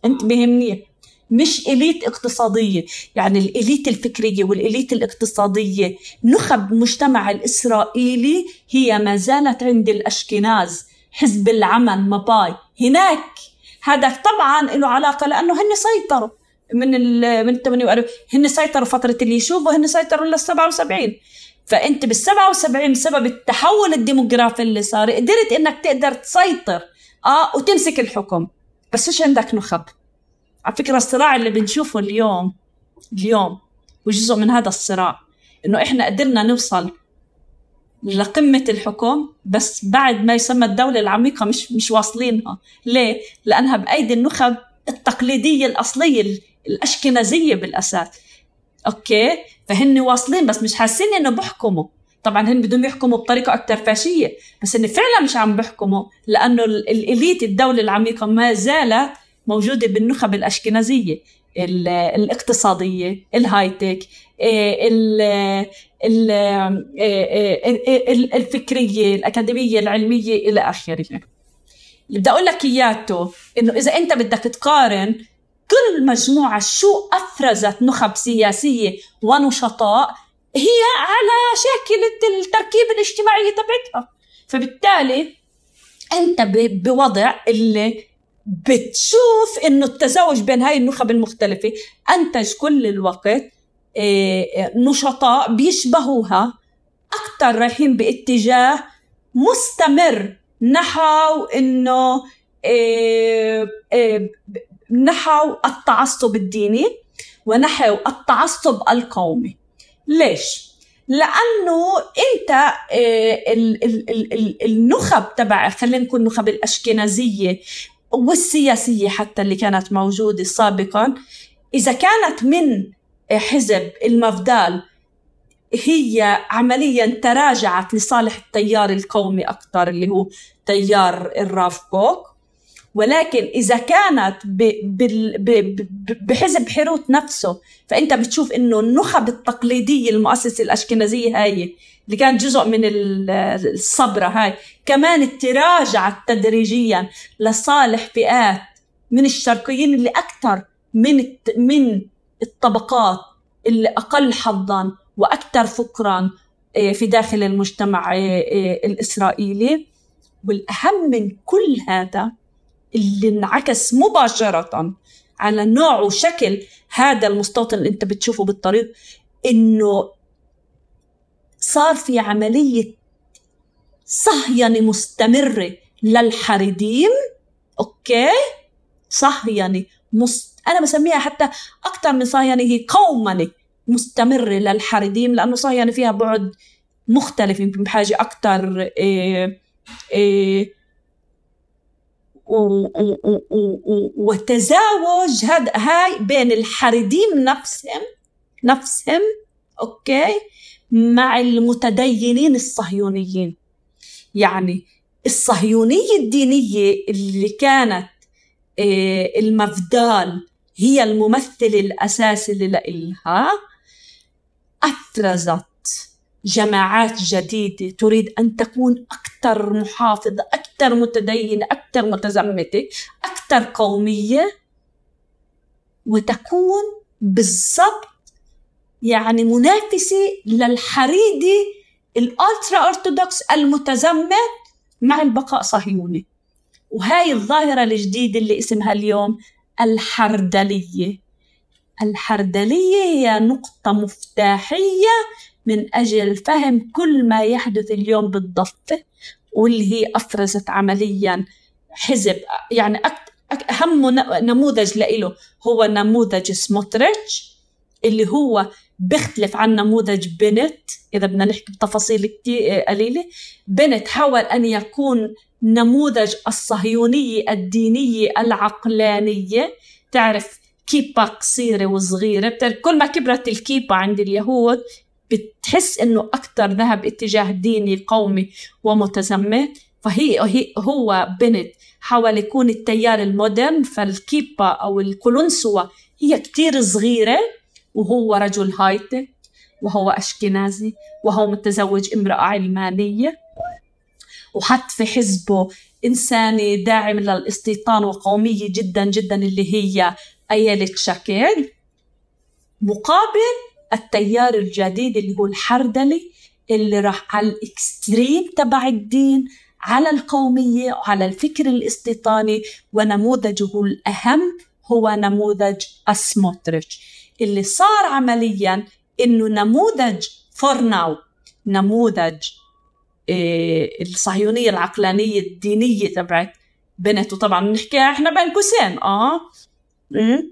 انت بهمني مش إليت اقتصادية يعني الإليت الفكرية والإليت الاقتصادية نخب المجتمع الإسرائيلي هي ما زالت عند الأشكناز حزب العمل مباي هناك هذا طبعا له علاقة لأنه هن سيطروا من ال من 48 هن سيطروا فترة اليشوف وهن سيطروا لل 77 فأنت بال 77 بسبب التحول الديموغرافي اللي صار قدرت إنك تقدر تسيطر آه وتمسك الحكم بس فيش عندك نخب على فكرة الصراع اللي بنشوفه اليوم اليوم وجزء من هذا الصراع إنه إحنا قدرنا نوصل لقمة الحكم بس بعد ما يسمى الدولة العميقة مش مش واصلينها ليه؟ لأنها بأيدي النخب التقليدية الأصلية الأشكنازية بالأساس أوكي؟ فهن واصلين بس مش حاسين إنه بحكموا طبعا هن بدهم يحكموا بطريقه اكثر فاشيه بس ان فعلا مش عم بحكموا لانه الاليت الدوله العميقه ما زالت موجودة بالنخب الأشكنازية الاقتصادية الهايتك الفكرية الأكاديمية العلمية إلى آخره اللي بدي أقول لك إياته إنه إذا أنت بدك تقارن كل مجموعة شو أفرزت نخب سياسية ونشطاء هي على شاكلة التركيبة الاجتماعية تبعتها فبالتالي أنت بوضع اللي بتشوف انه التزاوج بين هاي النخب المختلفة انتج كل الوقت آه، آه، نشطاء بيشبهوها اكثر رايحين باتجاه مستمر نحو انه آه، نحو التعصب الديني ونحو التعصب القومي ليش؟ لانه انت النخب تبع خلينا نكون النخب الاشكنازيه والسياسية حتى اللي كانت موجودة سابقا إذا كانت من آه، حزب المفدال هي عمليا تراجعت لصالح التيار القومي أكثر اللي هو تيار الرافبوك ولكن اذا كانت بحزب حيروت نفسه فانت بتشوف انه النخب التقليديه المؤسسه الاشكنازيه هاي اللي كانت جزء من الصبرة هاي كمان تراجعت تدريجيا لصالح فئات من الشرقيين اللي أكثر من من الطبقات اللي أقل حظا وأكثر فقرا آه، في داخل المجتمع آه، آه، الإسرائيلي والأهم من كل هذا اللي انعكس مباشرة على نوع وشكل هذا المستوطن اللي انت بتشوفه بالطريق انه صار في عملية صهينة مستمرة للحريديم اوكي صهينة مست... انا بسميها حتى اكثر من صهينة هي قومنة مستمرة للحريديم لانه صهينة فيها بعد مختلف يمكن بحاجة اكثر إيه إيه وتزاوج هذا هاي بين الحاردين نفسهم نفسهم اوكي مع المتدينين الصهيونيين يعني الصهيونية الدينية اللي كانت آه، المفدال هي الممثل الأساسي لإلها أثرزت جماعات جديدة تريد أن تكون أكثر محافظة أكثر متدينة أكثر متزمتة أكثر قومية وتكون بالضبط يعني منافسة للحريدي الألترا أرثوذكس المتزمت مع البقاء صهيوني وهاي الظاهرة الجديدة اللي اسمها اليوم الحردلية الحردلية هي نقطة مفتاحية من أجل فهم كل ما يحدث اليوم بالضفة واللي هي أفرزت عمليا حزب يعني أهم نموذج لإله هو نموذج سموتريتش اللي هو بيختلف عن نموذج بنت إذا بدنا نحكي بتفاصيل قليلة بنت حاول أن يكون نموذج الصهيونية الدينية العقلانية تعرف كيبا قصيرة وصغيرة كل ما كبرت الكيبا عند اليهود بتحس انه اكثر ذهب اتجاه ديني قومي ومتزمت فهي هو بنت حاول يكون التيار المودرن فالكيبا او القلنسوه هي كتير صغيره وهو رجل هايتك وهو اشكنازي وهو متزوج امراه علمانيه وحط في حزبه انساني داعم للاستيطان وقوميه جدا جدا اللي هي ايلت شاكيل مقابل التيار الجديد اللي هو الحردلي اللي راح على الاكستريم تبع الدين على القومية وعلى الفكر الاستيطاني ونموذجه الأهم هو نموذج اسموتريتش اللي صار عمليا إنه نموذج فور ناو نموذج آه، الصهيونية العقلانية الدينية تبعت بنت وطبعا بنحكي احنا بين قوسين اه إيه؟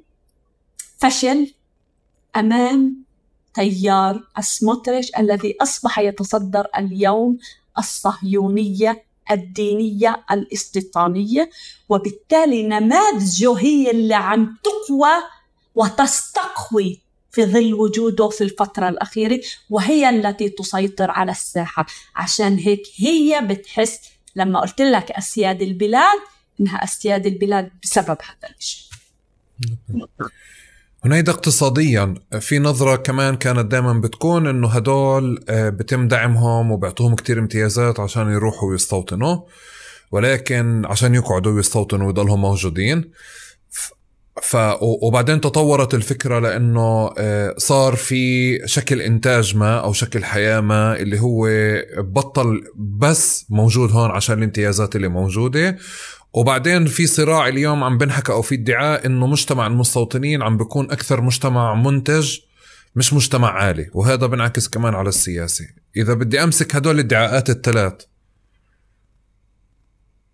فشل امام تيار السموتريش الذي أصبح يتصدر اليوم الصهيونية الدينية الاستيطانية وبالتالي نماذجه هي اللي عم تقوى وتستقوي في ظل وجوده في الفترة الأخيرة وهي التي تسيطر على الساحة عشان هيك هي بتحس لما قلت لك أسياد البلاد إنها أسياد البلاد بسبب هذا الشيء
هنيدا اقتصاديا في نظرة كمان كانت دائما بتكون انه هدول آه، بتم دعمهم وبيعطوهم كتير امتيازات عشان يروحوا ويستوطنوا ولكن عشان يقعدوا ويستوطنوا ويضلهم موجودين ف وبعدين تطورت الفكرة لأنه آه، صار في شكل إنتاج ما أو شكل حياة ما اللي هو بطل بس موجود هون عشان الامتيازات اللي موجودة وبعدين في صراع اليوم عم بنحكى او في ادعاء انه مجتمع المستوطنين عم بيكون اكثر مجتمع منتج مش مجتمع عالي وهذا بنعكس كمان على السياسة إذا بدي أمسك هدول الادعاءات الثلاث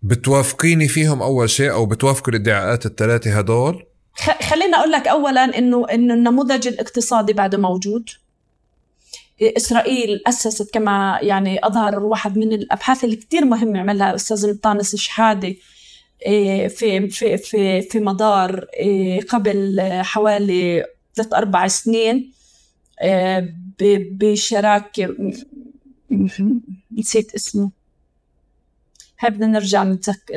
بتوافقيني فيهم أول شيء أو بتوافقوا الادعاءات الثلاثة هدول
خلينا أقول لك أولا إنه إنه النموذج الاقتصادي بعده موجود إسرائيل أسست كما يعني أظهر واحد من الأبحاث اللي كثير مهم عملها أستاذ البطانس الشحاده إيه، في في في في مدار إيه، قبل حوالي ثلاث أربع سنين إيه، بشراكة نسيت اسمه هاي بدنا نرجع نتذكر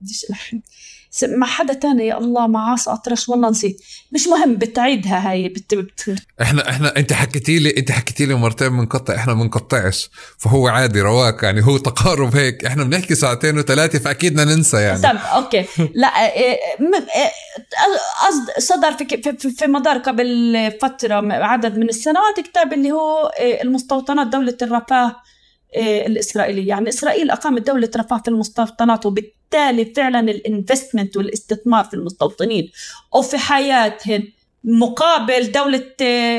بديش مع حدا تاني يا الله مع عاص اطرش والله نسيت مش مهم بتعيدها هاي بت... بت...
احنا احنا انت حكيتي لي انت حكيتي لي مرتين بنقطع احنا بنقطعش فهو عادي رواق يعني هو تقارب هيك احنا بنحكي ساعتين وثلاثه فاكيد بدنا ننسى يعني طب
اوكي لا إيه، إيه، قصد صدر في, في, في مدار قبل فتره عدد من السنوات كتاب اللي هو إيه، المستوطنات دوله الرفاه الاسرائيليه يعني اسرائيل اقامت دوله رفاه في المستوطنات وبت وبالتالي فعلا الانفستمنت والاستثمار في المستوطنين أو في حياتهم مقابل دولة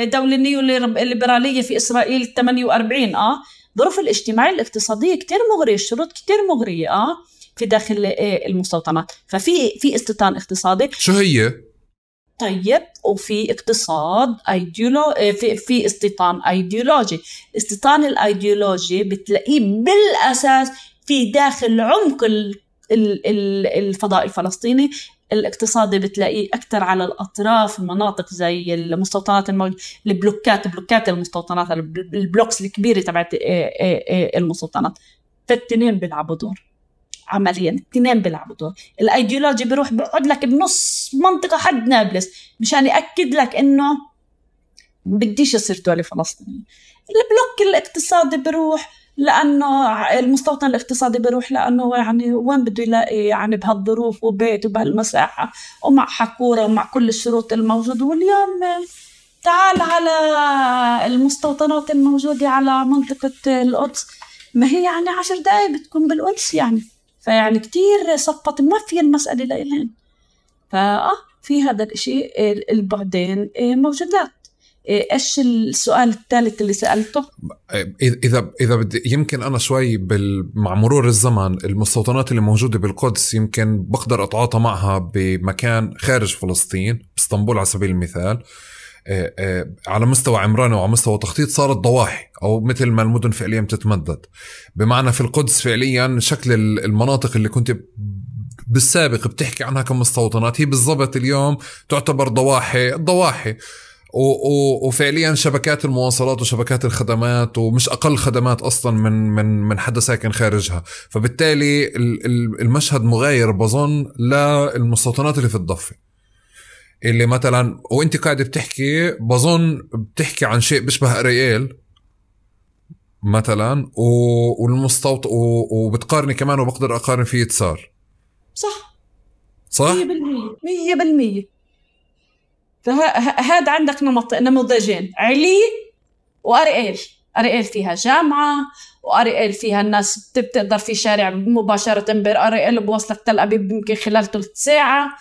دولة النيوليبرالية في إسرائيل 48 آه الظروف الاجتماعية الاقتصادية كتير مغرية الشروط كتير مغرية آه في داخل آه، المستوطنات ففي في استيطان اقتصادي شو هي؟ طيب وفي اقتصاد ايديولو آه، في, في استيطان ايديولوجي استيطان الايديولوجي بتلاقيه بالاساس في داخل عمق الفضاء الفلسطيني الاقتصادي بتلاقيه أكثر على الأطراف المناطق زي المستوطنات الموجودة البلوكات بلوكات المستوطنات البلوكس الكبيرة تبعت آه، آه، آه، المستوطنات فالتنين بيلعبوا دور عمليا التنين بيلعبوا دور الايديولوجي بيروح بيقعد لك بنص منطقة حد نابلس مشان يأكد لك إنه بديش يصير دولة فلسطينية البلوك الاقتصادي بيروح لانه المستوطن الاقتصادي بيروح لانه يعني وين بده يلاقي يعني بهالظروف وبيت وبهالمساحه ومع حكوره ومع كل الشروط الموجوده واليوم تعال على المستوطنات الموجوده على منطقه القدس ما هي يعني عشر دقائق بتكون بالقدس يعني فيعني كتير صفت موفية المسألة لإلهن فآه في هذا الشيء البعدين إيه، موجودات إيه، ايش السؤال الثالث اللي سالته؟
إيه، اذا اذا بدي يمكن انا شوي بال... مع مرور الزمن المستوطنات اللي موجوده بالقدس يمكن بقدر اتعاطى معها بمكان خارج فلسطين باسطنبول على سبيل المثال إيه، على مستوى عمران وعلى مستوى تخطيط صارت ضواحي او مثل ما المدن فعليا بتتمدد بمعنى في القدس فعليا شكل المناطق اللي كنت بالسابق بتحكي عنها كمستوطنات هي بالضبط اليوم تعتبر ضواحي ضواحي وفعليا شبكات المواصلات وشبكات الخدمات ومش اقل خدمات اصلا من من من حدا ساكن خارجها فبالتالي المشهد مغاير بظن للمستوطنات اللي في الضفه اللي مثلا وانت قاعد بتحكي بظن بتحكي عن شيء بيشبه اريال مثلا والمستوط وبتقارني كمان وبقدر اقارن فيه تسار صح صح 100%
100% فهذا عندك نمط نموذجين علي واريال اريال فيها جامعه واريال فيها الناس بتقدر في شارع مباشره باريال بوصلك تل ابيب يمكن خلال ثلث ساعه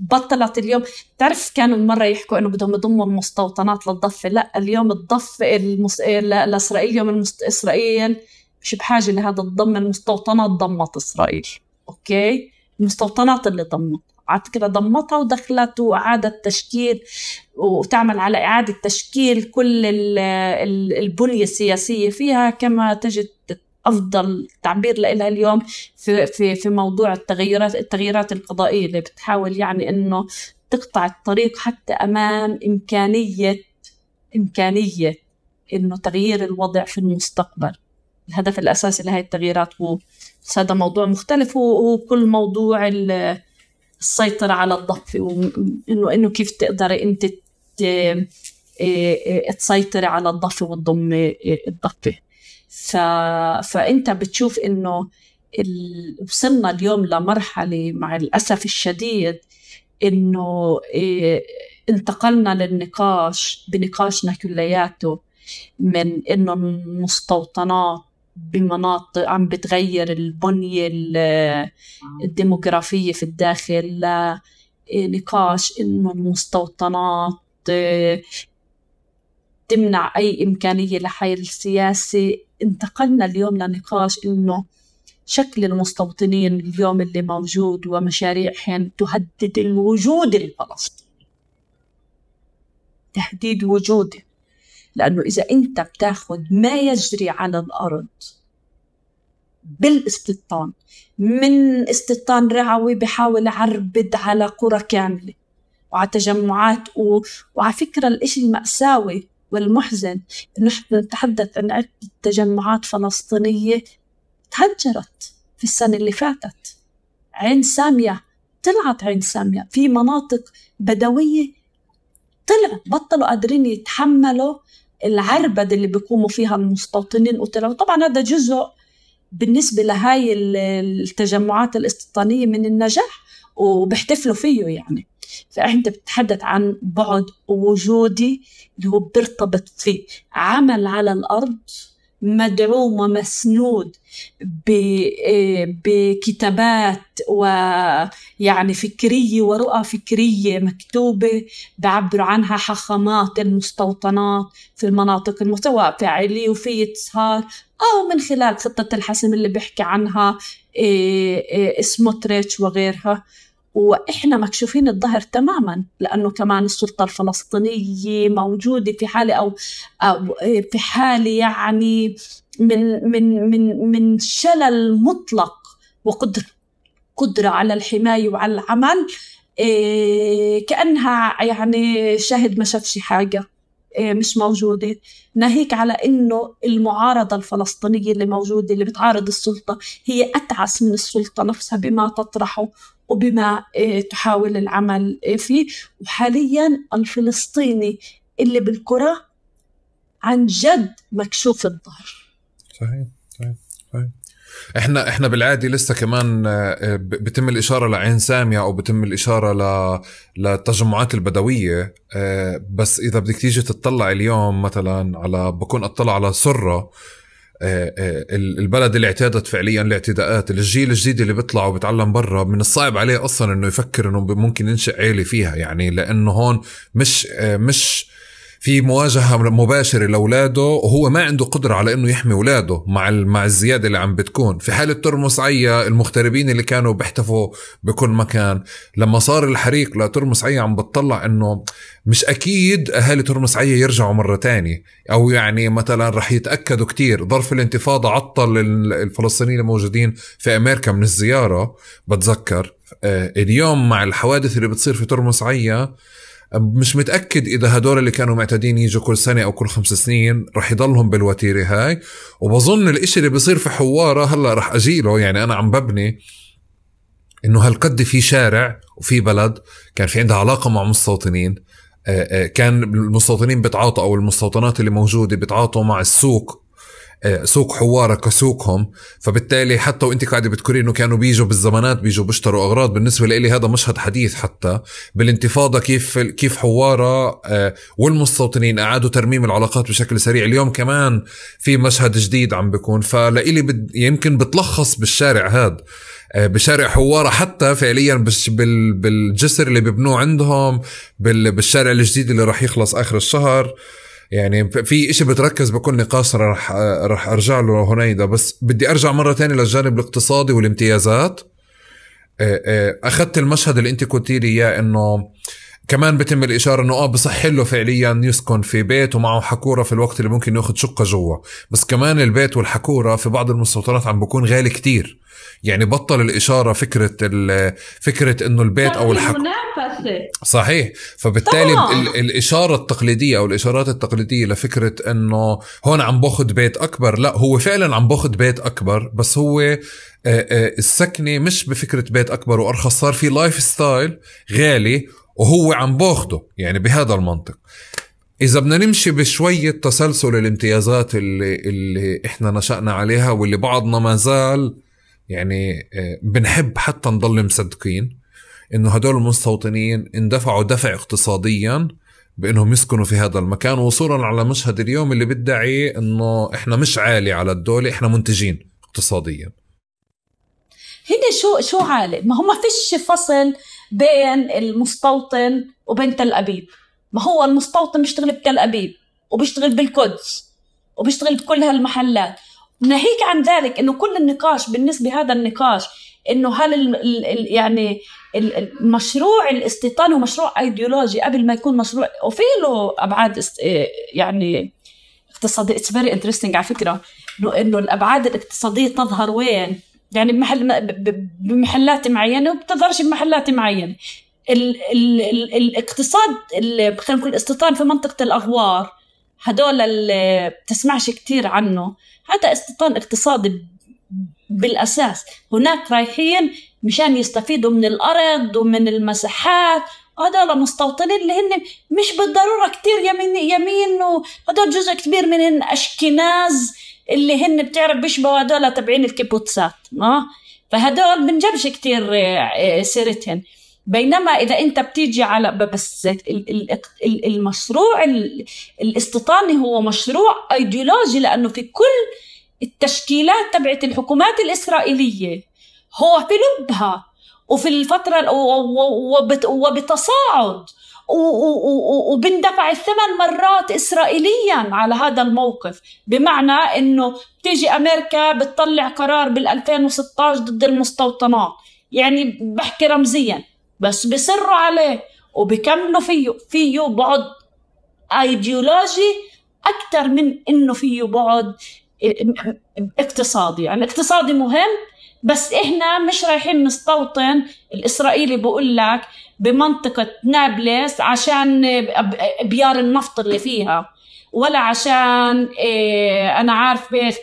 بطلت اليوم تعرف كانوا مرة يحكوا انه بدهم يضموا المستوطنات للضفة لا اليوم الضفة المس... لاسرائيل اليوم المست... اسرائيل مش بحاجة لهذا الضم المستوطنات ضمت اسرائيل اوكي المستوطنات اللي ضمت كده ضمتها ودخلت وأعادت تشكيل وتعمل على إعادة تشكيل كل البنية السياسية فيها كما تجد افضل تعبير لها اليوم في في في موضوع التغيرات التغييرات القضائيه اللي بتحاول يعني انه تقطع الطريق حتى امام امكانيه امكانيه انه تغيير الوضع في المستقبل الهدف الاساسي لهي التغييرات هو هذا موضوع مختلف هو كل موضوع ال السيطرة على الضفة وإنه إنه كيف تقدري أنت إيه- إيه تسيطري على الضفة وتضمي الضفة ف... فأنت بتشوف إنه ال... وصلنا اليوم لمرحلة مع الأسف الشديد إنه إيه انتقلنا للنقاش بنقاشنا كلياته من إنه المستوطنات بمناطق عم بتغير البنية آه. الديموغرافية في الداخل لنقاش إنه المستوطنات آه، تمنع أي إمكانية لحل السياسة انتقلنا اليوم لنقاش إنه شكل المستوطنين اليوم اللي موجود ومشاريعهم تهدد الوجود الفلسطيني تهديد وجوده لأنه إذا أنت بتاخذ ما يجري على الأرض بالاستيطان من استيطان رعوي بحاول عربد على قرى كاملة وعلى تجمعات و... وعلى فكرة الإشي المأساوي والمحزن نحن نتحدث عن عدة تجمعات فلسطينية تهجرت في السنة اللي فاتت عين سامية طلعت عين سامية في مناطق بدوية طلعوا بطلوا قادرين يتحملوا العربد اللي بيقوموا فيها المستوطنين قتلوا طبعا هذا جزء بالنسبة لهاي التجمعات الاستيطانية من النجاح وبيحتفلوا فيه يعني فأنت بتتحدث عن بعد وجودي اللي هو بيرتبط فيه عمل على الأرض مدعوم ومسنود إيه، بكتابات ويعني فكرية ورؤى فكرية مكتوبة بعبر عنها حخامات المستوطنات في المناطق المحتوى فعلي وفي إتصال أو من خلال خطة الحسم اللي بيحكي عنها إيه، إيه، سموتريتش وغيرها واحنا مكشوفين الظهر تماما لانه كمان السلطه الفلسطينيه موجوده في حاله او, أو في حاله يعني من من من من شلل مطلق وقدره قدره على الحمايه وعلى العمل إيه، كانها يعني شاهد ما شافش حاجه إيه، مش موجوده ناهيك على انه المعارضه الفلسطينيه اللي موجوده اللي بتعارض السلطه هي اتعس من السلطه نفسها بما تطرحه وبما آه، تحاول العمل آه، فيه وحاليا الفلسطيني اللي بالكرة عن جد مكشوف الظهر
صحيح صحيح صحيح احنا احنا بالعاده لسه كمان آه، بتم الاشاره لعين ساميه او بتم الاشاره ل للتجمعات البدويه بس اذا بدك تيجي تطلع اليوم مثلا على بكون اطلع على سره آه، آه، البلد اللي اعتادت فعليا الاعتداءات الجيل الجديد اللي بيطلع وبتعلم برا من الصعب عليه اصلا انه يفكر انه ممكن ينشئ عيله فيها يعني لانه هون مش آه، مش في مواجهه مباشره لاولاده وهو ما عنده قدره على انه يحمي اولاده مع مع الزياده اللي عم بتكون في حاله ترمس عيا المغتربين اللي كانوا بيحتفوا بكل مكان لما صار الحريق لترمس عيا عم بتطلع انه مش اكيد اهالي ترمس عيا يرجعوا مره تانية او يعني مثلا رح يتاكدوا كتير ظرف الانتفاضه عطل الفلسطينيين الموجودين في امريكا من الزياره بتذكر آه، اليوم مع الحوادث اللي بتصير في ترمس عيا مش متاكد اذا هدول اللي كانوا معتادين يجوا كل سنه او كل خمس سنين رح يضلهم بالوتيره هاي وبظن الاشي اللي بصير في حواره هلا رح اجيله يعني انا عم ببني انه هالقد في شارع وفي بلد كان في عندها علاقه مع مستوطنين كان المستوطنين بتعاطوا او المستوطنات اللي موجوده بتعاطوا مع السوق آه، سوق حواره كسوقهم فبالتالي حتى وانت قاعده بتقولي انه كانوا بيجوا بالزمانات بيجوا بيشتروا اغراض بالنسبه لي هذا مشهد حديث حتى بالانتفاضه كيف كيف حواره آه، والمستوطنين اعادوا ترميم العلاقات بشكل سريع اليوم كمان في مشهد جديد عم بيكون فلإلي بد يمكن بتلخص بالشارع هذا آه، بشارع حواره حتى فعليا بالجسر اللي ببنوه عندهم بالشارع الجديد اللي راح يخلص اخر الشهر يعني في إشي بتركز بكل نقاش رح رح ارجع له هنيدا بس بدي ارجع مره تانية للجانب الاقتصادي والامتيازات آه، آه، اخذت المشهد اللي انت قلتي لي اياه انه كمان بتم الاشاره انه اه بصح له فعليا يسكن في بيت ومعه حكوره في الوقت اللي ممكن ياخذ شقه جوا بس كمان البيت والحكوره في بعض المستوطنات عم بكون غالي كتير يعني بطل الاشاره فكره فكره انه البيت او الحكوره صحيح فبالتالي طبعا. الاشاره التقليديه او الاشارات التقليديه لفكره انه هون عم باخذ بيت اكبر لا هو فعلا عم باخذ بيت اكبر بس هو آه، آه، السكنه مش بفكره بيت اكبر وارخص صار في لايف ستايل غالي وهو عم باخده يعني بهذا المنطق اذا بدنا نمشي بشويه تسلسل الامتيازات اللي اللي احنا نشأنا عليها واللي بعضنا ما زال يعني آه، بنحب حتى نضل مصدقين انه هدول المستوطنين اندفعوا دفع اقتصاديا بانهم يسكنوا في هذا المكان وصولا على مشهد اليوم اللي بدعي انه احنا مش عالي على الدوله احنا منتجين اقتصاديا
هنا شو شو عالي ما هم فيش فصل بين المستوطن وبين تل ابيب ما هو المستوطن بيشتغل بتل ابيب وبيشتغل بالقدس وبيشتغل بكل هالمحلات ناهيك عن ذلك انه كل النقاش بالنسبه هذا النقاش انه هل الـ الـ يعني المشروع الاستيطاني ومشروع ايديولوجي قبل ما يكون مشروع وفي له ابعاد إيه، يعني اقتصاديه اتس فيري انترستنج على فكره انه الابعاد الاقتصاديه تظهر وين؟ يعني بمحل بمحلات معينه وبتظهرش بمحلات معينه ال ال ال الاقتصاد خلينا نقول استيطان في منطقه الاغوار هدول اللي بتسمعش كثير عنه هذا استيطان اقتصادي بالاساس هناك رايحين مشان يستفيدوا من الارض ومن المساحات هذول مستوطنين اللي هن مش بالضروره كثير يمين يمين وهدول جزء كبير منهم اشكناز اللي هن بتعرف بيشبهوا هدول تبعين الكيبوتسات اه فهدول آه، بنجبش كتير سيرتهن بينما اذا انت بتيجي على بس المشروع الاستيطاني هو مشروع ايديولوجي لانه في كل التشكيلات تبعت الحكومات الاسرائيليه هو في لبها وفي الفتره وبتصاعد وبندفع الثمن مرات إسرائيليا على هذا الموقف بمعنى أنه بتيجي أمريكا بتطلع قرار بال2016 ضد المستوطنات يعني بحكي رمزيا بس بصروا عليه وبكملوا فيه فيه بعد ايديولوجي اكثر من انه فيه بعد اقتصادي يعني الاقتصادي مهم بس احنا مش رايحين نستوطن الاسرائيلي بقول لك بمنطقة نابلس عشان بيار النفط اللي فيها ولا عشان آه، أنا عارف بيش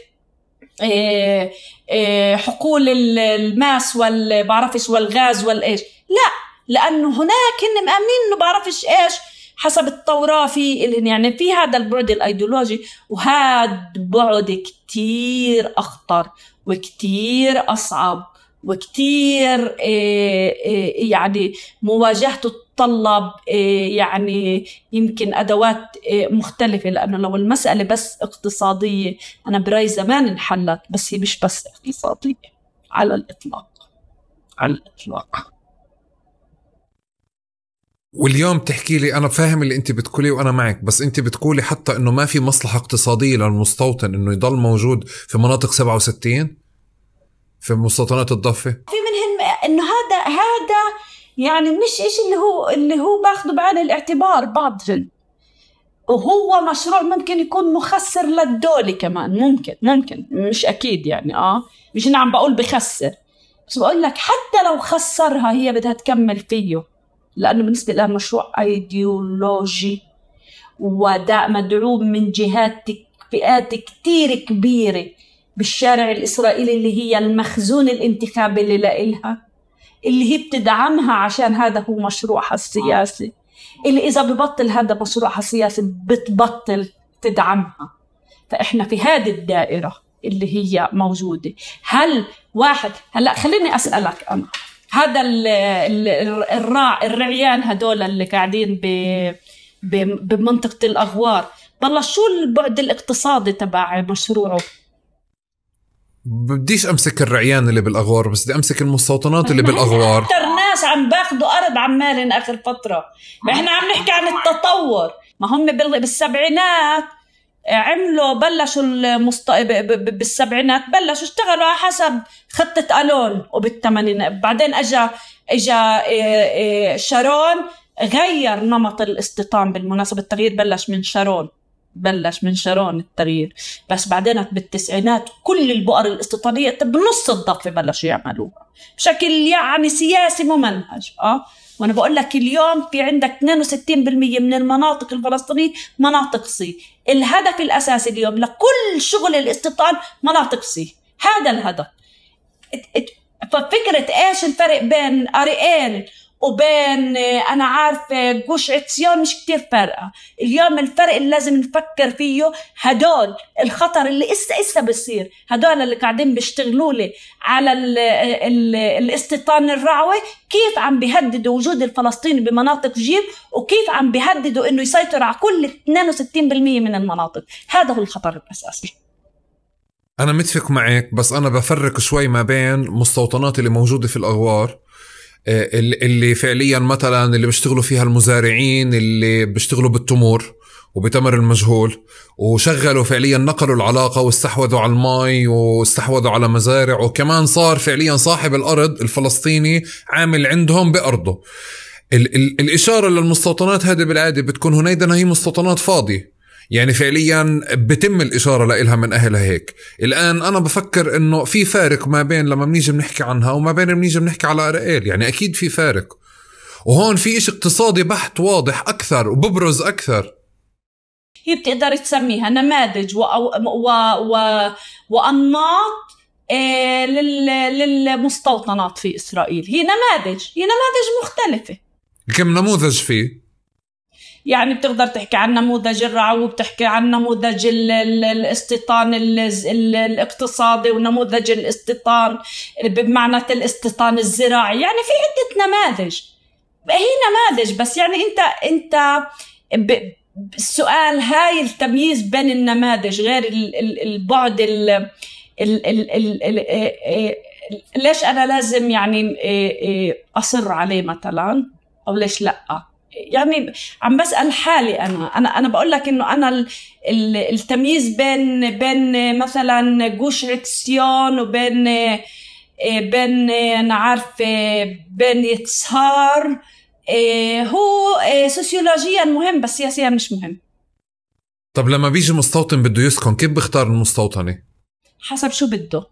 آه، آه، حقول الماس والبعرفش والغاز والإيش لا لأنه هناك هن مأمنين إنه بعرفش إيش حسب التوراة في يعني في هذا البعد الأيديولوجي وهذا بعد كتير أخطر وكتير أصعب وكتير آه، آه، يعني مواجهته تتطلب آه، يعني يمكن ادوات مختلفه لانه لو المساله بس اقتصاديه انا براي زمان انحلت بس هي مش بس اقتصاديه على الاطلاق
على الاطلاق واليوم تحكي لي انا فاهم اللي انت بتقوليه وانا معك بس انت بتقولي حتى انه ما في مصلحه اقتصاديه للمستوطن انه يضل موجود في مناطق 67 في مستوطنات الضفه في
منهم انه هذا هذا يعني مش شيء اللي هو اللي هو باخذه بعين الاعتبار بعضهم وهو مشروع ممكن يكون مخسر للدولة كمان ممكن ممكن مش أكيد يعني آه مش أنا عم بقول بخسر بس بقول لك حتى لو خسرها هي بدها تكمل فيه لأنه بالنسبة لها مشروع أيديولوجي وده مدعوم من جهات فئات كتير كبيرة بالشارع الإسرائيلي اللي هي المخزون الانتخابي اللي لإلها اللي هي بتدعمها عشان هذا هو مشروعها السياسي اللي إذا ببطل هذا مشروعها السياسي بتبطل تدعمها فإحنا في هذه الدائرة اللي هي موجودة هل واحد هلأ خليني أسألك أنا هذا الراع الرعيان هدول اللي قاعدين ب بمنطقة الأغوار بالله شو البعد الاقتصادي تبع مشروعه
بديش امسك الرعيان اللي بالاغوار بس بدي امسك المستوطنات اللي بالاغوار اكثر
ناس عم باخذوا ارض عمال اخر فتره ما احنا عم نحكي عن التطور ما هم بالسبعينات عملوا بلشوا المست... بالسبعينات بلشوا اشتغلوا على حسب خطه الون وبالثمانينات بعدين اجى اجى إيه، إيه، شارون غير نمط الاستيطان بالمناسبه التغيير بلش من شارون بلش من شارون التغيير بس بعدين بالتسعينات كل البؤر الاستيطانية بنص الضفة بلشوا يعملوها بشكل يعني سياسي ممنهج اه وانا بقول لك اليوم في عندك 62% من المناطق الفلسطينيه مناطق سي الهدف الاساسي اليوم لكل شغل الاستيطان مناطق سي هذا الهدف ففكره ايش الفرق بين اريئيل وبين آه، انا عارفه جوش صيام مش كتير فارقه اليوم الفرق اللي لازم نفكر فيه هدول الخطر اللي اسا اسا بصير هدول اللي قاعدين بيشتغلوا لي على الـ آه، الـ الاستيطان الرعوي كيف عم بيهددوا وجود الفلسطيني بمناطق جيب وكيف عم بيهددوا انه يسيطر على كل 62% من المناطق هذا هو الخطر الاساسي
أنا متفق معك بس أنا بفرق شوي ما بين مستوطنات اللي موجودة في الأغوار آه، اللي فعليا مثلا اللي بيشتغلوا فيها المزارعين اللي بيشتغلوا بالتمور وبتمر المجهول وشغلوا فعليا نقلوا العلاقة واستحوذوا على المي واستحوذوا على مزارع وكمان صار فعليا صاحب الأرض الفلسطيني عامل عندهم بأرضه ال- ال- الإشارة للمستوطنات هذه بالعادة بتكون هنيدا هي مستوطنات فاضية يعني فعليا بتم الإشارة لإلها من أهلها هيك الآن أنا بفكر أنه في فارق ما بين لما بنيجي بنحكي عنها وما بين بنيجي بنحكي على أرائيل يعني أكيد في فارق وهون في شيء اقتصادي بحت واضح أكثر وببرز أكثر
هي بتقدر تسميها نماذج و... و... و... وأنماط آه، للمستوطنات في إسرائيل هي نماذج هي نماذج مختلفة
كم نموذج فيه
يعني بتقدر تحكي عن نموذج الرعو وبتحكي عن نموذج الاستيطان الاقتصادي ونموذج الاستيطان بمعنى الاستيطان الزراعي يعني في عدة نماذج هي نماذج بس يعني انت انت السؤال هاي التمييز بين النماذج غير البعد ال ليش انا لازم يعني إيه، إيه، اصر عليه مثلا او ليش لا يعني عم بسال حالي انا انا انا بقول لك انه انا التمييز بين بين مثلا جوش عكسيون وبين إيه، بين انا عارفه إيه، بين يتسهار إيه، هو سوسيولوجيا مهم بس سياسيا مش مهم
طب لما بيجي مستوطن بده يسكن كيف بختار المستوطنه
حسب شو بده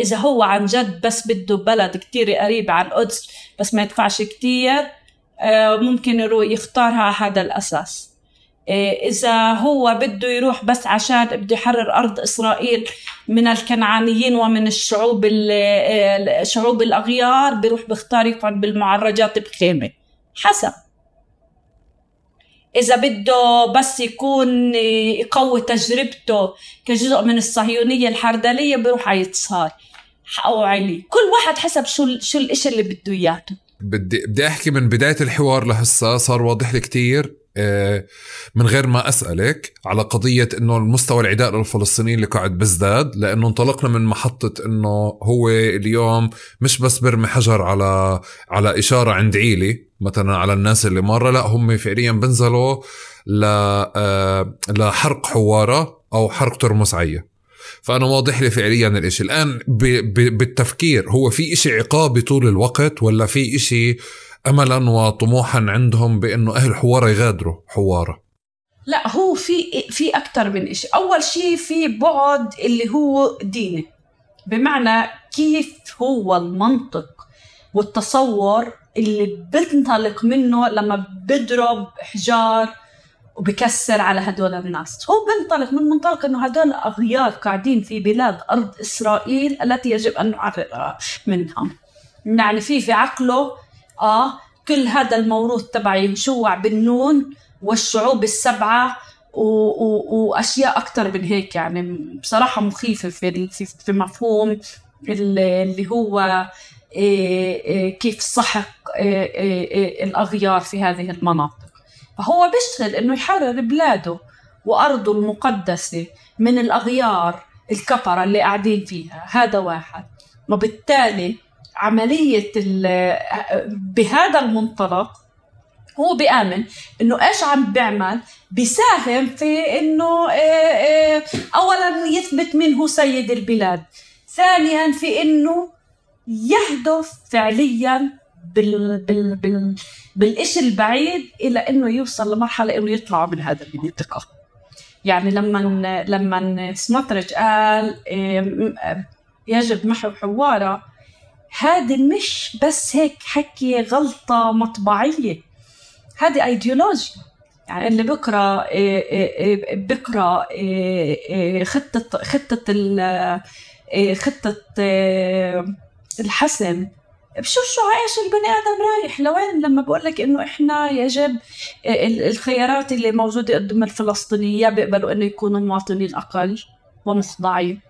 إذا هو عن جد بس بده بلد كتير قريب عن القدس بس ما يدفعش كتير آه، ممكن يروح يختارها على هذا الأساس آه، إذا هو بده يروح بس عشان بده يحرر أرض إسرائيل من الكنعانيين ومن الشعوب الشعوب آه، الأغيار بيروح بيختار يقعد بالمعرجات بخيمة حسب إذا بده بس يكون يقوي تجربته كجزء من الصهيونية الحردلية بيروح على يتصار أو علي كل واحد حسب شو شو الإشي اللي بده إياه
بدي بدي احكي من بدايه الحوار لهسا صار واضح لي كثير آه، من غير ما اسالك على قضيه انه المستوى العداء للفلسطينيين اللي قاعد بيزداد لانه انطلقنا من محطه انه هو اليوم مش بس برمي حجر على على اشاره عند عيلي مثلا على الناس اللي مره لا هم فعليا بنزلوا ل آه، لحرق حواره او حرق ترمس عيه فانا واضح لي فعليا الاشي الان ب ب بالتفكير هو في اشي عقابي طول الوقت ولا في اشي املا وطموحا عندهم بانه اهل حواره يغادروا حواره
لا هو في في اكثر من شيء اول شيء في بعد اللي هو ديني بمعنى كيف هو المنطق والتصور اللي بتنطلق منه لما بضرب حجار وبكسر على هدول الناس هو بنطلق من منطلق انه هدول اغيار قاعدين في بلاد ارض اسرائيل التي يجب ان نعرقها منها يعني في في عقله اه كل هذا الموروث تبعي يشوع بالنون والشعوب السبعه و... و... واشياء اكثر من هيك يعني بصراحه مخيفه في في مفهوم اللي هو آه، آه، كيف سحق آه، الأغيار في هذه المناطق فهو بيشتغل انه يحرر بلاده وارضه المقدسه من الاغيار الكفره اللي قاعدين فيها هذا واحد وبالتالي عمليه بهذا المنطلق هو بيآمن انه ايش عم بيعمل بيساهم في انه آه، آه، اولا يثبت من هو سيد البلاد ثانيا في انه يهدف فعليا بال بال بال بالإشي البعيد إلى إنه يوصل لمرحلة إنه يطلعوا من هذا المنطقة يعني لما لما سموتريتش قال يجب محو حوارة هذه مش بس هيك حكي غلطة مطبعية هذه أيديولوجيا يعني اللي بقرا بقرا خطة خطة خطة الحسم بشوف شو عايش البني ادم رايح لوين لما بقول لك انه احنا يجب الخيارات اللي موجوده قدام الفلسطينيين يا بيقبلوا انه يكونوا مواطنين اقل ومخضعين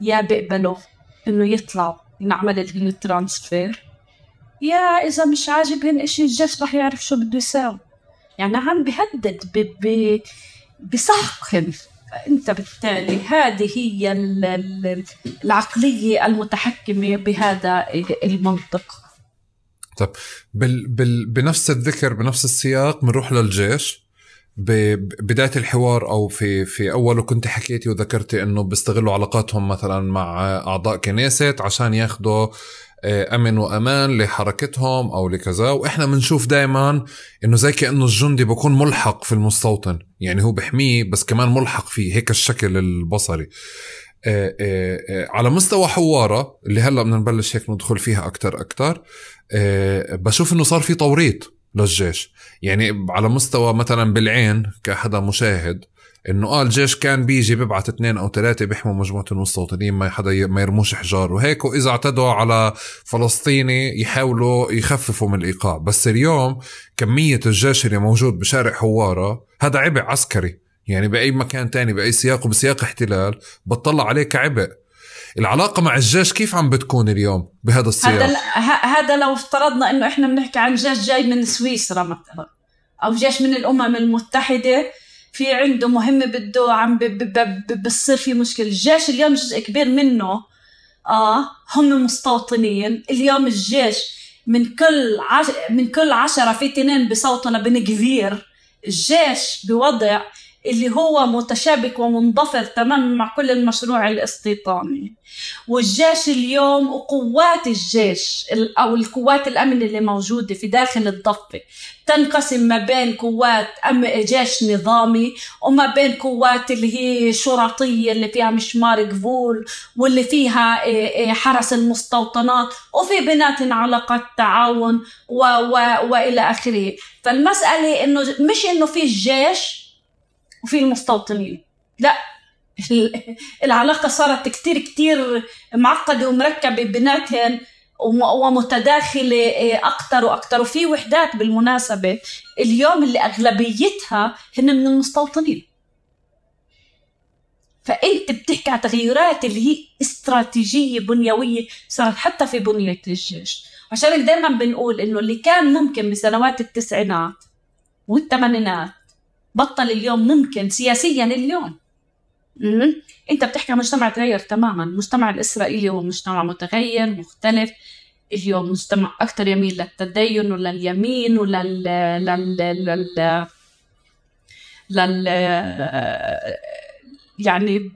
يا بيقبلوا انه يطلعوا نعمل لهم الترانسفير يا اذا مش عاجبهم اشي الجيش رح يعرف شو بده يساوي يعني عم بهدد بسحقهم ب فأنت بالتالي هذه هي العقلية المتحكمة بهذا المنطق
طب بال بال بنفس الذكر بنفس السياق بنروح للجيش بدايه الحوار او في في اوله كنت حكيتي وذكرتي انه بيستغلوا علاقاتهم مثلا مع اعضاء كنيست عشان ياخذوا آه، امن وامان لحركتهم او لكذا واحنا بنشوف دائما انه زي كانه الجندي بكون ملحق في المستوطن يعني هو بحميه بس كمان ملحق فيه هيك الشكل البصري آه، آه، على مستوى حواره اللي هلا بدنا نبلش هيك ندخل فيها اكثر اكثر بشوف انه صار في توريط للجيش يعني على مستوى مثلا بالعين كحدا مشاهد انه اه الجيش كان بيجي ببعث اثنين او ثلاثه بيحموا مجموعه المستوطنين ما حدا ما يرموش حجار وهيك واذا اعتدوا على فلسطيني يحاولوا يخففوا من الايقاع بس اليوم كميه الجيش اللي موجود بشارع حواره هذا عبء عسكري يعني باي مكان تاني باي سياق وبسياق احتلال بتطلع عليه كعبء العلاقة مع الجيش كيف عم بتكون اليوم بهذا السياق؟ هذا
هذا لو افترضنا انه احنا بنحكي عن جيش جاي من سويسرا مثلا او جيش من الامم المتحده في عنده مهمه بده عم بصير في مشكله الجيش اليوم جزء كبير منه اه هم مستوطنين اليوم الجيش من كل عش... من كل عشرة في تنين بصوتنا بنقذير الجيش بوضع اللي هو متشابك ومنضفر تماما مع كل المشروع الاستيطاني والجيش اليوم وقوات الجيش أو القوات الأمن اللي موجودة في داخل الضفة تنقسم ما بين قوات أم جيش نظامي وما بين قوات اللي هي شرطية اللي فيها مشمار قبول واللي فيها إيه، إيه، حرس المستوطنات وفي بيناتهم علاقات تعاون و و وإلى آخره فالمسألة إنه مش إنه في الجيش وفي المستوطنين لا العلاقه صارت كتير كتير معقده ومركبه بيناتهم ومتداخلة إيه، أكثر وأكثر وفي وحدات بالمناسبة اليوم اللي أغلبيتها هن من المستوطنين فأنت بتحكي على تغيرات اللي هي استراتيجية بنيوية صارت حتى في بنية الجيش عشان دائما بنقول إنه اللي كان ممكن بسنوات التسعينات والثمانينات بطل اليوم ممكن سياسيا اليوم انت بتحكي عن مجتمع تغير تماما المجتمع الاسرائيلي هو مجتمع متغير مختلف اليوم مجتمع اكثر يميل للتدين ولليمين ولل لل... لل... لل... يعني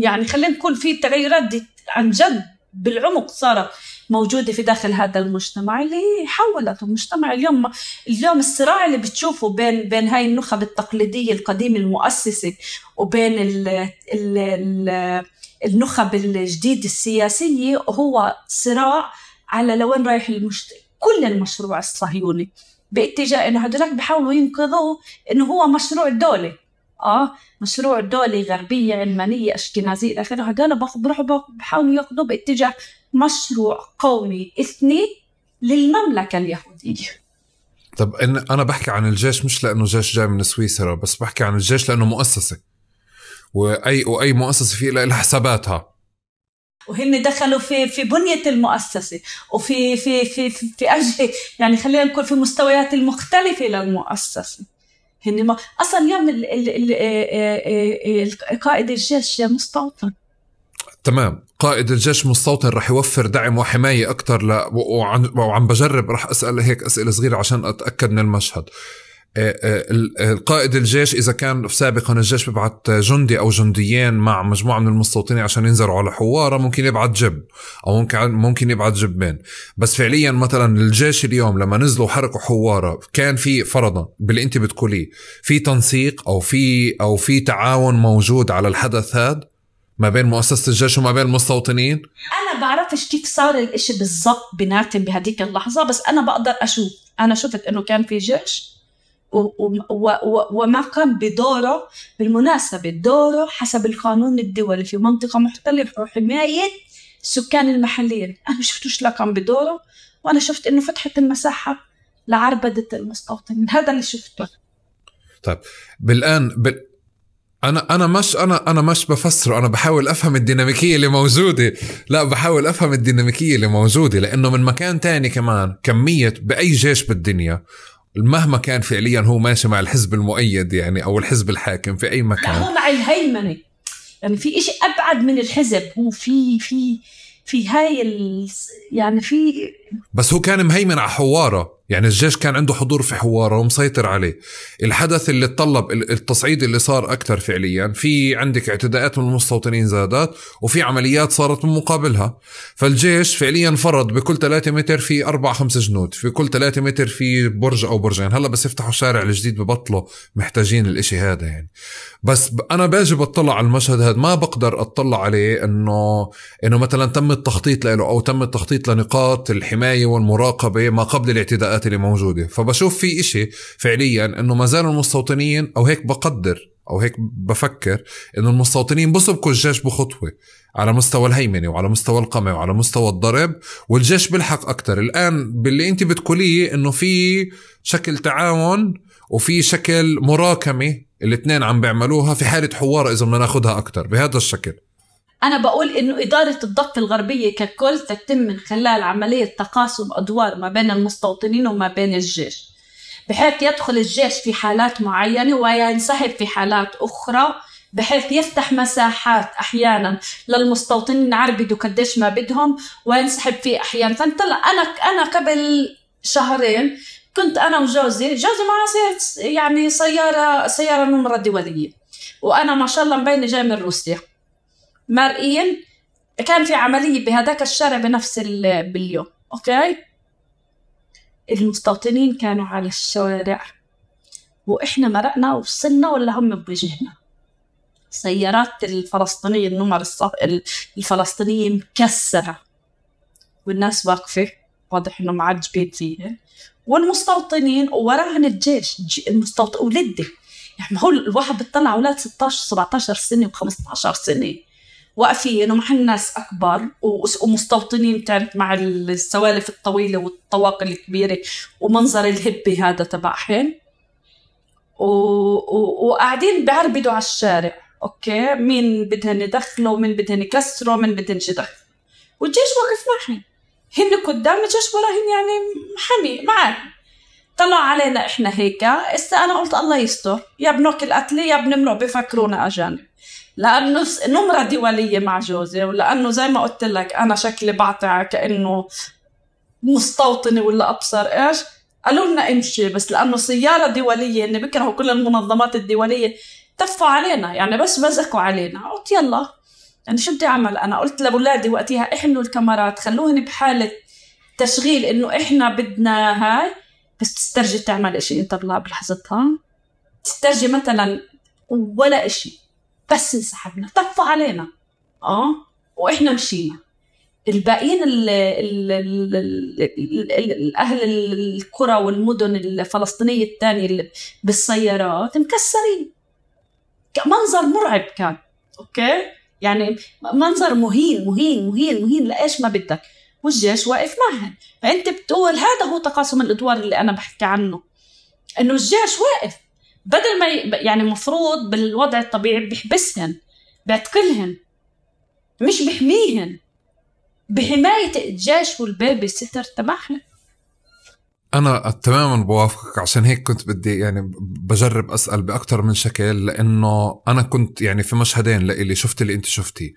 يعني خلينا نقول في تغيرات دي عن جد بالعمق صارت موجوده في داخل هذا المجتمع اللي هي حولته مجتمع اليوم اليوم الصراع اللي بتشوفه بين بين هاي النخب التقليديه القديمه المؤسسه وبين ال ال ال النخب الجديده السياسيه هو صراع على لوين رايح المشت... كل المشروع الصهيوني باتجاه انه هدولك بيحاولوا ينقذوا انه هو مشروع دولي اه مشروع دولي غربيه علمانيه اشكنازيه الى اخره هدول بروحوا بحاولوا ياخذوه باتجاه مشروع قومي اثني للمملكة اليهودية
طب انا بحكي عن الجيش مش لانه جيش جاي من سويسرا بس بحكي عن الجيش لانه مؤسسه واي واي مؤسسه في لها حساباتها
وهن دخلوا في في بنيه المؤسسه وفي في في في, في أجه يعني خلينا نقول في مستويات المختلفه للمؤسسه هن ما اصلا يوم قائد الجيش مستوطن
تمام قائد الجيش مستوطن رح يوفر دعم وحمايه اكثر ل... وعم بجرب رح اسال هيك اسئله صغيره عشان اتاكد من المشهد آه، آه، قائد الجيش اذا كان سابقا الجيش ببعث جندي او جنديين مع مجموعه من المستوطنين عشان ينزلوا على حواره ممكن يبعث جب او ممكن ممكن يبعث جبين بس فعليا مثلا الجيش اليوم لما نزلوا حرقوا حواره كان في فرضا باللي انت بتقوليه في تنسيق او في او في تعاون موجود على الحدث هذا ما بين مؤسسه الجيش وما بين المستوطنين
انا بعرفش كيف صار الاشي بالضبط بناتن بهديك اللحظه بس انا بقدر اشوف انا شفت انه كان في جيش و و و وما قام بدوره بالمناسبة دوره حسب القانون الدولي في منطقة محتلة وحماية السكان المحليين أنا ما شفتوش لا قام بدوره وأنا شفت إنه فتحت المساحة لعربدة المستوطنين هذا اللي شفته
طيب بالآن بال... انا انا مش انا انا مش بفسره انا بحاول افهم الديناميكيه اللي موجوده لا بحاول افهم الديناميكيه اللي موجوده لانه من مكان تاني كمان كميه باي جيش بالدنيا مهما كان فعليا هو ماشي مع الحزب المؤيد يعني او الحزب الحاكم في اي مكان لا هو
مع الهيمنه يعني في شيء ابعد من الحزب هو في في في هاي ال... يعني في
بس هو كان مهيمن على حواره يعني الجيش كان عنده حضور في حواره ومسيطر عليه الحدث اللي تطلب التصعيد اللي صار أكثر فعليا في عندك اعتداءات من المستوطنين زادت وفي عمليات صارت من مقابلها فالجيش فعليا فرض بكل 3 متر في 4 5 جنود في كل 3 متر في برج أو برجين هلا بس يفتحوا الشارع الجديد ببطلوا محتاجين الإشي هذا يعني بس أنا باجي بطلع على المشهد هذا ما بقدر أطلع عليه إنه إنه مثلا تم التخطيط له أو تم التخطيط لنقاط الحماية والمراقبة ما قبل الاعتداءات الحلقات اللي موجوده فبشوف في إشي فعليا انه ما زالوا المستوطنين او هيك بقدر او هيك بفكر انه المستوطنين بسبقوا الجيش بخطوه على مستوى الهيمنه وعلى مستوى القمع وعلى مستوى الضرب والجيش بالحق اكثر الان باللي انت بتقوليه انه في شكل تعاون وفي شكل مراكمه الاثنين عم بيعملوها في حاله حوار اذا بدنا ناخذها اكثر بهذا الشكل
أنا بقول إنه إدارة الضفة الغربية ككل تتم من خلال عملية تقاسم أدوار ما بين المستوطنين وما بين الجيش بحيث يدخل الجيش في حالات معينة وينسحب في حالات أخرى بحيث يفتح مساحات احيانا للمستوطنين يعربدوا قديش ما بدهم وينسحب فيه احيانا فانطلع انا انا قبل شهرين كنت انا وجوزي جوزي معاه يعني سياره سياره نمره دوليه وانا ما شاء الله مبينه جاي من روسيا مرئيا كان في عملية بهذاك الشارع بنفس باليوم أوكي المستوطنين كانوا على الشوارع وإحنا مرقنا وصلنا ولا هم بوجهنا سيارات الفلسطينية النمر الفلسطينية مكسرة والناس واقفة واضح إنه معجبين فيها والمستوطنين وراهن الجيش المستوطن ولدي يعني هو الواحد بتطلع اولاد 16 17 سنه و15 سنه واقفين ومع الناس اكبر ومستوطنين بتعرف مع السوالف الطويله والطواقي الكبيره ومنظر الهبه هذا تبعهم وقاعدين بعربدوا على الشارع اوكي مين بدهن يدخلوا مين بدهن يكسروا مين بدهن يدخلوا والجيش واقف معهم هن قدام الجيش وراهن يعني حمي معهم طلعوا علينا احنا هيك هسه انا قلت الله يستر يا بنوك القتله يا بنمرق بفكرونا اجانب لانه نمره دوليه مع جوزي ولانه زي ما قلت لك انا شكلي بعطي كانه مستوطنه ولا ابصر ايش قالوا لنا امشي بس لانه سياره دوليه اللي يعني بكرهوا كل المنظمات الدوليه تفوا علينا يعني بس مزقوا علينا قلت يلا يعني شو بدي اعمل انا قلت لاولادي وقتها احملوا الكاميرات خلوهن بحاله تشغيل انه احنا بدنا هاي بس تسترجي تعمل اشي انت بلحظتها تسترجي مثلا ولا اشي بس انسحبنا طفوا علينا اه واحنا مشينا الباقيين ال ال ال ال ال القرى والمدن الفلسطينيه الثانيه اللي بالسيارات مكسرين منظر مرعب كان اوكي يعني منظر مهين مهين مهين مهين لايش ما بدك والجيش واقف معهم فانت بتقول هذا هو تقاسم الادوار اللي انا بحكي عنه انه الجيش واقف بدل ما يعني المفروض بالوضع الطبيعي بيحبسهن بيعتقلهن مش بيحميهن بحماية الجيش والبيبي ستر تبعهن
أنا تماما بوافقك عشان هيك كنت بدي يعني بجرب أسأل بأكثر من شكل لأنه أنا كنت يعني في مشهدين لإلي شفت اللي أنت شفتيه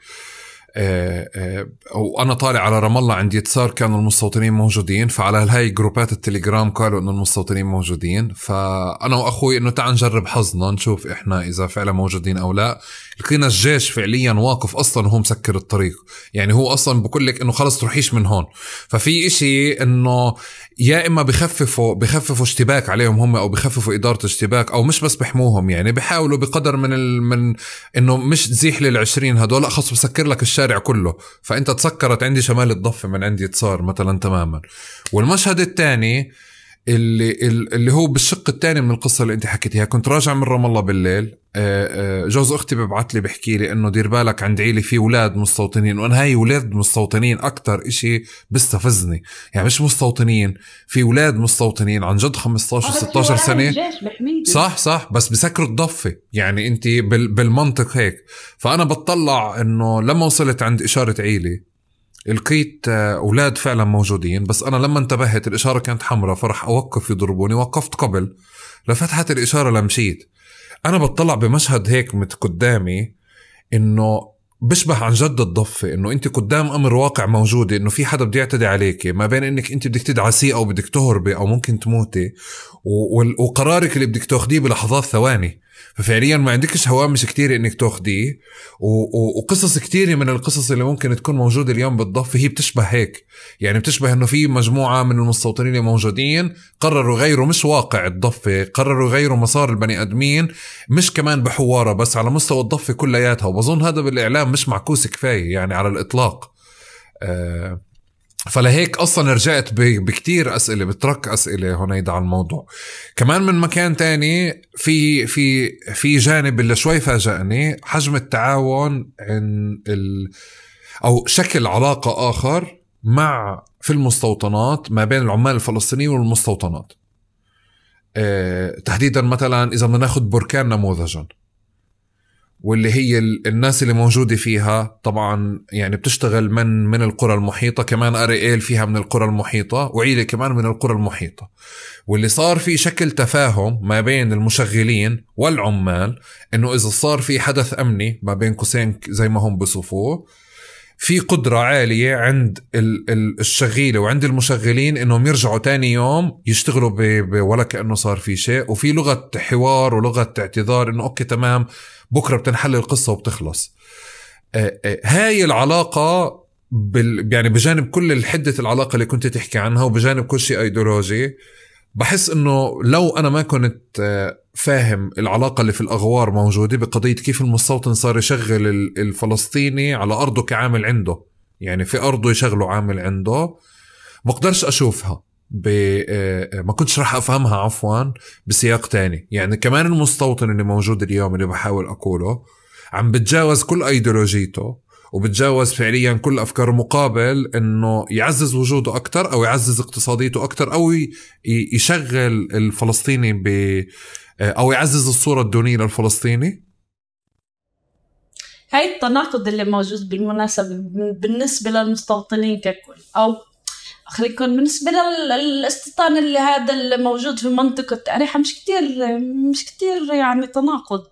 آه، آه، وانا طالع على رام الله عندي يتسار كانوا المستوطنين موجودين فعلى هاي جروبات التليجرام قالوا انه المستوطنين موجودين فانا واخوي انه تعال نجرب حظنا نشوف احنا اذا فعلا موجودين او لا لقينا الجيش فعليا واقف اصلا وهو مسكر الطريق يعني هو اصلا بقول لك انه خلص تروحيش من هون ففي إشي انه يا اما بخففوا بخففوا اشتباك عليهم هم او بخففوا اداره اشتباك او مش بس بحموهم يعني بحاولوا بقدر من ال... من انه مش تزيح لل 20 هدول خلص بسكر لك الشارع كله فانت تسكرت عندي شمال الضفه من عندي تصار مثلا تماما والمشهد الثاني اللي اللي هو بالشق الثاني من القصه اللي انت حكيتيها كنت راجع من رام الله بالليل آه، آه، جوز اختي ببعث لي بحكي لي انه دير بالك عند عيلي في اولاد مستوطنين وانا هاي اولاد مستوطنين اكثر إشي بيستفزني يعني مش مستوطنين في اولاد مستوطنين عن جد 15 16 سنه صح صح بس بسكروا الضفه يعني انت بالمنطق هيك فانا بتطلع انه لما وصلت عند اشاره عيلي لقيت آه، اولاد فعلا موجودين بس انا لما انتبهت الاشاره كانت حمراء فرح اوقف يضربوني وقفت قبل لفتحت الاشاره لمشيت انا بتطلع بمشهد هيك مت قدامي انه بشبه عن جد الضفه انه انت قدام امر واقع موجوده انه في حدا بده يعتدي عليك ما بين انك انت بدك تدعسي او بدك تهربي او ممكن تموتي وقرارك اللي بدك تاخذيه بلحظات ثواني ففعليا ما عندكش هوامش كتير انك تاخديه وقصص كتيرة من القصص اللي ممكن تكون موجودة اليوم بالضفة هي بتشبه هيك يعني بتشبه انه في مجموعة من المستوطنين الموجودين قرروا يغيروا مش واقع الضفة قرروا يغيروا مسار البني ادمين مش كمان بحوارة بس على مستوى الضفة كلياتها وبظن هذا بالاعلام مش معكوس كفاية يعني على الاطلاق آه فلهيك اصلا رجعت بكتير اسئله بترك اسئله هنيدا على الموضوع كمان من مكان تاني في في في جانب اللي شوي فاجئني حجم التعاون عن ال او شكل علاقه اخر مع في المستوطنات ما بين العمال الفلسطينيين والمستوطنات أه تحديدا مثلا اذا بدنا ناخذ بركان نموذجا واللي هي الناس اللي موجوده فيها طبعا يعني بتشتغل من من القرى المحيطه كمان اريال فيها من القرى المحيطه وعيله كمان من القرى المحيطه واللي صار في شكل تفاهم ما بين المشغلين والعمال انه اذا صار في حدث امني ما بين قوسين زي ما هم بصفوه في قدرة عالية عند الشغيلة وعند المشغلين انهم يرجعوا تاني يوم يشتغلوا ولا كأنه صار في شيء وفي لغة حوار ولغة اعتذار انه اوكي تمام بكرة بتنحل القصة وبتخلص آه، آه، هاي العلاقة بال يعني بجانب كل الحدة العلاقة اللي كنت تحكي عنها وبجانب كل شيء ايديولوجي بحس انه لو انا ما كنت آه، فاهم العلاقة اللي في الأغوار موجودة بقضية كيف المستوطن صار يشغل الفلسطيني على أرضه كعامل عنده يعني في أرضه يشغله عامل عنده بقدرش أشوفها ب... آه، آه، ما كنتش راح أفهمها عفوا بسياق تاني يعني كمان المستوطن اللي موجود اليوم اللي بحاول أقوله عم بتجاوز كل أيديولوجيته وبتجاوز فعليا كل افكاره مقابل انه يعزز وجوده اكثر او يعزز اقتصاديته اكثر او يشغل الفلسطيني ب آه، او يعزز الصوره الدونيه للفلسطيني
هاي التناقض اللي موجود بالمناسبة بالنسبة للمستوطنين ككل أو خلينا بالنسبة للاستيطان اللي هذا الموجود في منطقة أريحة مش كتير مش كتير يعني تناقض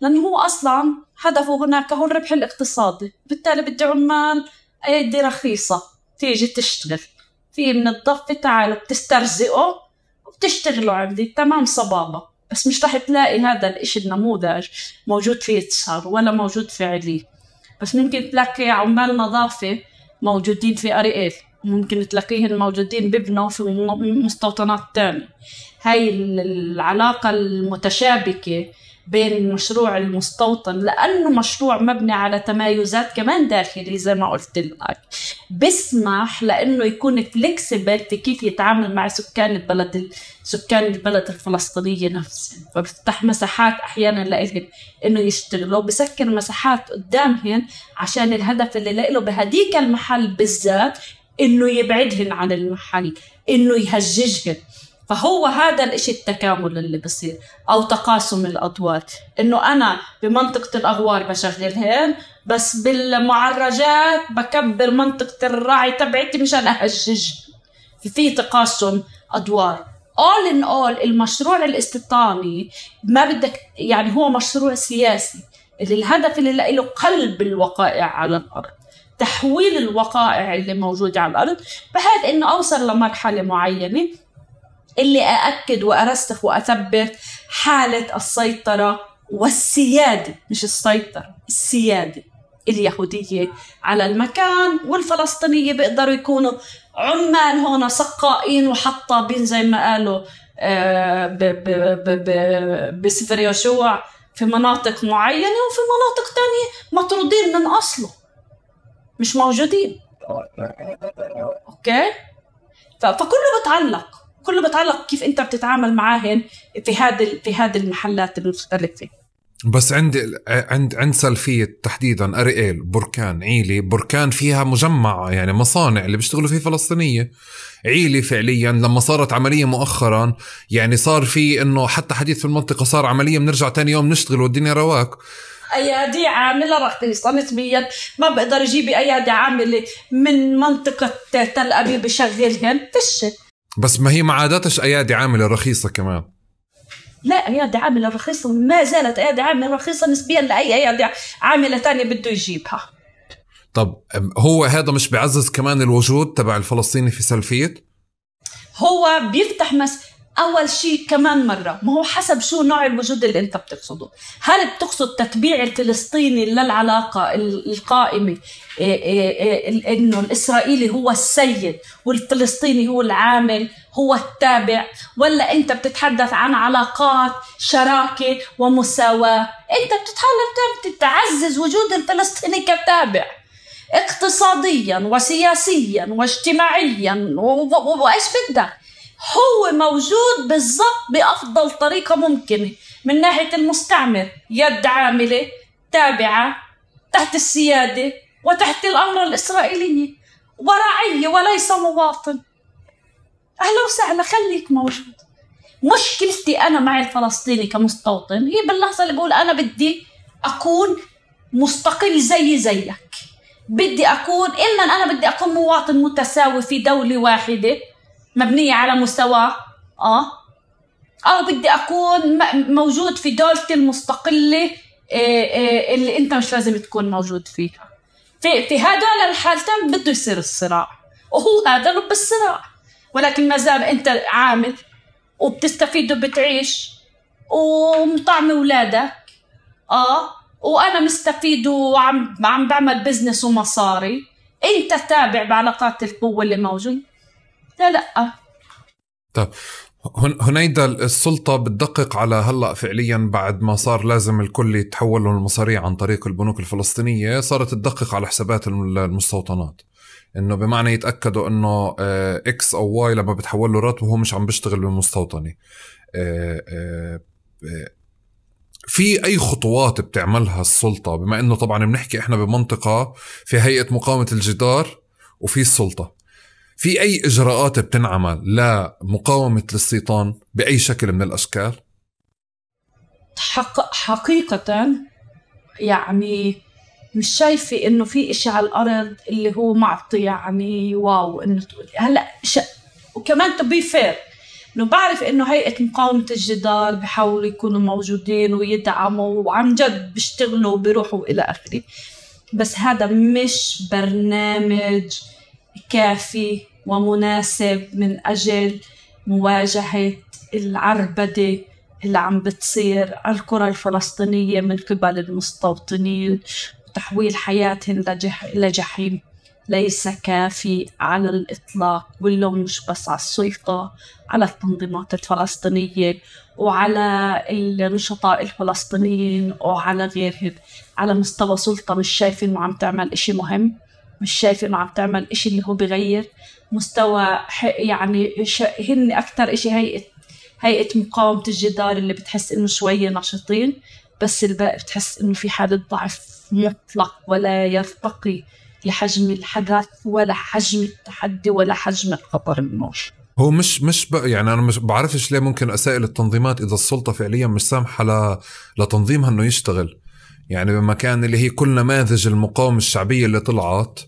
لأنه هو أصلا هدفه هناك هو الربح الاقتصادي بالتالي بدي عمال أيدي رخيصة تيجي تشتغل في من الضفة تعالوا بتسترزقوا وبتشتغلوا عندي تمام صبابة بس مش راح تلاقي هذا الإشي النموذج موجود في اتصال ولا موجود في علي بس ممكن تلاقي عمال نظافة موجودين في أريئيل إيه. ممكن تلاقيهم موجودين ببنوا في مستوطنات تانية هاي العلاقة المتشابكة بين المشروع المستوطن لأنه مشروع مبني على تمايزات كمان داخلي زي ما قلت لك بسمح لأنه يكون فليكسبل كيف يتعامل مع سكان البلد سكان البلد الفلسطينية نفسهم فبفتح مساحات أحيانا لإلهم إنه يشتغلوا بسكر مساحات قدامهم عشان الهدف اللي له بهديك المحل بالذات إنه يبعدهن عن المحل إنه يهججهن فهو هذا الإشي التكامل اللي بصير أو تقاسم الأضوات إنه أنا بمنطقة الأغوار بشغلهن بس بالمعرجات بكبر منطقة الرعي تبعتي مشان أهجج في تقاسم أدوار all in all المشروع الاستيطاني ما بدك يعني هو مشروع سياسي اللي الهدف اللي له قلب الوقائع على الارض تحويل الوقائع اللي موجوده على الارض بحيث انه اوصل لمرحله معينه اللي أأكد وأرسخ وأثبت حالة السيطرة والسيادة مش السيطرة السيادة اليهودية على المكان والفلسطينية بيقدروا يكونوا عمال هون سقائين وحطابين زي ما قالوا آه، بسفر يشوع في مناطق معينة وفي مناطق تانية مطرودين من أصله مش موجودين آه، آه، أوكي فكله بتعلق كله بتعلق كيف انت بتتعامل معاهن في هذا في هذه المحلات المختلفه
بس عندي عند عند سلفيه تحديدا اريئيل بركان عيلي بركان فيها مجمع يعني مصانع اللي بيشتغلوا فيه فلسطينيه عيلي فعليا لما صارت عمليه مؤخرا يعني صار في انه حتى حديث في المنطقه صار عمليه بنرجع تاني يوم نشتغل والدنيا رواك
ايادي عامله رخيصه نسبيا ما بقدر اجيب ايادي عامله من منطقه تل ابيب بشغلهن فشت
بس ما هي ما عادتش ايادي عامله رخيصه كمان
لا ايادي عامله رخيصه ما زالت ايادي عامله رخيصه نسبيا لاي ايادي عامله ثانيه بده يجيبها
طب هو هذا مش بيعزز كمان الوجود تبع الفلسطيني في سلفيت
هو بيفتح مس اول شيء كمان مره ما هو حسب شو نوع الوجود اللي انت بتقصده هل بتقصد تتبيع الفلسطيني للعلاقه القائمه إيه، إيه، إيه، انه الاسرائيلي هو السيد والفلسطيني هو العامل هو التابع ولا انت بتتحدث عن علاقات شراكه ومساواه انت بتتحاول تعزز وجود الفلسطيني كتابع اقتصاديا وسياسيا واجتماعيا وايش بدك هو موجود بالضبط بأفضل طريقة ممكنة من ناحية المستعمر يد عاملة تابعة تحت السيادة وتحت الأمر الإسرائيلية ورعية وليس مواطن أهلا وسهلا خليك موجود مشكلتي أنا مع الفلسطيني كمستوطن هي باللحظة اللي بقول أنا بدي أكون مستقل زي زيك بدي أكون إلا أنا بدي أكون مواطن متساوي في دولة واحدة مبنيه على مستوى اه او آه، بدي اكون موجود في دولتي المستقله آه، آه، اللي انت مش لازم تكون موجود فيها في في هذول الحالتين بده يصير الصراع وهو هذا رب الصراع ولكن ما زال انت عامل وبتستفيد وبتعيش ومطعم اولادك اه وانا مستفيد وعم عم بعمل بزنس ومصاري انت تابع بعلاقات القوه اللي موجوده لا لا
طيب هنيدا السلطه بتدقق على هلا فعليا بعد ما صار لازم الكل يتحول المصاري عن طريق البنوك الفلسطينيه صارت تدقق على حسابات المستوطنات انه بمعنى يتاكدوا انه اكس آه، او واي لما بتحول له راتبه هو مش عم بيشتغل بالمستوطنه آه، آه، في اي خطوات بتعملها السلطه بما انه طبعا بنحكي احنا بمنطقه في هيئه مقاومه الجدار وفي السلطه في اي اجراءات بتنعمل لمقاومه الاستيطان باي شكل من الاشكال؟
حق حقيقه يعني مش شايفة إنه في إشي على الأرض اللي هو معطي يعني واو إنه هلا ش... وكمان تبي فير إنه بعرف إنه هيئة مقاومة الجدار بحاولوا يكونوا موجودين ويدعموا وعن جد بيشتغلوا وبيروحوا إلى آخره بس هذا مش برنامج كافي ومناسب من أجل مواجهة العربدة اللي عم بتصير على الكرة الفلسطينية من قبل المستوطنين وتحويل حياتهم لجح... لجحيم ليس كافي على الإطلاق ولو مش بس على السلطة على التنظيمات الفلسطينية وعلى النشطاء الفلسطينيين وعلى غيرهم على مستوى سلطة مش شايفين وعم تعمل إشي مهم مش شايفة إنه عم تعمل إشي اللي هو بغير مستوى يعني هن أكثر إشي هيئة هيئة مقاومة الجدار اللي بتحس إنه شوية نشطين بس الباقي بتحس إنه في حالة ضعف مطلق ولا يرتقي لحجم الحدث ولا حجم التحدي ولا حجم الخطر الموجود
هو مش مش يعني انا مش بعرفش ليه ممكن اسائل التنظيمات اذا السلطه فعليا مش سامحه لتنظيمها انه يشتغل يعني بمكان اللي هي كل نماذج المقاومة الشعبية اللي طلعت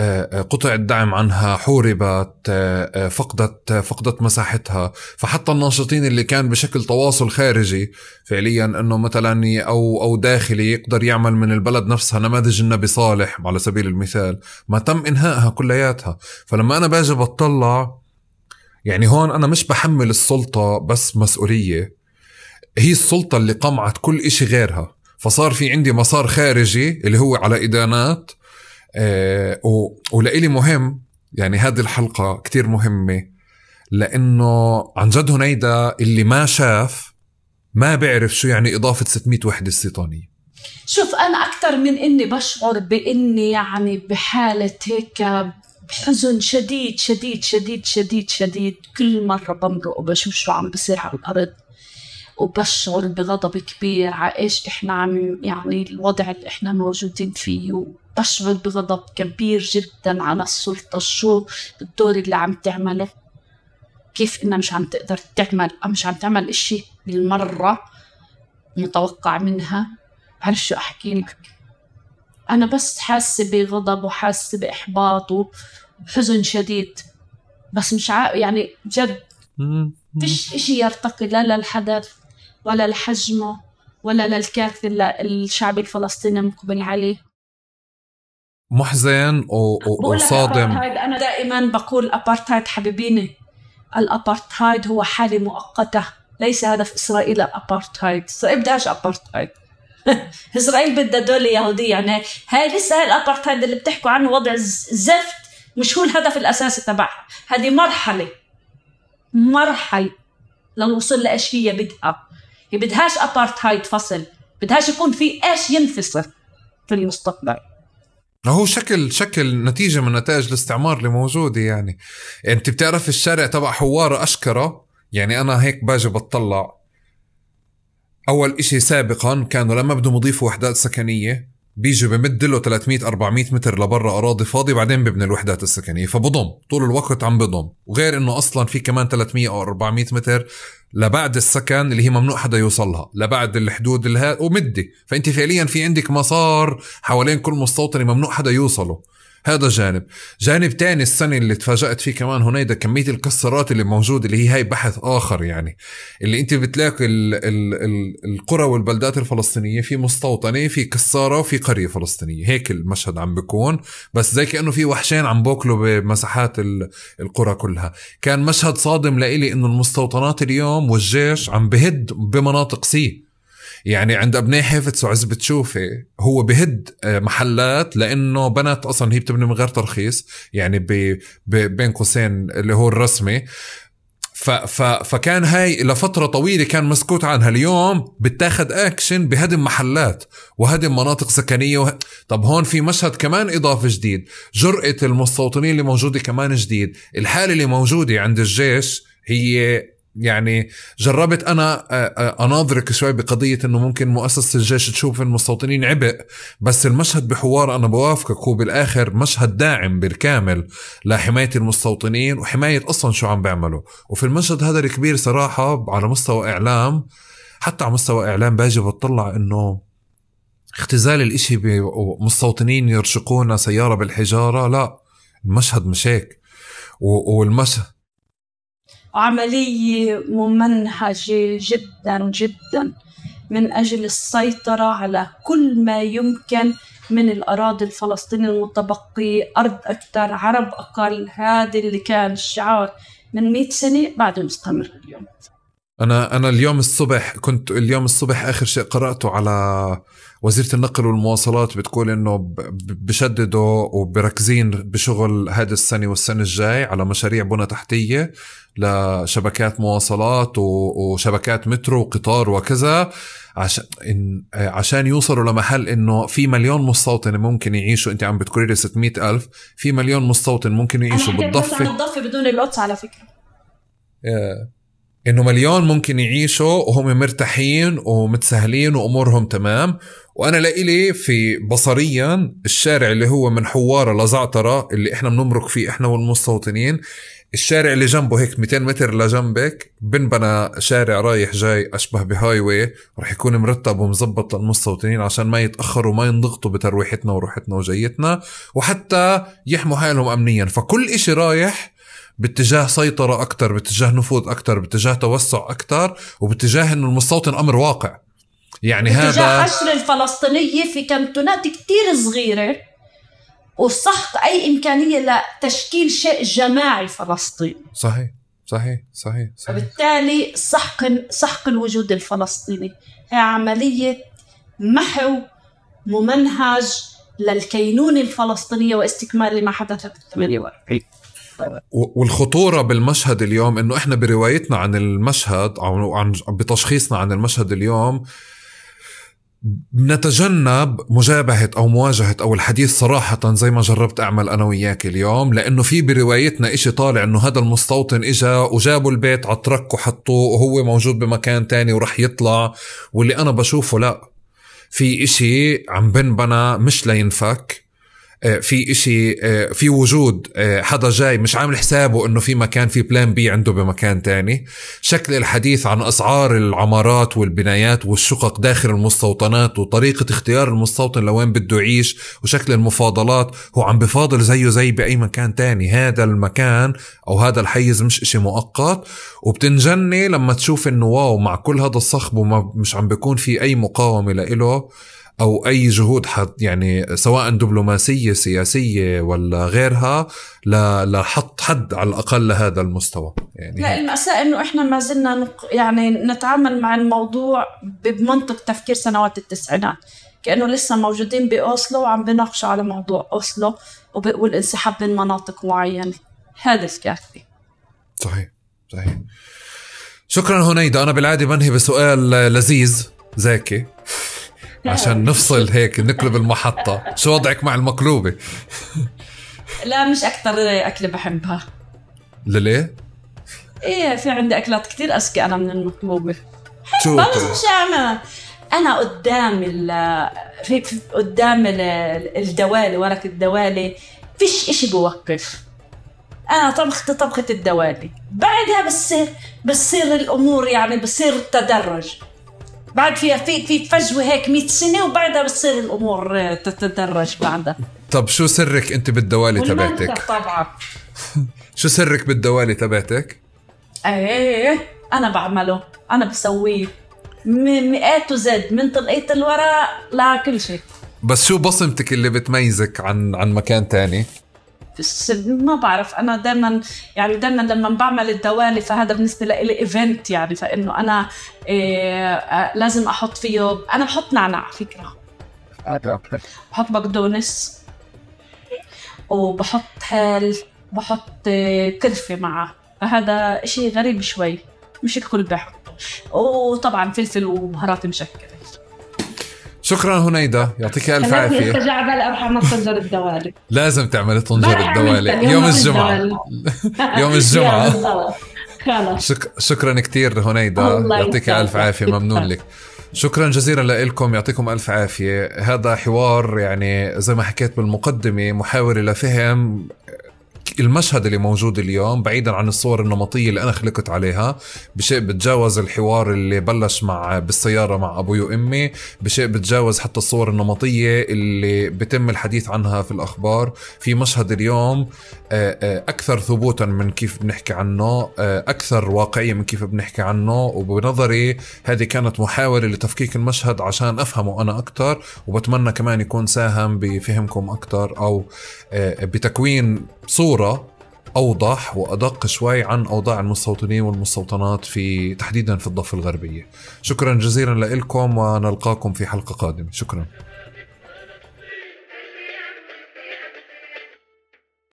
آه، آه، قطع الدعم عنها حوربت آه، فقدت فقدت مساحتها فحتى الناشطين اللي كان بشكل تواصل خارجي فعليا انه مثلا او او داخلي يقدر يعمل من البلد نفسها نماذج النبي صالح على سبيل المثال ما تم انهائها كلياتها فلما انا باجي بطلع يعني هون انا مش بحمل السلطه بس مسؤوليه هي السلطه اللي قمعت كل إشي غيرها فصار في عندي مسار خارجي اللي هو على إدانات آه ولإلي مهم يعني هذه الحلقة كتير مهمة لأنه عن جد هنيدا اللي ما شاف ما بيعرف شو يعني إضافة 600 وحدة استيطانية
شوف أنا أكثر من إني بشعر بإني يعني بحالة هيك بحزن شديد شديد شديد شديد شديد كل مرة بمرق وبشوف شو عم بصير على الأرض وبشعر بغضب كبير على ايش احنا عم يعني الوضع اللي احنا موجودين فيه وبشعر بغضب كبير جدا على السلطة شو الدور اللي عم تعمله كيف انها مش عم تقدر تعمل او مش عم تعمل اشي بالمرة متوقع منها بعرف شو احكي لك انا بس حاسة بغضب وحاسة باحباط وحزن شديد بس مش عا... يعني جد فيش اشي يرتقي لا للحدث ولا لحجمه ولا للكارثة اللي الشعب الفلسطيني مقبل عليه
محزن و... و... وصادم
أنا دائما بقول أبارتايد حبيبيني الأبارتايد هو حالة مؤقتة ليس هدف إسرائيل الابارتهايد إسرائيل بدهاش أبارتايد إسرائيل بدها دولة يهودية يعني هاي لسه هاي الأبارتايد اللي بتحكوا عنه وضع زفت مش هو الهدف الأساسي تبعها هذه مرحلة مرحلة للوصول لإيش هي بدها هي يعني بدهاش ابارتهايد فصل بدهاش يكون في ايش ينفصل في المستقبل
هو شكل شكل نتيجة من نتائج الاستعمار اللي موجودة يعني انت بتعرف الشارع تبع حوارة اشكره يعني انا هيك باجي بتطلع اول اشي سابقا كانوا لما بدهم يضيفوا وحدات سكنية بيجي بمد له 300 400 متر لبرا اراضي فاضي بعدين ببني الوحدات السكنيه فبضم طول الوقت عم بضم وغير انه اصلا في كمان 300 او 400 متر لبعد السكن اللي هي ممنوع حدا يوصلها لبعد الحدود الها ومدي فانت فعليا في عندك مسار حوالين كل مستوطن ممنوع حدا يوصله هذا جانب جانب تاني السنة اللي تفاجأت فيه كمان هنيدا كمية الكسرات اللي موجودة اللي هي هاي بحث آخر يعني اللي أنت بتلاقي ال ال ال القرى والبلدات الفلسطينية في مستوطنة في كسارة وفي قرية فلسطينية هيك المشهد عم بيكون بس زي كأنه في وحشين عم بوكلوا بمساحات القرى كلها كان مشهد صادم لإلي إنه المستوطنات اليوم والجيش عم بهد بمناطق سي يعني عند ابناء حيفتس وعز بتشوفي هو بهد آه، محلات لانه بنات اصلا هي بتبني من غير ترخيص يعني ب... ب... بين قوسين اللي هو الرسمي ف ف فكان هاي لفتره طويله كان مسكوت عنها اليوم بتاخد اكشن بهدم محلات وهدم مناطق سكنيه وه... طب هون في مشهد كمان اضافه جديد جراه المستوطنين اللي موجوده كمان جديد الحاله اللي موجوده عند الجيش هي يعني جربت انا آه، آه، اناظرك شوي بقضيه انه ممكن مؤسسه الجيش تشوف المستوطنين عبء بس المشهد بحوار انا بوافقك هو بالاخر مشهد داعم بالكامل لحمايه المستوطنين وحمايه اصلا شو عم بيعملوا وفي المشهد هذا الكبير صراحه على مستوى اعلام حتى على مستوى اعلام باجي بتطلع انه اختزال الاشي بمستوطنين يرشقون سياره بالحجاره لا المشهد مش هيك والمشهد
عملية ممنهجة جدا جدا من أجل السيطرة على كل ما يمكن من الأراضي الفلسطينية المتبقية أرض أكثر عرب أقل هذا اللي كان الشعار من مئة سنة بعده مستمر اليوم
انا انا اليوم الصبح كنت اليوم الصبح اخر شيء قراته على وزيره النقل والمواصلات بتقول انه بشددوا وبركزين بشغل هذا السنه والسنه الجاي على مشاريع بنى تحتيه لشبكات مواصلات وشبكات مترو وقطار وكذا عشان عشان يوصلوا لمحل انه في مليون مستوطن ممكن يعيشوا انت عم بتقولي لي 600 الف في مليون مستوطن ممكن يعيشوا بالضفه
انا بدون القطس على فكره
yeah. انه مليون ممكن يعيشوا وهم مرتاحين ومتسهلين وامورهم تمام وانا لإلي في بصريا الشارع اللي هو من حواره لزعتره اللي احنا بنمرق فيه احنا والمستوطنين الشارع اللي جنبه هيك 200 متر لجنبك بنبنى شارع رايح جاي اشبه بهاي واي رح يكون مرتب ومظبط للمستوطنين عشان ما يتاخروا وما ينضغطوا بترويحتنا وروحتنا وجيتنا وحتى يحموا حالهم امنيا فكل إشي رايح باتجاه سيطرة أكثر باتجاه نفوذ أكثر باتجاه توسع أكثر وباتجاه أنه المستوطن أمر واقع يعني باتجاه هذا العشرة
الفلسطينية في كانتونات كتير صغيرة وسحق أي إمكانية لتشكيل شيء جماعي فلسطيني
صحيح صحيح صحيح صحيح
وبالتالي سحق سحق الوجود الفلسطيني هي عملية محو ممنهج للكينونة الفلسطينية واستكمال ما حدث في
48 والخطوره بالمشهد اليوم انه احنا بروايتنا عن المشهد او عن بتشخيصنا عن المشهد اليوم نتجنب مجابهة أو مواجهة أو الحديث صراحة زي ما جربت أعمل أنا وياك اليوم لأنه في بروايتنا إشي طالع إنه هذا المستوطن إجا وجابوا البيت على عطرك وحطوه وهو موجود بمكان تاني ورح يطلع واللي أنا بشوفه لا في إشي عم بنبنى مش لينفك آه، في إشي آه، في وجود آه، حدا جاي مش عامل حسابه انه في مكان في بلان بي عنده بمكان تاني شكل الحديث عن اسعار العمارات والبنايات والشقق داخل المستوطنات وطريقة اختيار المستوطن لوين بده يعيش وشكل المفاضلات هو عم بفاضل زيه زي باي مكان تاني هذا المكان او هذا الحيز مش إشي مؤقت وبتنجني لما تشوف انه واو مع كل هذا الصخب ومش عم بيكون في اي مقاومة لإله او اي جهود حط يعني سواء دبلوماسيه سياسيه ولا غيرها لحط حد على الاقل لهذا المستوى
يعني لا الماساه انه احنا ما زلنا نق... يعني نتعامل مع الموضوع بمنطق تفكير سنوات التسعينات كانه لسه موجودين باوسلو وعم بناقشوا على موضوع اوسلو وبقول والانسحاب من مناطق معينه هذا الكارثه
صحيح صحيح شكرا هنيدا انا بالعاده بنهي بسؤال لذيذ زاكي عشان نفصل هيك نقلب المحطة شو وضعك مع المقلوبة
لا مش أكثر أكلة بحبها ليه؟ إيه في عندي أكلات كثير أذكى أنا من المقلوبة
حبها بس مش
أعملها أنا قدام ال قدام الدوالي ورق الدوالي فيش إشي بوقف انا طبخت طبخه الدوالي بعدها بصير بصير الامور يعني بصير التدرج بعد فيها في في فجوه هيك 100 سنه وبعدها بتصير الامور آه، تتدرج بعدها
طب شو سرك انت بالدوالي تبعتك؟ طبعا شو سرك بالدوالي تبعتك؟
ايه انا بعمله انا بسويه من مئات وزد من طلقية الورق لكل شيء
بس شو بصمتك اللي بتميزك عن عن مكان تاني؟
ما بعرف انا دائما يعني دائما لما بعمل الدوالي فهذا بالنسبه لي ايفنت يعني فانه انا إيه، آه، لازم احط فيه انا بحط نعناع فكره بحط بقدونس وبحط هل بحط آه، كرفه معه فهذا شيء غريب شوي مش الكل بحطه وطبعا فلفل وبهارات مشكله
شكرا هنيدة يعطيك ألف عافية لسه
جعبل اعمل طنجر الدوالي
لازم تعملي طنجر الدوالي يوم, يوم الجمعة يوم الجمعة شك... شكرا كثير هنيدة يعطيك ألف عافية ممنون لك شكرا جزيلا لكم يعطيكم ألف عافية هذا حوار يعني زي ما حكيت بالمقدمة محاولة لفهم المشهد اللي موجود اليوم بعيدا عن الصور النمطيه اللي انا خلقت عليها بشيء بتجاوز الحوار اللي بلش مع بالسياره مع ابوي وامي بشيء بتجاوز حتى الصور النمطيه اللي بتم الحديث عنها في الاخبار في مشهد اليوم آه، آه، اكثر ثبوتا من كيف بنحكي عنه آه، اكثر واقعيه من كيف بنحكي عنه وبنظري هذه كانت محاوله لتفكيك المشهد عشان افهمه انا اكثر وبتمنى كمان يكون ساهم بفهمكم اكثر او بتكوين صوره اوضح وادق شوي عن اوضاع المستوطنين والمستوطنات في تحديدا في الضفه الغربيه شكرا جزيلا لكم ونلقاكم في حلقه قادمه شكرا